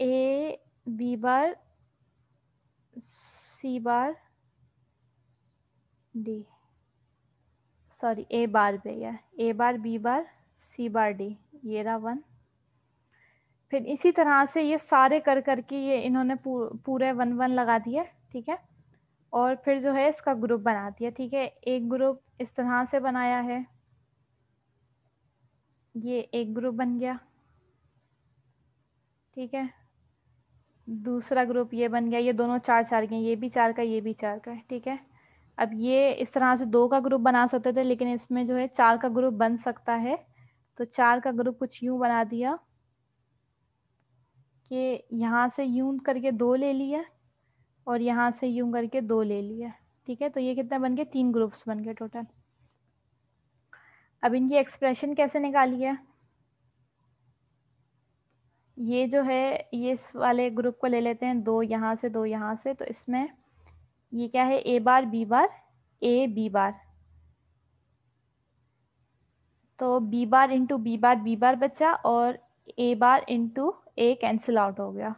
A B bar C bar D sorry A bar पे यार ए bar B bar C bar D ये रहा one फिर इसी तरह से ये सारे कर करके ये इन्होंने पूरे वन वन लगा दिए ठीक है और फिर जो है इसका ग्रुप बना दिया ठीक है एक ग्रुप इस तरह से बनाया है ये एक ग्रुप बन गया ठीक है दूसरा ग्रुप ये बन गया ये दोनों चार चार के ये भी चार का ये भी चार का ठीक है अब ये इस तरह से दो का ग्रुप बना सकते थे लेकिन इसमें जो है चार का ग्रुप बन सकता है तो चार का ग्रुप कुछ यूँ बना दिया कि यहाँ से यूं करके दो ले लिया और यहाँ से यूं करके दो ले लिया ठीक है तो ये कितना बन गया तीन ग्रुप्स बन गए टोटल अब इनकी एक्सप्रेशन कैसे निकाली है ये जो है ये इस वाले ग्रुप को ले लेते हैं दो यहाँ से दो यहाँ से तो इसमें ये क्या है A bar B bar A B bar तो B bar into B bar B bar बच्चा और A bar into A cancel out हो गया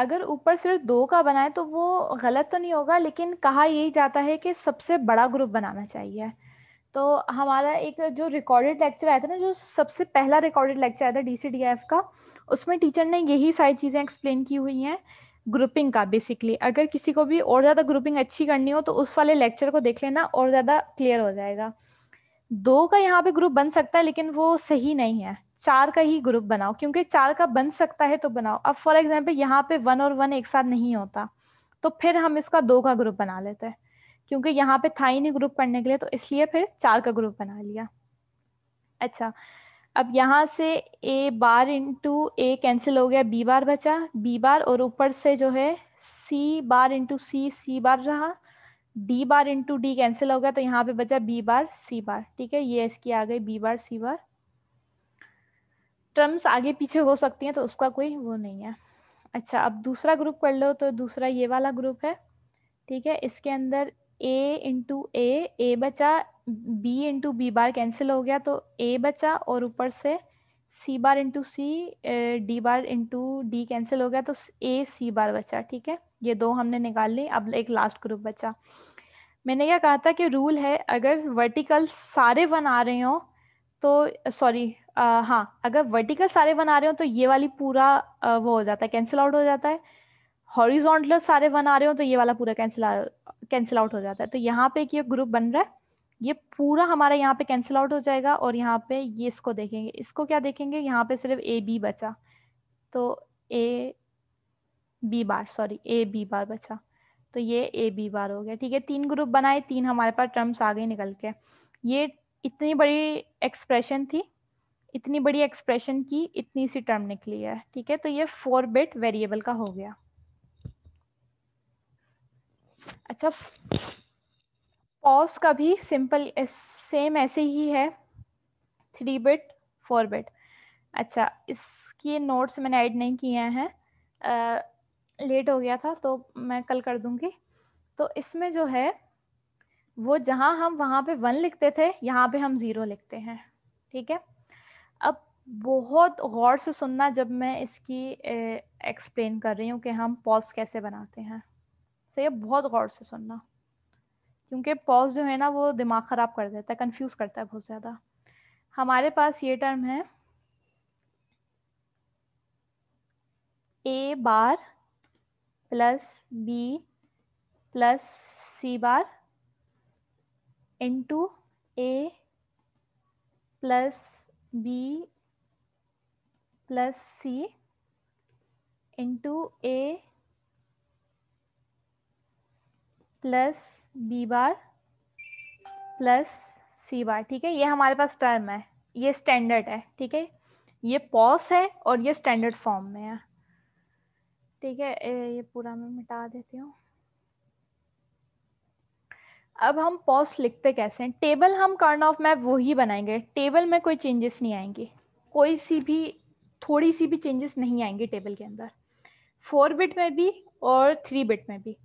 अगर ऊपर सिर्फ दो का बनाए तो वो गलत तो नहीं होगा लेकिन कहा यही जाता है कि सबसे बड़ा ग्रुप बनाना चाहिए तो हमारा एक जो रिकॉर्डेड लेक्चर आया था ना जो सबसे पहला रिकॉर्डेड लेक्चर आया था डी का उसमें टीचर ने यही सारी चीज़ें एक्सप्लेन की हुई हैं ग्रुपिंग का बेसिकली अगर किसी को भी और ज़्यादा ग्रुपिंग अच्छी करनी हो तो उस वाले लेक्चर को देख लेना और ज़्यादा क्लियर हो जाएगा दो का यहाँ पे ग्रुप बन सकता है लेकिन वो सही नहीं है चार का ही ग्रुप बनाओ क्योंकि चार का बन सकता है तो बनाओ अब फॉर एग्जाम्पल यहाँ पे वन और वन एक साथ नहीं होता तो फिर हम इसका दो का ग्रुप बना लेते हैं क्योंकि यहाँ पे था ही नहीं ग्रुप पढ़ने के लिए तो इसलिए फिर चार का ग्रुप बना लिया अच्छा अब यहाँ से A bar into A cancel हो गया बी बार बचा बी बार और ऊपर से जो है सी bar into C C bar रहा D bar into D cancel हो गया तो यहाँ पे बचा बी बार सी बार ठीक है ये इसकी आ गई बी बार सी बार टर्म्स आगे पीछे हो सकती हैं तो उसका कोई वो नहीं है अच्छा अब दूसरा ग्रुप कर लो तो दूसरा ये वाला ग्रुप है ठीक है इसके अंदर ए इंटू ए ए बचा B into B bar cancel हो गया तो ए बचा और ऊपर से C bar into C D bar into D cancel हो गया तो ए सी बार बचा ठीक है ये दो हमने निकाल ली अब एक लास्ट ग्रुप बचा मैंने क्या कहा था कि रूल है अगर वर्टिकल सारे बना रहे हो तो सॉरी हाँ अगर वर्टिकल सारे बना रहे हो तो ये वाली पूरा आ, वो हो जाता है कैंसिल आउट हो जाता है हॉरिजॉन्टल सारे बना रहे हो तो ये वाला पूरा कैंसिल कैंसिल आउट हो जाता है तो यहाँ पे एक ये ग्रुप बन रहा है ये पूरा हमारा यहाँ पे कैंसिल आउट हो जाएगा और यहाँ पे ये इसको देखेंगे इसको क्या देखेंगे यहाँ पे सिर्फ ए बी बचा तो A B bar sorry A B bar बचा तो ये ए बी बार हो गया ठीक है तीन ग्रुप बनाए तीन हमारे पास टर्म्स आ गए निकल के ये इतनी बड़ी एक्सप्रेशन थी इतनी बड़ी एक्सप्रेशन की इतनी सी टर्म निकली है ठीक है तो ये फोर बिट वेरिएबल का हो गया अच्छा पॉज का भी सिंपल सेम ऐसे ही है थ्री बिट फोर बिट अच्छा इसके नोट्स मैंने ऐड नहीं किए हैं लेट हो गया था तो मैं कल कर दूंगी तो इसमें जो है वो जहाँ हम वहाँ पे वन लिखते थे यहाँ पे हम ज़ीरो लिखते हैं ठीक है अब बहुत गौर से सुनना जब मैं इसकी एक्सप्लेन कर रही हूँ कि हम पॉज कैसे बनाते हैं सही है बहुत गौर से सुनना क्योंकि पॉज जो है ना वो दिमाग ख़राब कर देता है कंफ्यूज करता है बहुत ज़्यादा हमारे पास ये टर्म है A bar plus B plus C bar into A plus B plus C into A plus B bar plus C bar ठीक है ये हमारे पास टर्म है ये स्टैंडर्ड है ठीक है ये पॉस है और ये स्टैंडर्ड फॉर्म में है ठीक है ये पूरा मैं मिटा देती हूँ अब हम पॉस्ट लिखते कैसे हैं टेबल हम कर्न ऑफ मैप वही बनाएंगे टेबल में कोई चेंजेस नहीं आएंगे कोई सी भी थोड़ी सी भी चेंजेस नहीं आएंगे टेबल के अंदर फोर बिट में भी और थ्री बिट में भी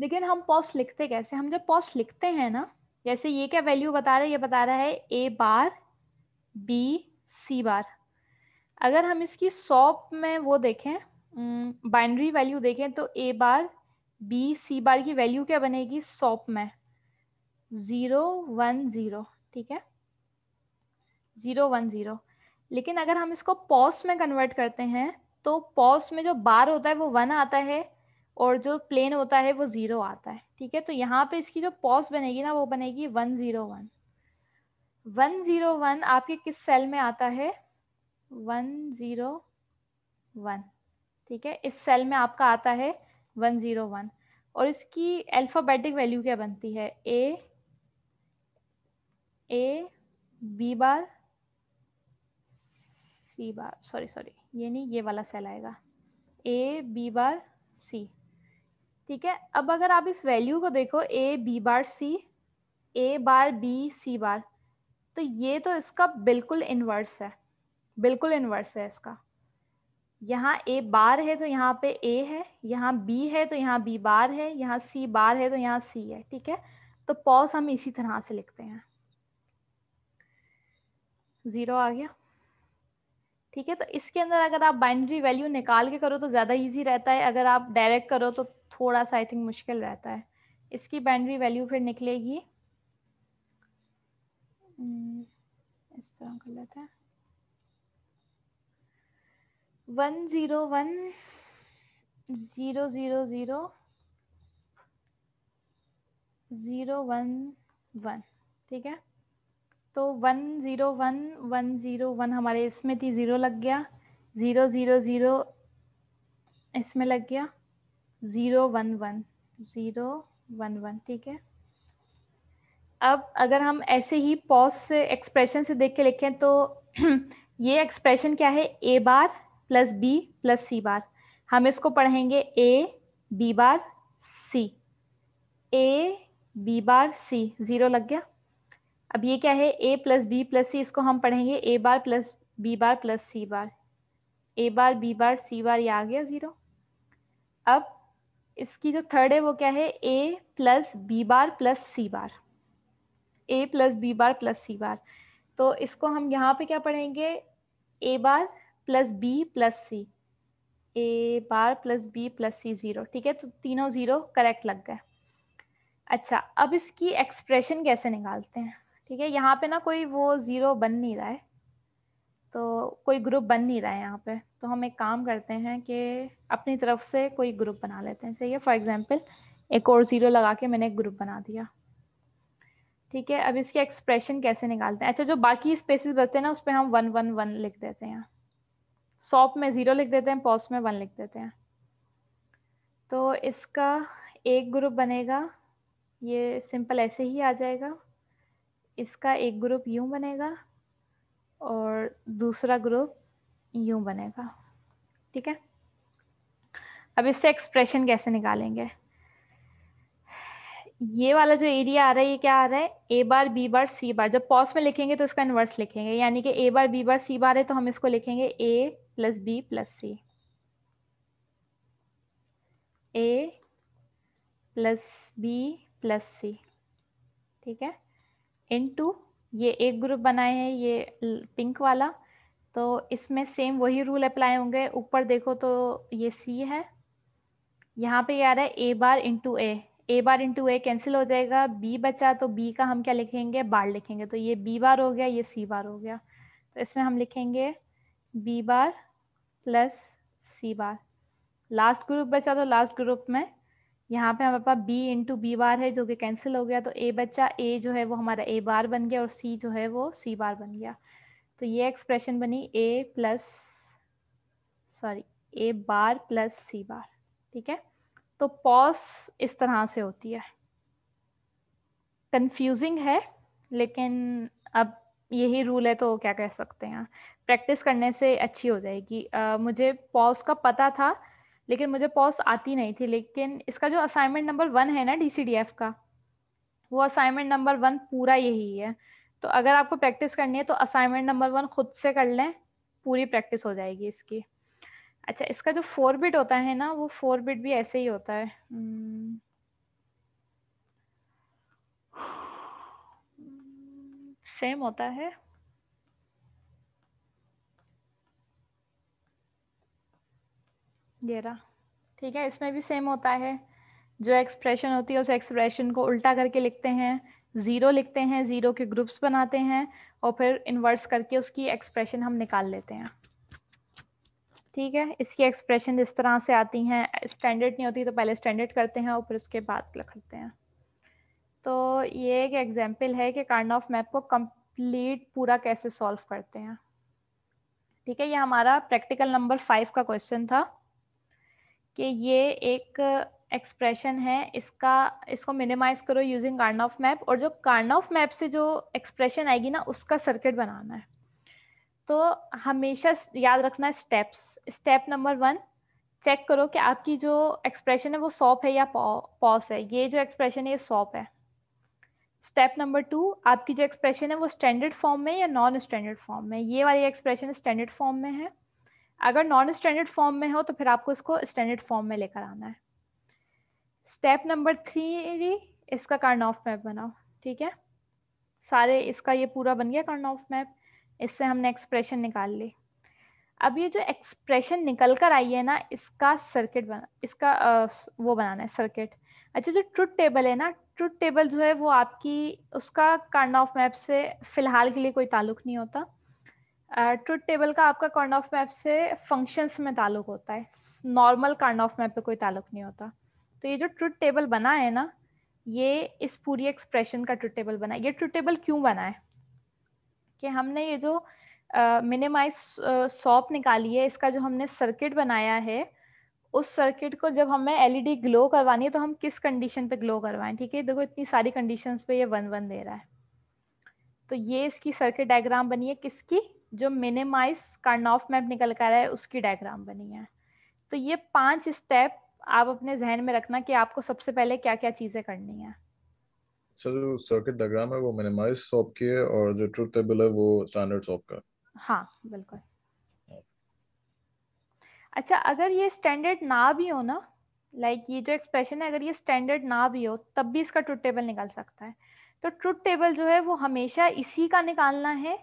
लेकिन हम पॉस्ट लिखते कैसे हम जब पॉस्ट लिखते हैं ना जैसे ये क्या वैल्यू बता रहा है ये बता रहा है ए बार बी सी बार अगर हम इसकी सॉप में वो देखें बाइनरी हम्म, वैल्यू देखें तो ए बार बी सी बार की वैल्यू क्या बनेगी सॉप में ज़ीरो वन ज़ीरो ठीक है ज़ीरो वन ज़ीरो लेकिन अगर हम इसको पॉस में कन्वर्ट करते हैं तो पॉस में जो बार होता है वो वन आता है और जो प्लेन होता है वो ज़ीरो आता है ठीक है तो यहाँ पे इसकी जो पॉस बनेगी ना वो बनेगी one zero one one zero one आपके किस सेल में आता है वन ज़ीरो वन ठीक है इस सेल में आपका आता है वन जीरो वन और इसकी अल्फ़ाबेटिक वैल्यू क्या बनती है A A B bar C bar sorry sorry ये नहीं ये वाला सेल आएगा ए बी बार सी ठीक है अब अगर आप इस वैल्यू को देखो ए B bar C A bar B C bar तो ये तो इसका बिल्कुल इन्वर्स है बिल्कुल इन्वर्स है इसका यहाँ ए बार है तो यहाँ पे ए है यहाँ बी है तो यहाँ बी बार है यहाँ सी बार है तो यहाँ सी है ठीक है तो पॉज हम इसी तरह से लिखते हैं ज़ीरो आ गया ठीक है तो इसके अंदर अगर आप बाइनरी वैल्यू निकाल के करो तो ज़्यादा इजी रहता है अगर आप डायरेक्ट करो तो थोड़ा सा आई थिंक मुश्किल रहता है इसकी बाइनरी वैल्यू फिर निकलेगी hmm, इस तरह कर लेते हैं one zero one zero zero zero zero one one ठीक है तो one zero one one zero one हमारे इसमें थी ज़ीरो लग गया ज़ीरो ज़ीरो ज़ीरो इसमें लग गया zero one one zero one one ठीक है अब अगर हम ऐसे ही पॉज से एक्सप्रेशन से देख के लिखें तो ये एक्सप्रेशन क्या है A bar plus B plus C bar हम इसको पढ़ेंगे A B bar C A B bar C zero लग गया अब ये क्या है A plus B plus C इसको हम पढ़ेंगे A bar plus B bar plus C bar A bar B bar C bar ये आ गया ज़ीरो अब इसकी जो थर्ड है वो क्या है A plus B bar plus C bar A plus B bar plus C bar तो इसको हम यहाँ पे क्या पढ़ेंगे A bar plus B plus C A bar plus B plus C zero ठीक है तो तीनों ज़ीरो करेक्ट लग गए अच्छा अब इसकी एक्सप्रेशन कैसे निकालते हैं ठीक है यहाँ पे ना कोई वो ज़ीरो बन नहीं रहा है तो कोई ग्रुप बन नहीं रहा है यहाँ पे तो हम एक काम करते हैं कि अपनी तरफ से कोई ग्रुप बना लेते हैं सही है फॉर एग्ज़ाम्पल एक और ज़ीरो लगा के मैंने एक ग्रुप बना दिया ठीक है अब इसके एक्सप्रेशन कैसे निकालते हैं अच्छा जो बाकी स्पेसिस बचते हैं ना उस पर हम वन वन वन लिख देते हैं सॉप में ज़ीरो लिख देते हैं पॉस में वन लिख देते हैं तो इसका एक ग्रुप बनेगा ये सिंपल ऐसे ही आ जाएगा इसका एक ग्रुप यूं बनेगा और दूसरा ग्रुप यूं बनेगा ठीक है अब इससे एक्सप्रेशन कैसे निकालेंगे ये वाला जो एरिया आ रहा है ये क्या आ रहा है A bar B bar C बार जब पॉज में लिखेंगे तो इसका इन्वर्स लिखेंगे यानी कि A bar B bar C bar है तो हम इसको लिखेंगे A plus B plus C A plus B plus C ठीक है इन टू ये एक ग्रुप बनाए हैं ये पिंक वाला तो इसमें सेम वही रूल अप्लाई होंगे ऊपर देखो तो ये सी है यहाँ पे आ रहा है A bar into A A bar into A cancel हो जाएगा बी बचा तो बी का हम क्या लिखेंगे बार लिखेंगे तो ये बी बार हो गया ये सी बार हो गया तो इसमें हम लिखेंगे B bar plus C bar last group बचा तो लास्ट ग्रुप में यहाँ पे हमारे पास b इंटू बी बार है जो कि कैंसिल हो गया तो a बच्चा a जो है वो हमारा a बार बन गया और c जो है वो c बार बन गया तो ये एक्सप्रेशन बनी a plus sorry a bar plus C bar ठीक है तो पॉज इस तरह से होती है कंफ्यूजिंग है लेकिन अब यही रूल है तो क्या कह सकते हैं प्रैक्टिस करने से अच्छी हो जाएगी uh, मुझे पॉज का पता था लेकिन मुझे पॉज आती नहीं थी लेकिन इसका जो असाइनमेंट नंबर वन है ना डीसीडीएफ का वो असाइनमेंट नंबर वन पूरा यही है तो अगर आपको प्रैक्टिस करनी है तो असाइनमेंट नंबर वन खुद से कर लें पूरी प्रैक्टिस हो जाएगी इसकी अच्छा इसका जो फोर बिट होता है ना वो फोर बिट भी ऐसे ही होता है सेम hmm. होता है ये ठीक है इसमें भी सेम होता है जो एक्सप्रेशन होती है उस एक्सप्रेशन को उल्टा करके लिखते हैं ज़ीरो लिखते हैं ज़ीरो के ग्रुप्स बनाते हैं और फिर इन्वर्स करके उसकी एक्सप्रेशन हम निकाल लेते हैं ठीक है इसकी एक्सप्रेशन इस तरह से आती हैं स्टैंडर्ड नहीं होती तो पहले स्टैंडर्ड करते हैं और फिर उसके बाद करते हैं तो ये एक एग्जाम्पल है कि कार्ड ऑफ मैप को कंप्लीट पूरा कैसे सॉल्व करते हैं ठीक है ये हमारा प्रैक्टिकल नंबर फाइव का क्वेश्चन था कि ये एक एक्सप्रेशन है इसका इसको मिनिमाइज करो यूजिंग कार्ड ऑफ मैप और जो कार्ड ऑफ मैप से जो एक्सप्रेशन आएगी ना उसका सर्किट बनाना है तो हमेशा याद रखना है steps step number one check करो कि आपकी जो एक्सप्रेशन है वो सॉप है या पॉस है ये जो एक्सप्रेशन है ये सॉप है स्टेप नंबर टू आपकी जो एक्सप्रेशन है वो स्टैंडर्ड फॉर्म में या नॉन स्टैंडर्ड फॉर्म में ये वाली एक्सप्रेशन स्टैंडर्ड फॉर्म में है अगर नॉन स्टैंडर्ड फॉर्म में हो तो फिर आपको इसको स्टैंडर्ड फॉर्म में लेकर आना है स्टेप नंबर थ्री इसका कार्न ऑफ मैप बनाओ ठीक है सारे इसका ये पूरा बन गया कार्न ऑफ मैप इससे हमने एक्सप्रेशन निकाल ली अब ये जो एक्सप्रेशन निकल कर आई है ना इसका सर्किट बना इसका वो बनाना है सर्किट अच्छा जो ट्रुथ टेबल है ना ट्रुथ टेबल जो है वो आपकी उसका कार्न ऑफ मैप से फिलहाल के लिए कोई ताल्लुक नहीं होता ट्रुथ टेबल का आपका कार्न ऑफ मैप से फंक्शंस में ताल्लुक होता है नॉर्मल कार्न ऑफ मैप पे कोई ताल्लुक नहीं होता तो ये जो ट्रुथ टेबल बना है ना ये इस पूरी एक्सप्रेशन का ट्रुथ टेबल बना है ये ट्रुथ टेबल क्यों बना है कि हमने ये जो मिनिमाइज सॉप निकाली है इसका जो हमने सर्किट बनाया है उस सर्किट को जब हमें एलईडी ग्लो करवानी है तो हम किस कंडीशन पे ग्लो करवाएं ठीक है देखो इतनी सारी कंडीशंस पे ये वन वन दे रहा है तो ये इसकी सर्किट डायग्राम बनी है किसकी जो मिनिमाइज कार्न ऑफ मैप निकल कर रहा है उसकी डायग्राम बनी है तो ये पांच स्टेप आप अपने जहन में रखना कि आपको सबसे पहले क्या क्या चीज़ें करनी है अच्छा जो सर्किट डायग्राम है वो मिनिमाइज सॉप की है और जो ट्रुथ टेबल है वो स्टैंडर्ड सॉप का हाँ बिल्कुल अच्छा अगर ये स्टैंडर्ड ना भी हो ना लाइक like ये जो एक्सप्रेशन है अगर ये स्टैंडर्ड ना भी हो तब भी इसका ट्रुथ टेबल निकाल सकता है तो ट्रुथ टेबल जो है वो हमेशा इसी का निकालना है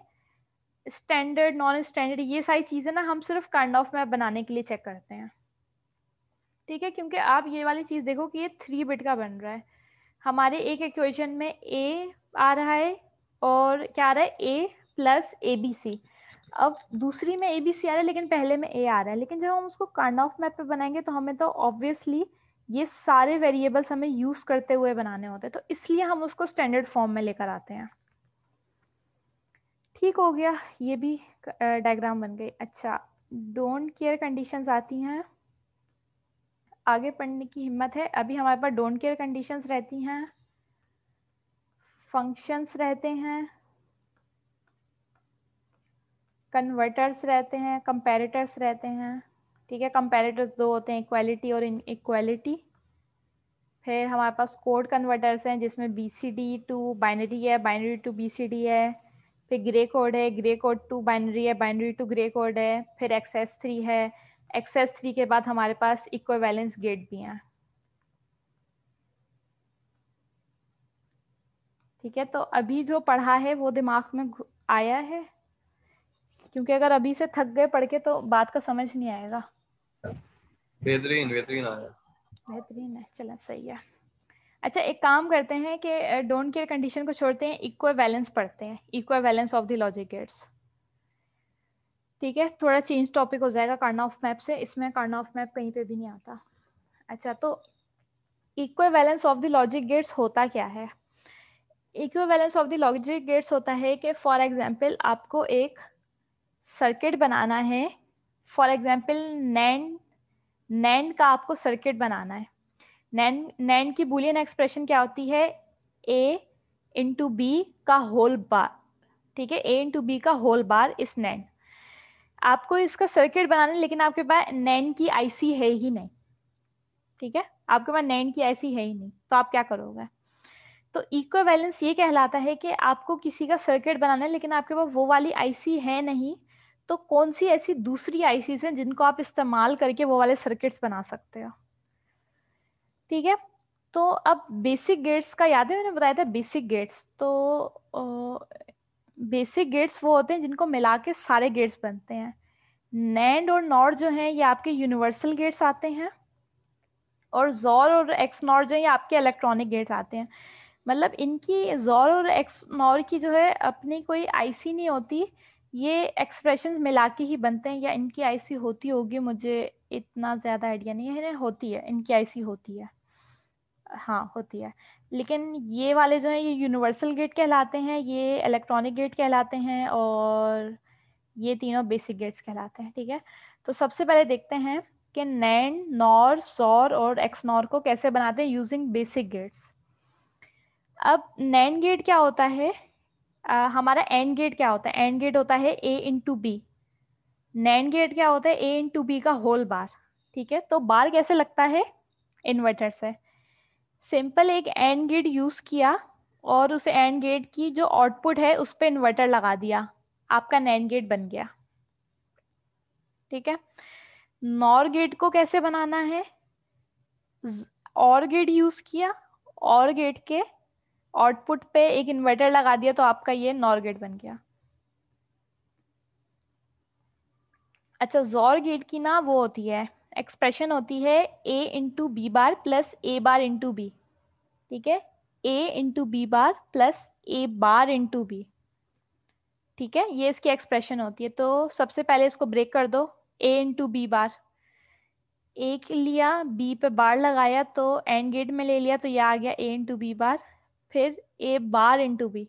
स्टैंडर्ड नॉन स्टैंडर्ड ये सारी चीज़ें ना हम सिर्फ काइंड ऑफ मैप बनाने के लिए चेक करते हैं ठीक है क्योंकि आप ये वाली चीज़ देखो कि ये थ्री बिट का बन रहा है हमारे एक इक्वेशन में ए आ रहा है और क्या आ रहा है ए प्लस ए बी सी अब दूसरी में ए बी सी आ रहा है लेकिन पहले में ए आ रहा है लेकिन जब हम उसको कार्ड ऑफ मैप पे बनाएंगे तो हमें तो ऑब्वियसली ये सारे वेरिएबल्स हमें यूज़ करते हुए बनाने होते हैं तो इसलिए हम उसको स्टैंडर्ड फॉर्म में लेकर आते हैं ठीक हो गया ये भी डायग्राम बन गई अच्छा डोंट केयर कंडीशंस आती हैं आगे पढ़ने की हिम्मत है अभी हमारे पास डोंट केयर कंडीशंस रहती हैं फंक्शंस रहते हैं कन्वर्टर्स रहते हैं कंपेरेटर्स रहते हैं ठीक है कंपेरेटर्स दो होते हैं इक्वालिटी और इक्वालिटी फिर हमारे पास कोड कन्वर्टर्स हैं जिसमें B C D to binary है binary to B C D है फिर ग्रे कोड है ग्रे कोड टू बाइनरी है बाइनरी टू ग्रे कोड है फिर एक्सेस थ्री है एक्सेस थ्री के बाद हमारे पास इक्वेलेंस गेट भी हैं ठीक है तो अभी जो पढ़ा है वो दिमाग में आया है क्योंकि अगर अभी से थक गए पढ़ के तो बात का समझ नहीं आएगा बेहतरीन बेहतरीन बेहतरीन है चलो सही है अच्छा एक काम करते हैं कि डोंट केयर कंडीशन को छोड़ते हैं बैलेंस पढ़ते हैं equivalence of the logic gates ठीक है थोड़ा चेंज टॉपिक हो जाएगा कार्ना ऑफ मैप से इसमें कार्ना ऑफ मैप कहीं पे भी नहीं आता अच्छा तो equivalence of the logic gates होता क्या है equivalence of the logic gates होता है कि फॉर एग्जांपल आपको एक सर्किट बनाना है फॉर एग्जांपल नैंड नैंड का आपको सर्किट बनाना है नैंड नैंड की बुलियन एक्सप्रेशन क्या होती है ए इंटू बी का होल बार ठीक है ए इंटू बी का होल बार इस नैंड आपको इसका सर्किट बनाना लेकिन आपके पास नैन की आईसी है ही नहीं ठीक है आपके पास नैन की आईसी है ही नहीं तो आप क्या करोगे तो इको बैलेंस ये कहलाता है कि आपको किसी का सर्किट बनाना है लेकिन आपके पास वो वाली आईसी है नहीं तो कौन सी ऐसी दूसरी आईसी हैं जिनको आप इस्तेमाल करके वो वाले सर्किट्स बना सकते हो ठीक है तो अब बेसिक गेट्स का याद है मैंने बताया था बेसिक गेट्स तो बेसिक गेट्स वो होते हैं जिनको मिला के सारे गेट्स बनते हैं नैंड और नॉर जो हैं ये आपके यूनिवर्सल गेट्स आते हैं और जोर और एक्स नॉर जो है ये आपके इलेक्ट्रॉनिक गेट्स आते हैं मतलब इनकी जोर और एक्स नॉर की जो है अपनी कोई आईसी नहीं होती ये एक्सप्रेशन मिला के ही बनते हैं या इनकी आईसी होती होगी मुझे इतना ज़्यादा आइडिया नहीं है होती है इनकी आईसी होती है हाँ होती है लेकिन ये वाले जो हैं ये यूनिवर्सल गेट कहलाते हैं ये इलेक्ट्रॉनिक गेट कहलाते हैं और ये तीनों बेसिक गेट्स कहलाते हैं ठीक है तो सबसे पहले देखते हैं कि नैन नॉर सौर और एक्सनॉर को कैसे बनाते हैं यूजिंग बेसिक गेट्स अब नैन गेट क्या होता है आ, हमारा एंड गेट क्या होता है एंड गेट होता है A into B NAND gate क्या होता है ए इन टू बी का होल बार ठीक है तो बार कैसे लगता है इन्वर्टर से सिंपल एक एंड गेट यूज किया और उस एंड गेट की जो आउटपुट है उस पर इन्वर्टर लगा दिया आपका नैंड गेट बन गया ठीक है नॉर गेट को कैसे बनाना है और गेट यूज किया और गेट के आउटपुट पे एक इन्वर्टर लगा दिया तो आपका ये नॉर गेट बन गया अच्छा जोर गेट की ना वो होती है एक्सप्रेशन होती है A into B bar plus A bar into B ठीक है A into B bar plus A bar into B ठीक है ये इसकी एक्सप्रेशन होती है तो सबसे पहले इसको ब्रेक कर दो ए इंटू बी बार ए लिया बी पे बार लगाया तो एंड गेट में ले लिया तो यह आ गया ए इंटू बी बार फिर ए बार इंटू बी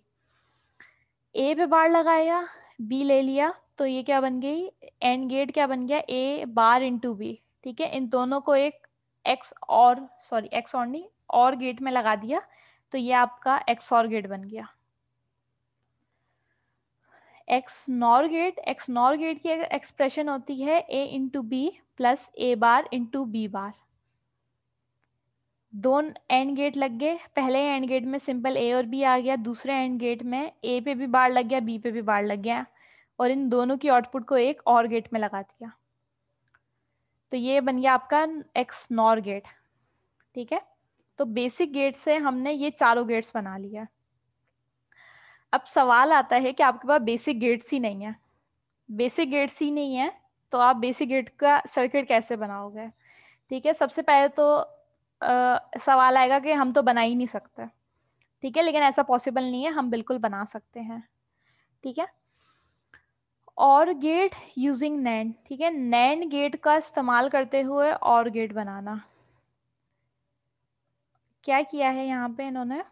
ए पे बार लगाया बी ले लिया तो ये क्या बन गई एंड गेट क्या बन गया ए बार इंटू बी ठीक है इन दोनों को एक एक्स और सॉरी एक्स और नहीं और गेट में लगा दिया तो ये आपका एक्स और गेट बन गया X NOR gate X NOR gate की एक्सप्रेशन होती है A into B plus A bar into B bar दो एंड गेट लग गए पहले एंड गेट में सिंपल ए और बी आ गया दूसरे एंड गेट में ए पे भी बार लग गया बी पे भी बार लग गया और इन दोनों की आउटपुट को एक और गेट में लगा दिया तो ये बन गया आपका एक्स नॉर गेट ठीक है तो बेसिक गेट से हमने ये चारों गेट्स बना लिया अब सवाल आता है कि आपके पास बेसिक गेट्स ही नहीं है बेसिक गेट्स ही नहीं है तो आप बेसिक गेट का सर्किट कैसे बनाओगे ठीक है सबसे पहले तो आ, सवाल आएगा कि हम तो बना ही नहीं सकते ठीक है लेकिन ऐसा पॉसिबल नहीं है हम बिल्कुल बना सकते हैं ठीक है और गेट यूजिंग नैंड ठीक है नैंड गेट का इस्तेमाल करते हुए और गेट बनाना क्या किया है यहाँ पे इन्होंने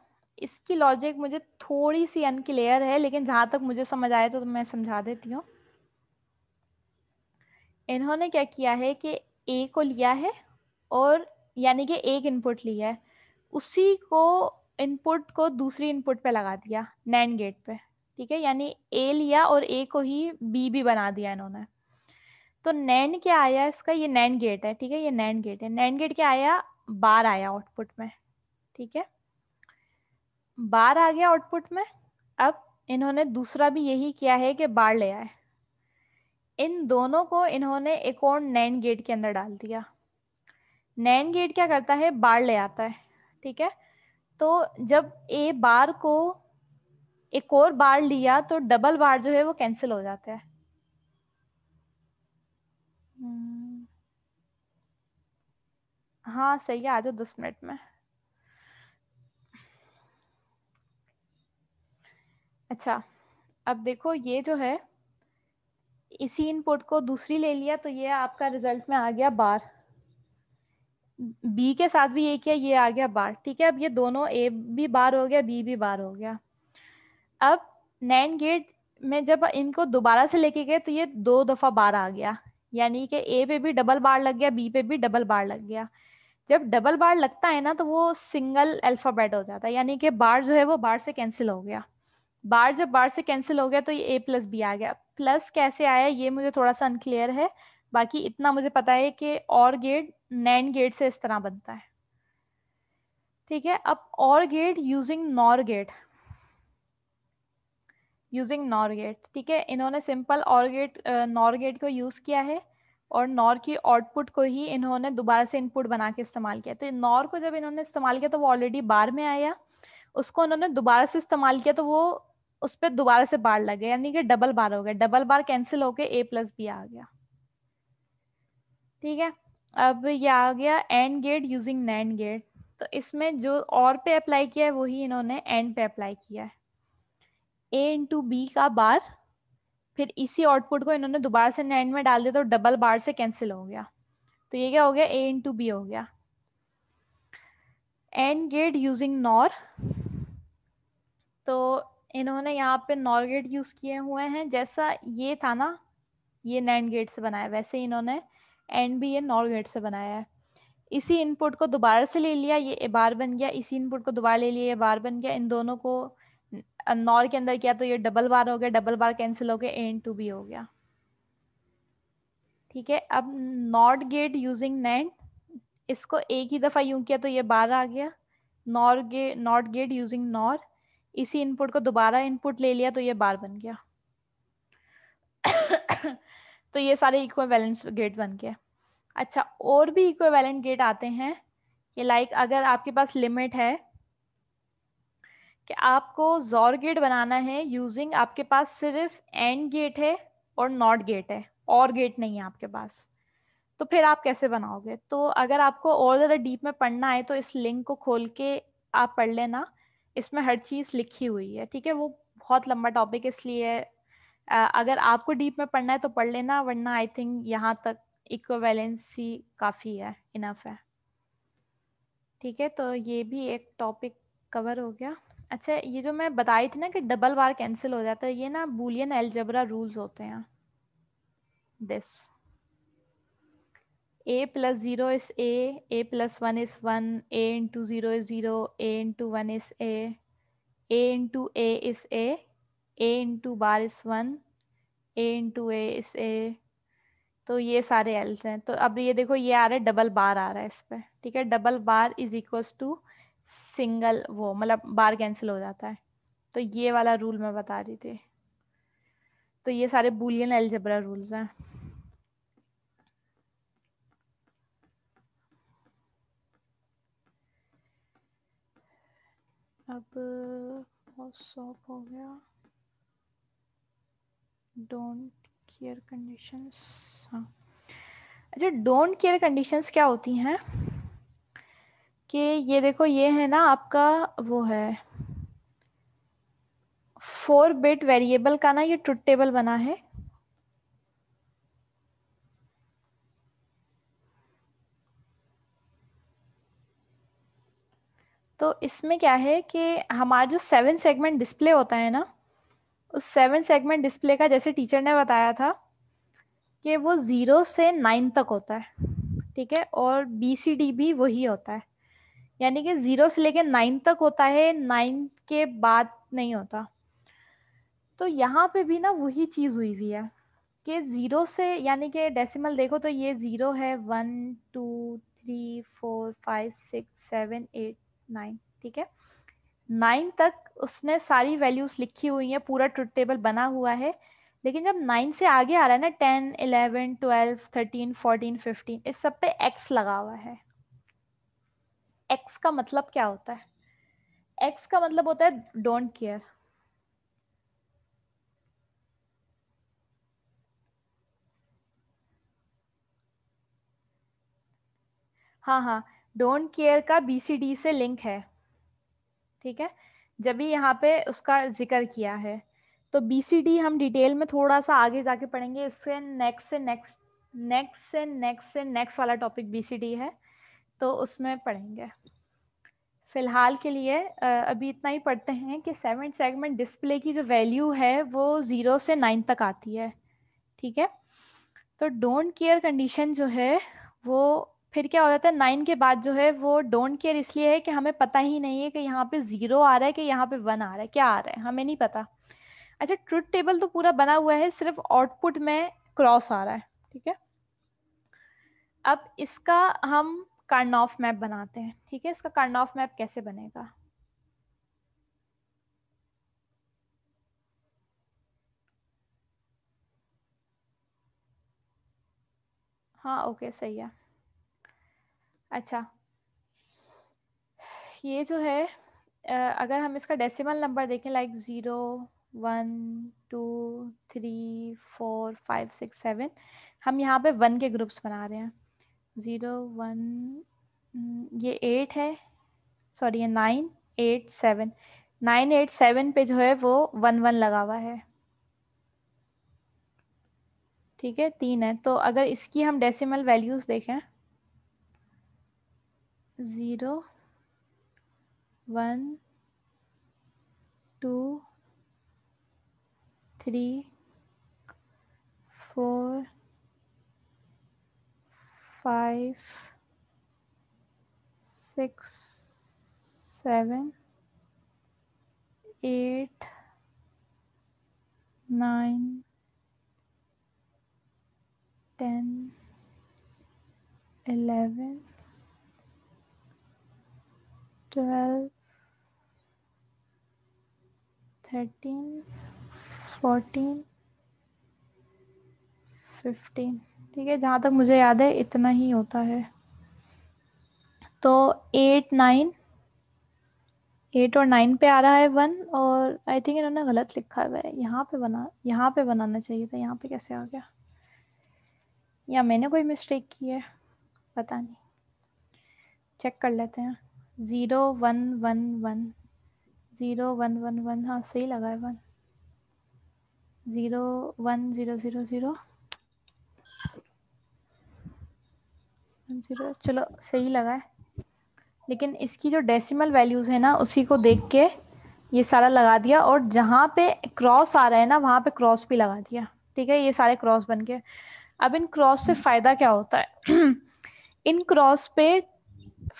इसकी लॉजिक मुझे थोड़ी सी अनक्लियर है लेकिन जहां तक मुझे समझ आया तो, तो मैं समझा देती हूँ इन्होंने क्या किया है कि ए को लिया है और यानी कि एक इनपुट लिया है उसी को इनपुट को दूसरी इनपुट पे लगा दिया नैन गेट पे ठीक है यानी ए लिया और ए को ही बी भी बना दिया इन्होंने तो नैन क्या आया इसका ये नैन गेट है ठीक है ये नैन गेट है नैन गेट क्या आया बार आया आउटपुट में ठीक है बार आ गया आउटपुट में अब इन्होंने दूसरा भी यही किया है कि बार ले आए इन दोनों को इन्होंने एक और नैन गेट के अंदर डाल दिया नैन गेट क्या करता है बार ले आता है ठीक है तो जब ए बार को एक और बार लिया तो डबल बार जो है वो कैंसिल हो जाता है हम्म। हाँ सही है आ जाओ दस मिनट में अच्छा अब देखो ये जो है इसी इनपुट को दूसरी ले लिया तो ये आपका रिजल्ट में आ गया बार बी के साथ भी ये किया ये आ गया बार ठीक है अब ये दोनों ए भी बार हो गया बी भी बार हो गया अब नैन गेट में जब इनको दोबारा से लेके गए तो ये दो दफा बार आ गया यानी कि ए पे भी डबल बार लग गया बी पे भी डबल बार लग गया जब डबल बार लगता है ना तो वो सिंगल अल्फाबेट हो जाता है यानी कि बार जो है वो बार से कैंसिल हो गया बार जब बार से कैंसिल हो गया तो ये ए प्लस बी आ गया प्लस कैसे आया ये मुझे थोड़ा सा अनक्लियर है बाकी इतना मुझे पता है कि और गेट नैन गेट से इस तरह बनता है ठीक है अब OR gate using NOR gate using NOR gate ठीक है इन्होंने simple OR gate NOR gate को यूज़ किया है और नॉर की आउटपुट को ही इन्होंने दोबारा से इनपुट बना के इस्तेमाल किया तो नॉर को जब इन्होंने इस्तेमाल किया तो वो ऑलरेडी बार में आया उसको उन्होंने दोबारा से इस्तेमाल किया तो वो उस पर दोबारा से बार लग गया यानी कि डबल बार हो गया डबल बार कैंसिल होके ए प्लस बी आ गया ठीक है अब ये आ गया AND gate using NAND gate तो इसमें जो और पे अप्लाई किया है वही इन्होंने एंड पे अप्लाई किया है ए इंटू बी का बार फिर इसी आउटपुट को इन्होंने दोबारा से नैंड में डाल दिया तो डबल बार से कैंसिल हो गया तो ये क्या हो गया ए इंटू बी हो गया एंड गेट यूजिंग नॉर तो इन्होंने यहाँ पे नॉर गेट यूज किए हुए हैं जैसा ये था ना ये नैंड गेट से बनाया वैसे इन्होंने एंड भी ये नॉर गेट से बनाया है इसी इनपुट को दोबारा से ले लिया ये ए बार बन गया इसी इनपुट को दोबारा ले लिया ये बार बन गया इन दोनों को नॉर के अंदर किया तो ये डबल बार हो गया डबल बार कैंसिल हो गया ए इन टू बी हो गया ठीक है अब नॉट गेट यूजिंग नैंड इसको एक ही दफ़ा यूं किया तो ये बार आ गया NOR gate NOT gate using NOR इसी इनपुट को दोबारा इनपुट ले लिया तो ये बार बन गया तो ये सारे इक्वेवेलेंट गेट बन गए अच्छा और भी इक्वेवेलेंट गेट आते हैं ये लाइक अगर आपके पास लिमिट है कि आपको जोर गेट बनाना है यूजिंग आपके पास सिर्फ एंड गेट है और नॉट गेट है और गेट नहीं है आपके पास तो फिर आप कैसे बनाओगे तो अगर आपको और ज़्यादा डीप में पढ़ना है तो इस लिंक को खोल के आप पढ़ लेना इसमें हर चीज़ लिखी हुई है ठीक है वो बहुत लंबा टॉपिक इसलिए अगर आपको डीप में पढ़ना है तो पढ़ लेना वरना आई थिंक यहाँ तक इक्वेलेंसी काफ़ी है इनफ है ठीक है तो ये भी एक टॉपिक कवर हो गया अच्छा ये जो मैं बताई थी ना कि डबल बार कैंसिल हो जाता है ये ना बुलियन एल्जबरा रूल्स होते हैं this A plus zero is A A plus one is one A into zero is zero A into one is A A into A is A A into bar is one A into A is A तो ये सारे else हैं तो अब ये देखो ये आ रहा है डबल बार आ रहा है इस पर ठीक है double bar is equals to single वो मतलब बार कैंसिल हो जाता है तो ये वाला रूल मैं बता रही थी तो ये सारे बुलियन एलजबरा रूल्स हैं अब सॉफ हो गया डोंट केयर कंडीशंस हाँ अच्छा डोंट केयर कंडीशंस क्या होती हैं कि ये देखो ये है ना आपका वो है फोर बिट वेरिएबल का ना ये ट्रुथ टेबल बना है तो इसमें क्या है कि हमारा जो सेवन सेगमेंट डिस्प्ले होता है ना उस सेवन सेगमेंट डिस्प्ले का जैसे टीचर ने बताया था कि वो ज़ीरो से नाइन तक होता है ठीक है और बी सी डी भी वही होता है यानी कि जीरो से लेके नाइन तक होता है नाइन के बाद नहीं होता तो यहाँ पे भी ना वही चीज़ हुई हुई है कि ज़ीरो से यानी कि डेसिमल देखो तो ये ज़ीरो है one two three four five six seven eight nine ठीक है नाइन तक उसने सारी वैल्यूज लिखी हुई है पूरा ट्रुथ टेबल बना हुआ है लेकिन जब नाइन से आगे आ रहा है ना ten eleven twelve thirteen fourteen fifteen इस सब पे एक्स लगा हुआ है एक्स का मतलब क्या होता है एक्स का मतलब होता है डोंट केयर हाँ हाँ डोंट केयर का बीसीडी से लिंक है ठीक है जब भी यहाँ पे उसका जिक्र किया है तो बीसीडी हम डिटेल में थोड़ा सा आगे जाके पढ़ेंगे इससे नेक्स्ट से नेक्स्ट नेक्स्ट से नेक्स्ट से नेक्स्ट वाला टॉपिक बीसीडी है तो उसमें पढ़ेंगे फिलहाल के लिए अभी इतना ही पढ़ते हैं कि सेवन सेगमेंट डिस्प्ले की जो वैल्यू है वो ज़ीरो से नाइन तक आती है ठीक है तो डोंट केयर कंडीशन जो है वो फिर क्या हो जाता है नाइन के बाद जो है वो डोंट केयर इसलिए है कि हमें पता ही नहीं है कि यहाँ पे ज़ीरो आ रहा है कि यहाँ पे वन आ रहा है क्या आ रहा है हमें नहीं पता अच्छा ट्रुथ टेबल तो पूरा बना हुआ है सिर्फ आउटपुट में क्रॉस आ रहा है ठीक है अब इसका हम कार्न ऑफ मैप बनाते हैं ठीक है इसका कार्न ऑफ मैप कैसे बनेगा हाँ ओके सही है अच्छा ये जो है अगर हम इसका डेसिमल नंबर देखें like zero one two three four five six seven हम यहाँ पे वन के ग्रुप्स बना रहे हैं ज़ीरो वन हम्म, ये एट है सॉरी ये nine eight seven nine eight seven पे जो है वो वन वन लगा हुआ है ठीक है तीन है तो अगर इसकी हम डेसिमल वैल्यूज़ देखें zero one two three four five, six, seven, eight, nine, ten, eleven, twelve, thirteen, fourteen, fifteen. ठीक है जहाँ तक मुझे याद है इतना ही होता है तो एट नाइन एट और नाइन पे आ रहा है वन और आई थिंक इन्होंने गलत लिखा हुआ है यहाँ पे बना यहाँ पे बनाना चाहिए था यहाँ पे कैसे आ गया या मैंने कोई मिस्टेक की है पता नहीं चेक कर लेते हैं zero one one one zero one one one हाँ सही लगा है one zero one zero zero zero zero चलो सही लगा है लेकिन इसकी जो डेसिमल वैल्यूज़ है ना उसी को देख के ये सारा लगा दिया और जहाँ पे क्रॉस आ रहा है ना वहाँ पे क्रॉस भी लगा दिया ठीक है ये सारे क्रॉस बन गए अब इन क्रॉस से फ़ायदा क्या होता है इन क्रॉस पे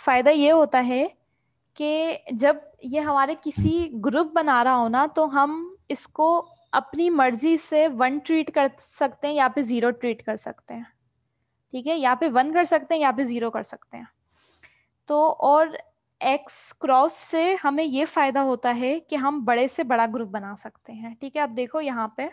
फ़ायदा ये होता है कि जब ये हमारे किसी ग्रुप बना रहा हो ना तो हम इसको अपनी मर्जी से वन ट्रीट कर सकते हैं या फिर ज़ीरो ट्रीट कर सकते हैं ठीक है यहाँ पे वन कर सकते हैं यहाँ पे जीरो कर सकते हैं तो और एक्स क्रॉस से हमें ये फायदा होता है कि हम बड़े से बड़ा ग्रुप बना सकते हैं ठीक है आप देखो यहाँ पे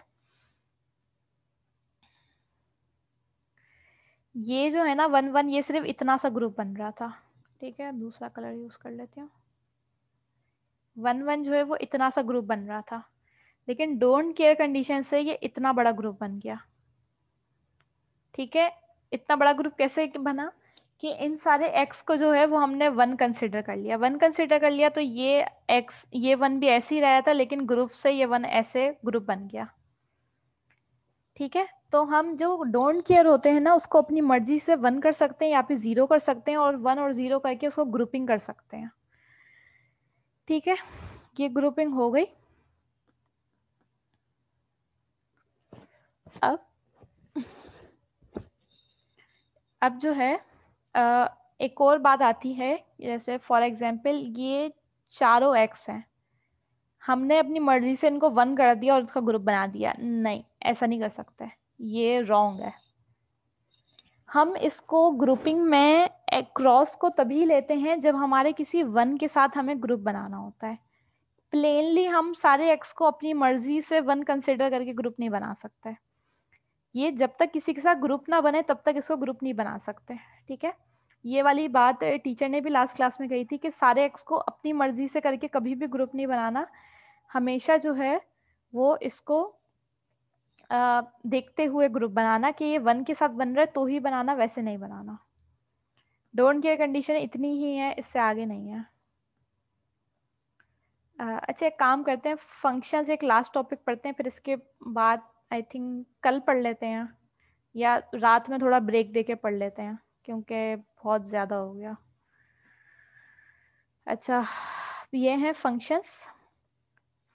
ये जो है ना वन वन ये सिर्फ इतना सा ग्रुप बन रहा था ठीक है दूसरा कलर यूज कर लेती हूँ वन वन जो है वो इतना सा ग्रुप बन रहा था लेकिन डोंट केयर कंडीशन से ये इतना बड़ा ग्रुप बन गया ठीक है इतना बड़ा ग्रुप कैसे बना कि इन सारे एक्स को जो है वो हमने वन कंसिडर कर लिया वन कंसिडर कर लिया तो ये एक्स ये वन भी ऐसे ही रहा था लेकिन ग्रुप से ये वन ऐसे ग्रुप बन गया ठीक है तो हम जो डोंट केयर होते हैं ना उसको अपनी मर्जी से वन कर सकते हैं या फिर जीरो कर सकते हैं और वन और जीरो करके उसको ग्रुपिंग कर सकते हैं ठीक है ये ग्रुपिंग हो गई अब अब जो है एक और बात आती है जैसे फॉर एग्जाम्पल ये चारों एक्स हैं हमने अपनी मर्जी से इनको वन कर दिया और उसका ग्रुप बना दिया नहीं ऐसा नहीं कर सकते ये रॉन्ग है हम इसको ग्रुपिंग में क्रॉस को तभी लेते हैं जब हमारे किसी वन के साथ हमें ग्रुप बनाना होता है प्लेनली हम सारे एक्स को अपनी मर्जी से वन कंसिडर करके ग्रुप नहीं बना सकते ये जब तक किसी के साथ ग्रुप ना बने तब तक इसको ग्रुप नहीं बना सकते ठीक है ये वाली बात टीचर ने भी लास्ट क्लास में कही थी कि सारे एक्स को अपनी मर्जी से करके कभी भी ग्रुप नहीं बनाना हमेशा जो है वो इसको आ, देखते हुए ग्रुप बनाना कि ये वन के साथ बन रहा है तो ही बनाना वैसे नहीं बनाना डोंट केयर कंडीशन इतनी ही है इससे आगे नहीं है आ, अच्छा एक काम करते हैं फंक्शन एक लास्ट टॉपिक पढ़ते हैं फिर इसके बाद आई थिंक कल पढ़ लेते हैं या रात में थोड़ा ब्रेक दे के पढ़ लेते हैं क्योंकि बहुत ज़्यादा हो गया अच्छा ये हैं फंक्शंस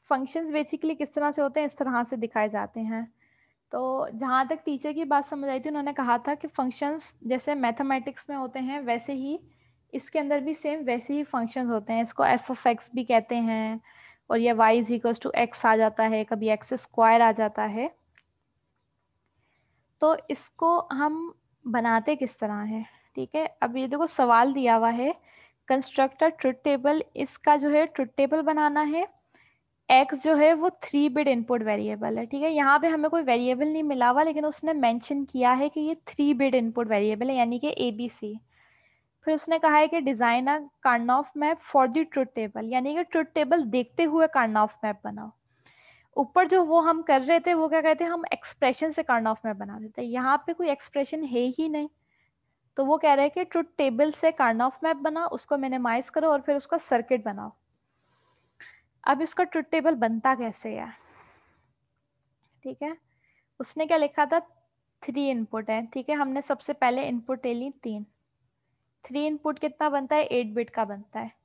फंक्शंस बेसिकली किस तरह से होते हैं इस तरह से दिखाए जाते हैं तो जहाँ तक टीचर की बात समझ आई थी उन्होंने कहा था कि फंक्शंस जैसे मैथमेटिक्स में होते हैं वैसे ही इसके अंदर भी सेम वैसे ही फंक्शंस होते हैं इसको एफ ऑफ एक्स भी कहते हैं और ये Y is equals to X आ जाता है कभी एक्स स्क्वायर आ जाता है तो इसको हम बनाते किस तरह है ठीक है अब ये देखो सवाल दिया हुआ है कंस्ट्रक्टर ट्रुथ टेबल इसका जो है ट्रुथ टेबल बनाना है एक्स जो है वो थ्री बिट इनपुट वेरिएबल है ठीक है यहाँ पे हमें कोई वेरिएबल नहीं मिला हुआ लेकिन उसने मेंशन किया है कि ये थ्री बिट इनपुट वेरिएबल है यानी कि ए बी सी फिर उसने कहा है कि design a of map for the truth table यानी कि ट्रुथ टेबल देखते हुए ऑफ मैप बनाओ ऊपर जो वो हम कर रहे थे वो क्या कहते हैं हम एक्सप्रेशन से कार्ड ऑफ मैप बना देते हैं यहाँ पे कोई एक्सप्रेशन है ही नहीं तो वो कह रहे हैं कि ट्रुथ टेबल से कार्ड ऑफ मैप बनाओ उसको मिनिमाइज करो और फिर उसका सर्किट बनाओ अब इसका ट्रुथ टेबल बनता कैसे है ठीक है उसने क्या लिखा था थ्री इनपुट है ठीक है हमने सबसे पहले इनपुट ले ली तीन थ्री इनपुट कितना बनता है एट बिट का बनता है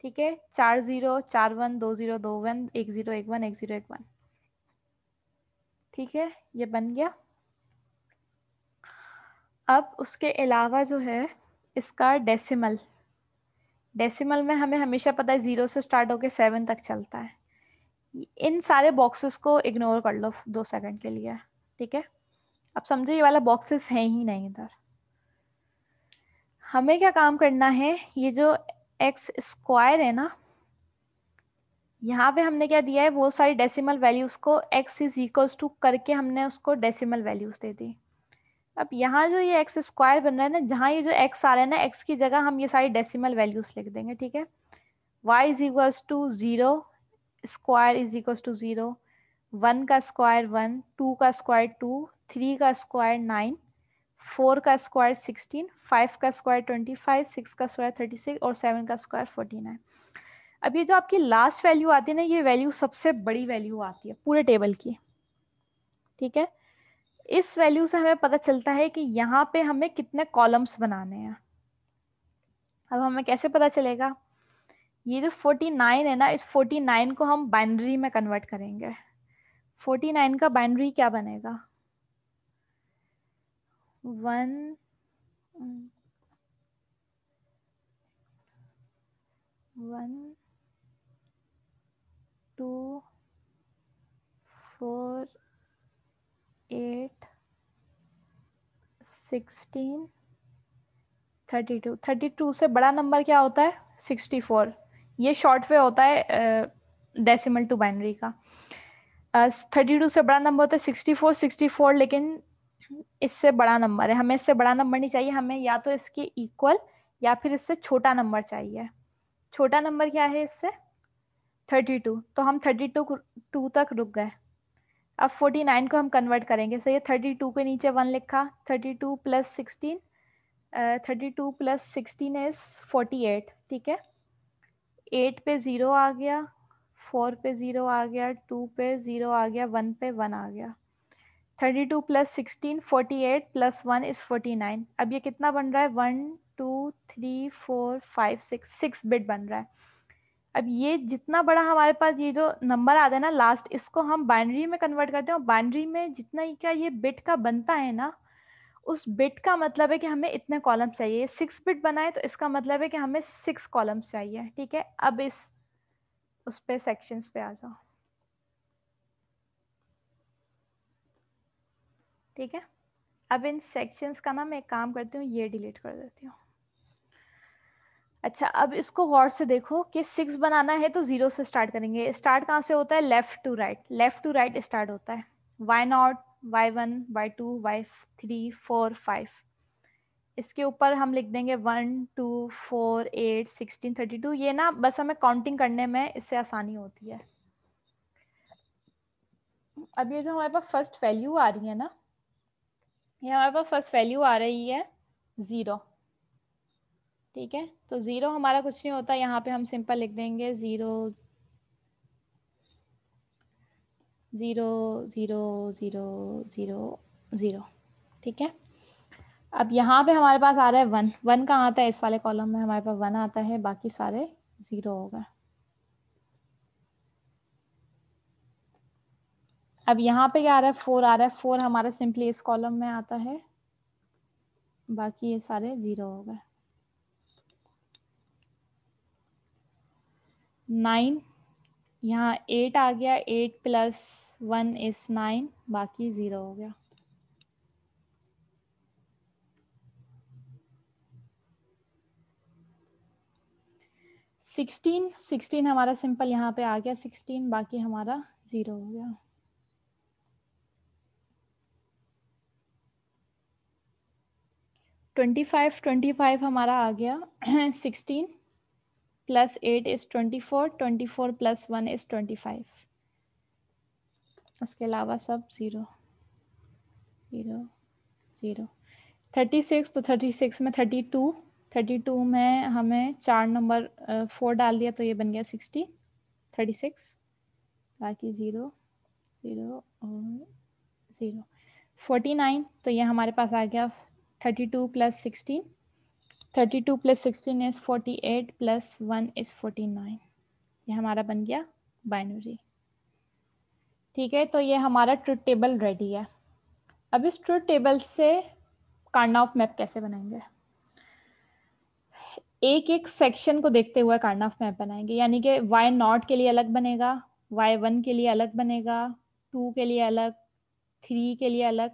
ठीक है चार जीरो चार वन दो जीरो दो वन एक जीरो एक वन एक जीरो एक वन ठीक है ये बन गया अब उसके अलावा जो है इसका डेसिमल डेसिमल में हमें हमेशा पता है ज़ीरो से स्टार्ट होकर सेवन तक चलता है इन सारे बॉक्सेस को इग्नोर कर लो दो सेकंड के लिए ठीक है अब समझो ये वाला बॉक्सेस है ही नहीं इधर हमें क्या काम करना है ये जो एक्स स्क्वायर है ना यहाँ पे हमने क्या दिया है वो सारी डेसिमल वैल्यूज को एक्स इज इक्वल्स टू करके हमने उसको डेसिमल वैल्यूज दे दी अब यहाँ जो ये एक्स स्क्वायर बन रहा है ना जहाँ ये जो एक्स आ रहा है ना एक्स की जगह हम ये सारी डेसिमल वैल्यूज लिख देंगे ठीक है Y is equals to zero square is equals to zero one का स्क्वायर वन टू का स्क्वायर टू थ्री का स्क्वायर नाइन फोर का स्क्वायर सिक्सटीन फाइव का स्क्वायर ट्वेंटी फाइव सिक्स का स्क्वायर थर्टी सिक्स और सेवन का square forty nine अब ये जो आपकी लास्ट वैल्यू आती है ना ये वैल्यू सबसे बड़ी वैल्यू आती है पूरे टेबल की ठीक है इस वैल्यू से हमें पता चलता है कि यहाँ पे हमें कितने कॉलम्स बनाने हैं अब हमें कैसे पता चलेगा ये जो 49 है ना इस 49 को हम बाइनरी में कन्वर्ट करेंगे 49 का बाइनरी क्या बनेगा one one two four eight sixteen thirty two thirty two से बड़ा नंबर क्या होता है सिक्सटी फोर ये शॉर्ट वे होता है डेसिमल टू बाइनरी का थर्टी uh, टू से बड़ा नंबर होता है सिक्सटी फोर सिक्सटी फोर लेकिन इससे बड़ा नंबर है हमें इससे बड़ा नंबर नहीं चाहिए हमें या तो इसके इक्वल या फिर इससे छोटा नंबर चाहिए छोटा नंबर क्या है इससे 32 तो हम 32 टू तक रुक गए अब 49 को हम कन्वर्ट करेंगे सही थर्टी टू के नीचे वन लिखा 32 two plus sixteen thirty two plus sixteen is forty eight ठीक है एट पे ज़ीरो आ गया फोर पे ज़ीरो आ गया टू पे ज़ीरो आ गया वन पे वन आ गया thirty two plus sixteen forty eight plus one is forty nine अब ये कितना बन रहा है one two three four five six six bit बन रहा है अब ये जितना बड़ा हमारे पास ये जो नंबर आता है ना लास्ट इसको हम बाइनरी में कन्वर्ट करते हैं बाइनरी में जितना ही क्या ये बिट का बनता है ना उस बिट का मतलब है कि हमें इतने कॉलम्स चाहिए सिक्स बिट बनाए तो इसका मतलब है कि हमें सिक्स कॉलम्स चाहिए ठीक है अब इस उस पर सेक्शंस पे आ जाओ ठीक है अब इन सेक्शंस का ना मैं काम करती हूँ ये डिलीट कर देती हूँ अच्छा अब इसको गौर से देखो कि सिक्स बनाना है तो जीरो से स्टार्ट करेंगे स्टार्ट कहाँ से होता है left to right left to right start होता है Y not Y one Y two Y three four five इसके ऊपर हम लिख देंगे one two four eight sixteen thirty two ये ना बस हमें काउंटिंग करने में इससे आसानी होती है अब ये जो हमारे पास फर्स्ट वैल्यू आ रही है ना ये हमारे पास फर्स्ट वैल्यू आ रही है ज़ीरो ठीक है तो ज़ीरो हमारा कुछ नहीं होता यहाँ पे हम सिंपल लिख देंगे zero zero zero zero zero zero ठीक है अब यहाँ पे हमारे पास आ रहा है वन वन कहाँ आता है इस वाले कॉलम में हमारे पास वन आता है बाकी सारे ज़ीरो हो गए अब यहाँ पे क्या आ रहा है फोर आ रहा है फोर हमारा सिंपली इस कॉलम में आता है बाकी ये सारे जीरो हो गए नाइन यहाँ एट आ गया eight plus one is nine बाकी ज़ीरो हो गया सिक्सटीन सिक्सटीन हमारा सिंपल यहाँ पे आ गया सिक्सटीन बाकी हमारा ज़ीरो हो गया ट्वेंटी फाइव ट्वेंटी फाइव हमारा आ गया sixteen plus eight is twenty four twenty four plus one is twenty five उसके अलावा सब zero zero zero thirty six तो थर्टी सिक्स में थर्टी टू थर्टी टू में हमें चार नंबर फोर डाल दिया तो ये बन गया सिक्सटी थर्टी सिक्स बाकी ज़ीरो ज़ीरो और ज़ीरो फोर्टी नाइन तो ये हमारे पास आ गया 32 plus 16. 32 plus 16 is 48 plus 1 is 49. ये हमारा बन गया बाइनरी ठीक है तो ये हमारा ट्रूथ टेबल रेडी है अब इस ट्रूथ टेबल से ऑफ मैप कैसे बनाएंगे एक एक सेक्शन को देखते हुए ऑफ मैप बनाएंगे यानी कि वाई नॉट के लिए अलग बनेगा वाई वन के लिए अलग बनेगा टू के लिए अलग थ्री के लिए अलग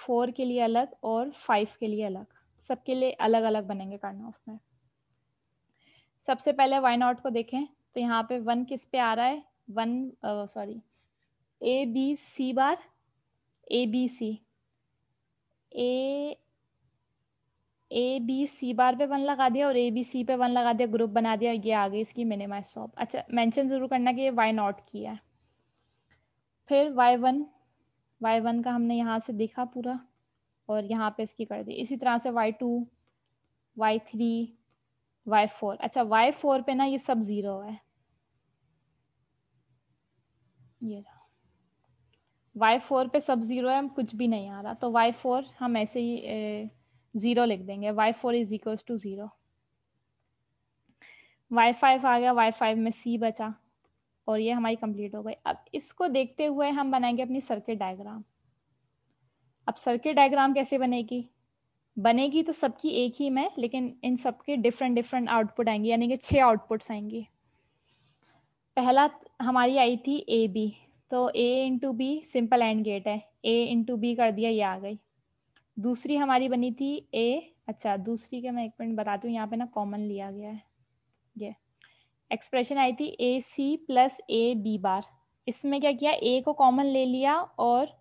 फोर के लिए अलग और फाइव के लिए अलग सबके लिए अलग अलग बनेंगे कार्ड ऑफ में सबसे पहले वाई नॉट को देखें तो यहाँ पे वन किस पे आ रहा है one sorry A B C bar A B C A A B C bar पे वन लगा दिया और ए बी सी पे वन लगा दिया ग्रुप बना दिया ये आ गई इसकी मिनिमाइज सॉप अच्छा मेंशन ज़रूर करना कि ये वाई नॉट की है फिर वाई वन वाई वन का हमने यहाँ से देखा पूरा और यहाँ पे इसकी कर दी इसी तरह से Y two Y three Y four अच्छा वाई फोर पे ना ये सब ज़ीरो है ये वाई फोर पे सब ज़ीरो है कुछ भी नहीं आ रहा तो वाई फोर हम ऐसे ही ज़ीरो लिख देंगे Y four is equals to zero Y five आ गया वाई फाइव में सी बचा और ये हमारी कंप्लीट हो गई अब इसको देखते हुए हम बनाएंगे अपनी सर्किट डायग्राम अब सर्किट डायग्राम कैसे बनेगी बनेगी तो सबकी एक ही में लेकिन इन सबके डिफरेंट डिफरेंट आउटपुट आएंगे यानी कि छः आउटपुट्स आएंगी पहला हमारी आई थी ए बी तो A into B simple AND gate है ए इंटू बी कर दिया ये आ गई दूसरी हमारी बनी थी ए अच्छा दूसरी का मैं एक मिनट बताती हूँ यहाँ पे ना कॉमन लिया गया है ये एक्सप्रेशन आई थी ए सी प्लस ए बी बार इसमें क्या किया ए को कॉमन ले लिया और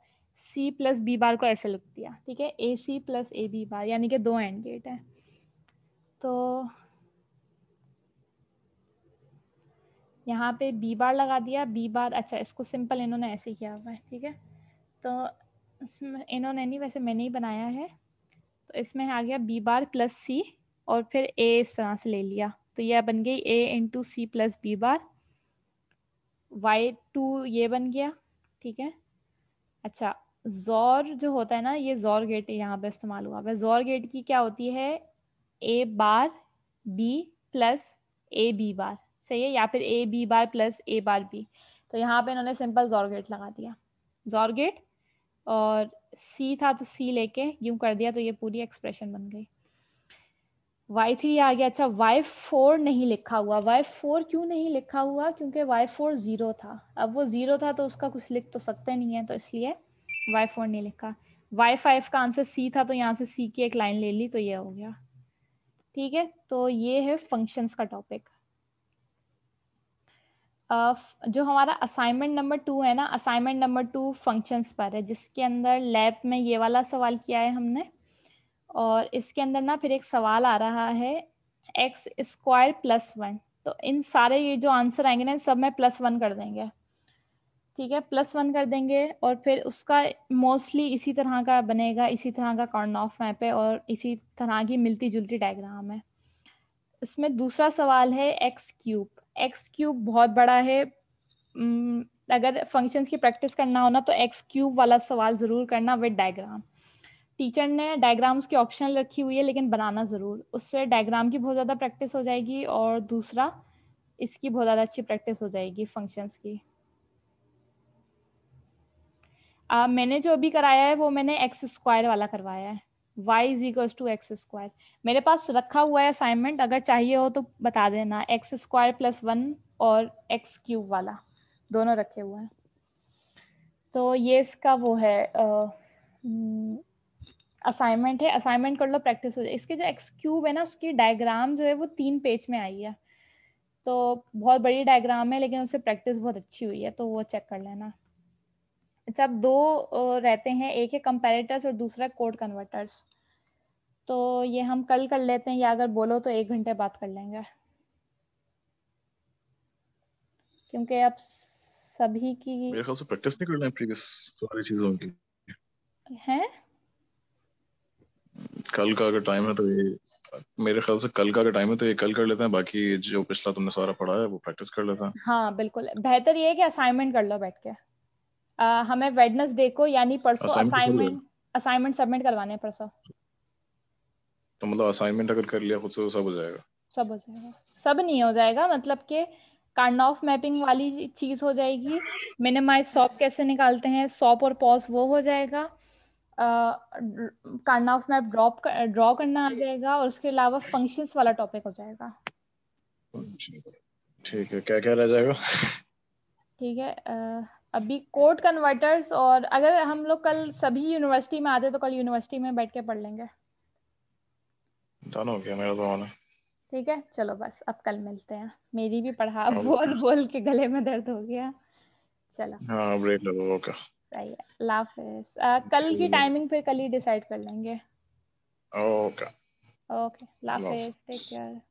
सी प्लस बी बार को ऐसे लिख दिया ठीक है ए सी प्लस ए बी बार यानी कि दो एंड गेट है तो यहाँ पे बी बार लगा दिया बी बार अच्छा इसको सिंपल इन्होंने ऐसे किया हुआ है ठीक है तो इसमें इन्होंने नहीं वैसे मैंने ही बनाया है तो इसमें आ गया बी बार प्लस सी और फिर ए इस तरह से ले लिया तो यह बन गई A into C plus B bar Y two ये बन गया ठीक है अच्छा जोर जो होता है ना ये जोर गेट यहाँ पे इस्तेमाल हुआ है जोर गेट की क्या होती है A bar B plus A B bar सही है या फिर A B bar plus A bar B तो यहाँ पे इन्होंने सिंपल जोर गेट लगा दिया जोर गेट और सी था तो सी लेके यूं कर दिया तो ये पूरी एक्सप्रेशन बन गई वाई थ्री आ गया अच्छा वाई फोर नहीं लिखा हुआ वाई फोर क्यों नहीं लिखा हुआ क्योंकि वाई फोर ज़ीरो था अब वो ज़ीरो था तो उसका कुछ लिख तो सकते नहीं है तो इसलिए वाई फोर नहीं लिखा वाई फाइव का आंसर सी था तो यहाँ से सी की एक लाइन ले ली तो ये हो गया ठीक है तो ये है फंक्शंस का टॉपिक जो हमारा असाइनमेंट नंबर टू है ना असाइनमेंट नंबर टू फंक्शंस पर है जिसके अंदर लैब में ये वाला सवाल किया है हमने और इसके अंदर ना फिर एक सवाल आ रहा है एक्स स्क्वायर प्लस वन तो इन सारे ये जो आंसर आएंगे ना सब में प्लस वन कर देंगे ठीक है प्लस वन कर देंगे और फिर उसका मोस्टली इसी तरह का बनेगा इसी तरह का कॉर्न ऑफ मैप है और इसी तरह की मिलती जुलती डायग्राम है इसमें दूसरा सवाल है एक्स क्यूब एक्स क्यूब बहुत बड़ा है अगर फंक्शंस की प्रैक्टिस करना हो ना तो एक्स क्यूब वाला सवाल ज़रूर करना विद डायग्राम टीचर ने डायग्राम्स की ऑप्शन रखी हुई है लेकिन बनाना ज़रूर उससे डायग्राम की बहुत ज़्यादा प्रैक्टिस हो जाएगी और दूसरा इसकी बहुत ज़्यादा अच्छी प्रैक्टिस हो जाएगी फंक्शंस की आ, मैंने जो अभी कराया है वो मैंने एक्स स्क्वायर वाला करवाया है Y is equal to X square मेरे पास रखा हुआ है असाइनमेंट अगर चाहिए हो तो बता देना एक्स स्क्वायर प्लस वन और एक्स क्यूब वाला दोनों रखे हुए हैं तो ये इसका वो है आ, असाइनमेंट है असाइनमेंट कर लो प्रैक्टिस हो जाए इसके जो एक्स क्यूब है ना उसकी डायग्राम जो है वो तीन पेज में आई है तो बहुत बड़ी डायग्राम है लेकिन उससे प्रैक्टिस बहुत अच्छी हुई है तो वो चेक कर लेना अच्छा अब दो रहते हैं एक है कंपेरेटर्स और दूसरा कोड कन्वर्टर्स तो ये हम कल कर लेते हैं या अगर बोलो तो एक घंटे बात कर लेंगे क्योंकि अब सभी की मेरे ख्याल से प्रैक्टिस नहीं कर रहे हैं प्रीवियस सारी चीजों की हैं कल का अगर टाइम है तो ये मेरे ख्याल से कल का अगर टाइम है तो ये कल कर लेते हैं बाकी जो पिछला तुमने सारा पढ़ा है वो प्रैक्टिस कर लेते हैं हाँ बिल्कुल बेहतर ये है कि असाइनमेंट कर लो बैठ के आ, हमें वेडनेसडे को यानी परसों असाइनमेंट असाइनमेंट सबमिट करवाने हैं परसों तो मतलब असाइनमेंट अगर कर लिया खुद से तो सब हो जाएगा सब हो जाएगा सब नहीं हो जाएगा मतलब के कार्ड ऑफ मैपिंग वाली चीज हो जाएगी मिनिमाइज सॉप कैसे निकालते हैं सॉप और पॉज वो हो जाएगा Karnaugh map drop draw करना आ जाएगा और उसके अलावा फंक्शंस वाला टॉपिक हो जाएगा ठीक है क्या क्या रह जाएगा ठीक है अभी कोड कन्वर्टर्स और अगर हम लोग कल सभी यूनिवर्सिटी में आते तो कल यूनिवर्सिटी में बैठ के पढ़ लेंगे डन हो गया मेरा तो होना ठीक है चलो बस अब कल मिलते हैं मेरी भी पढ़ा बोल बोल के गले में दर्द हो गया चलो हाँ ब्रेक लगो ओके सही है लाफिज uh, कल की टाइमिंग फिर कल ही डिसाइड कर लेंगे ओके ओके लाफिज टेक केयर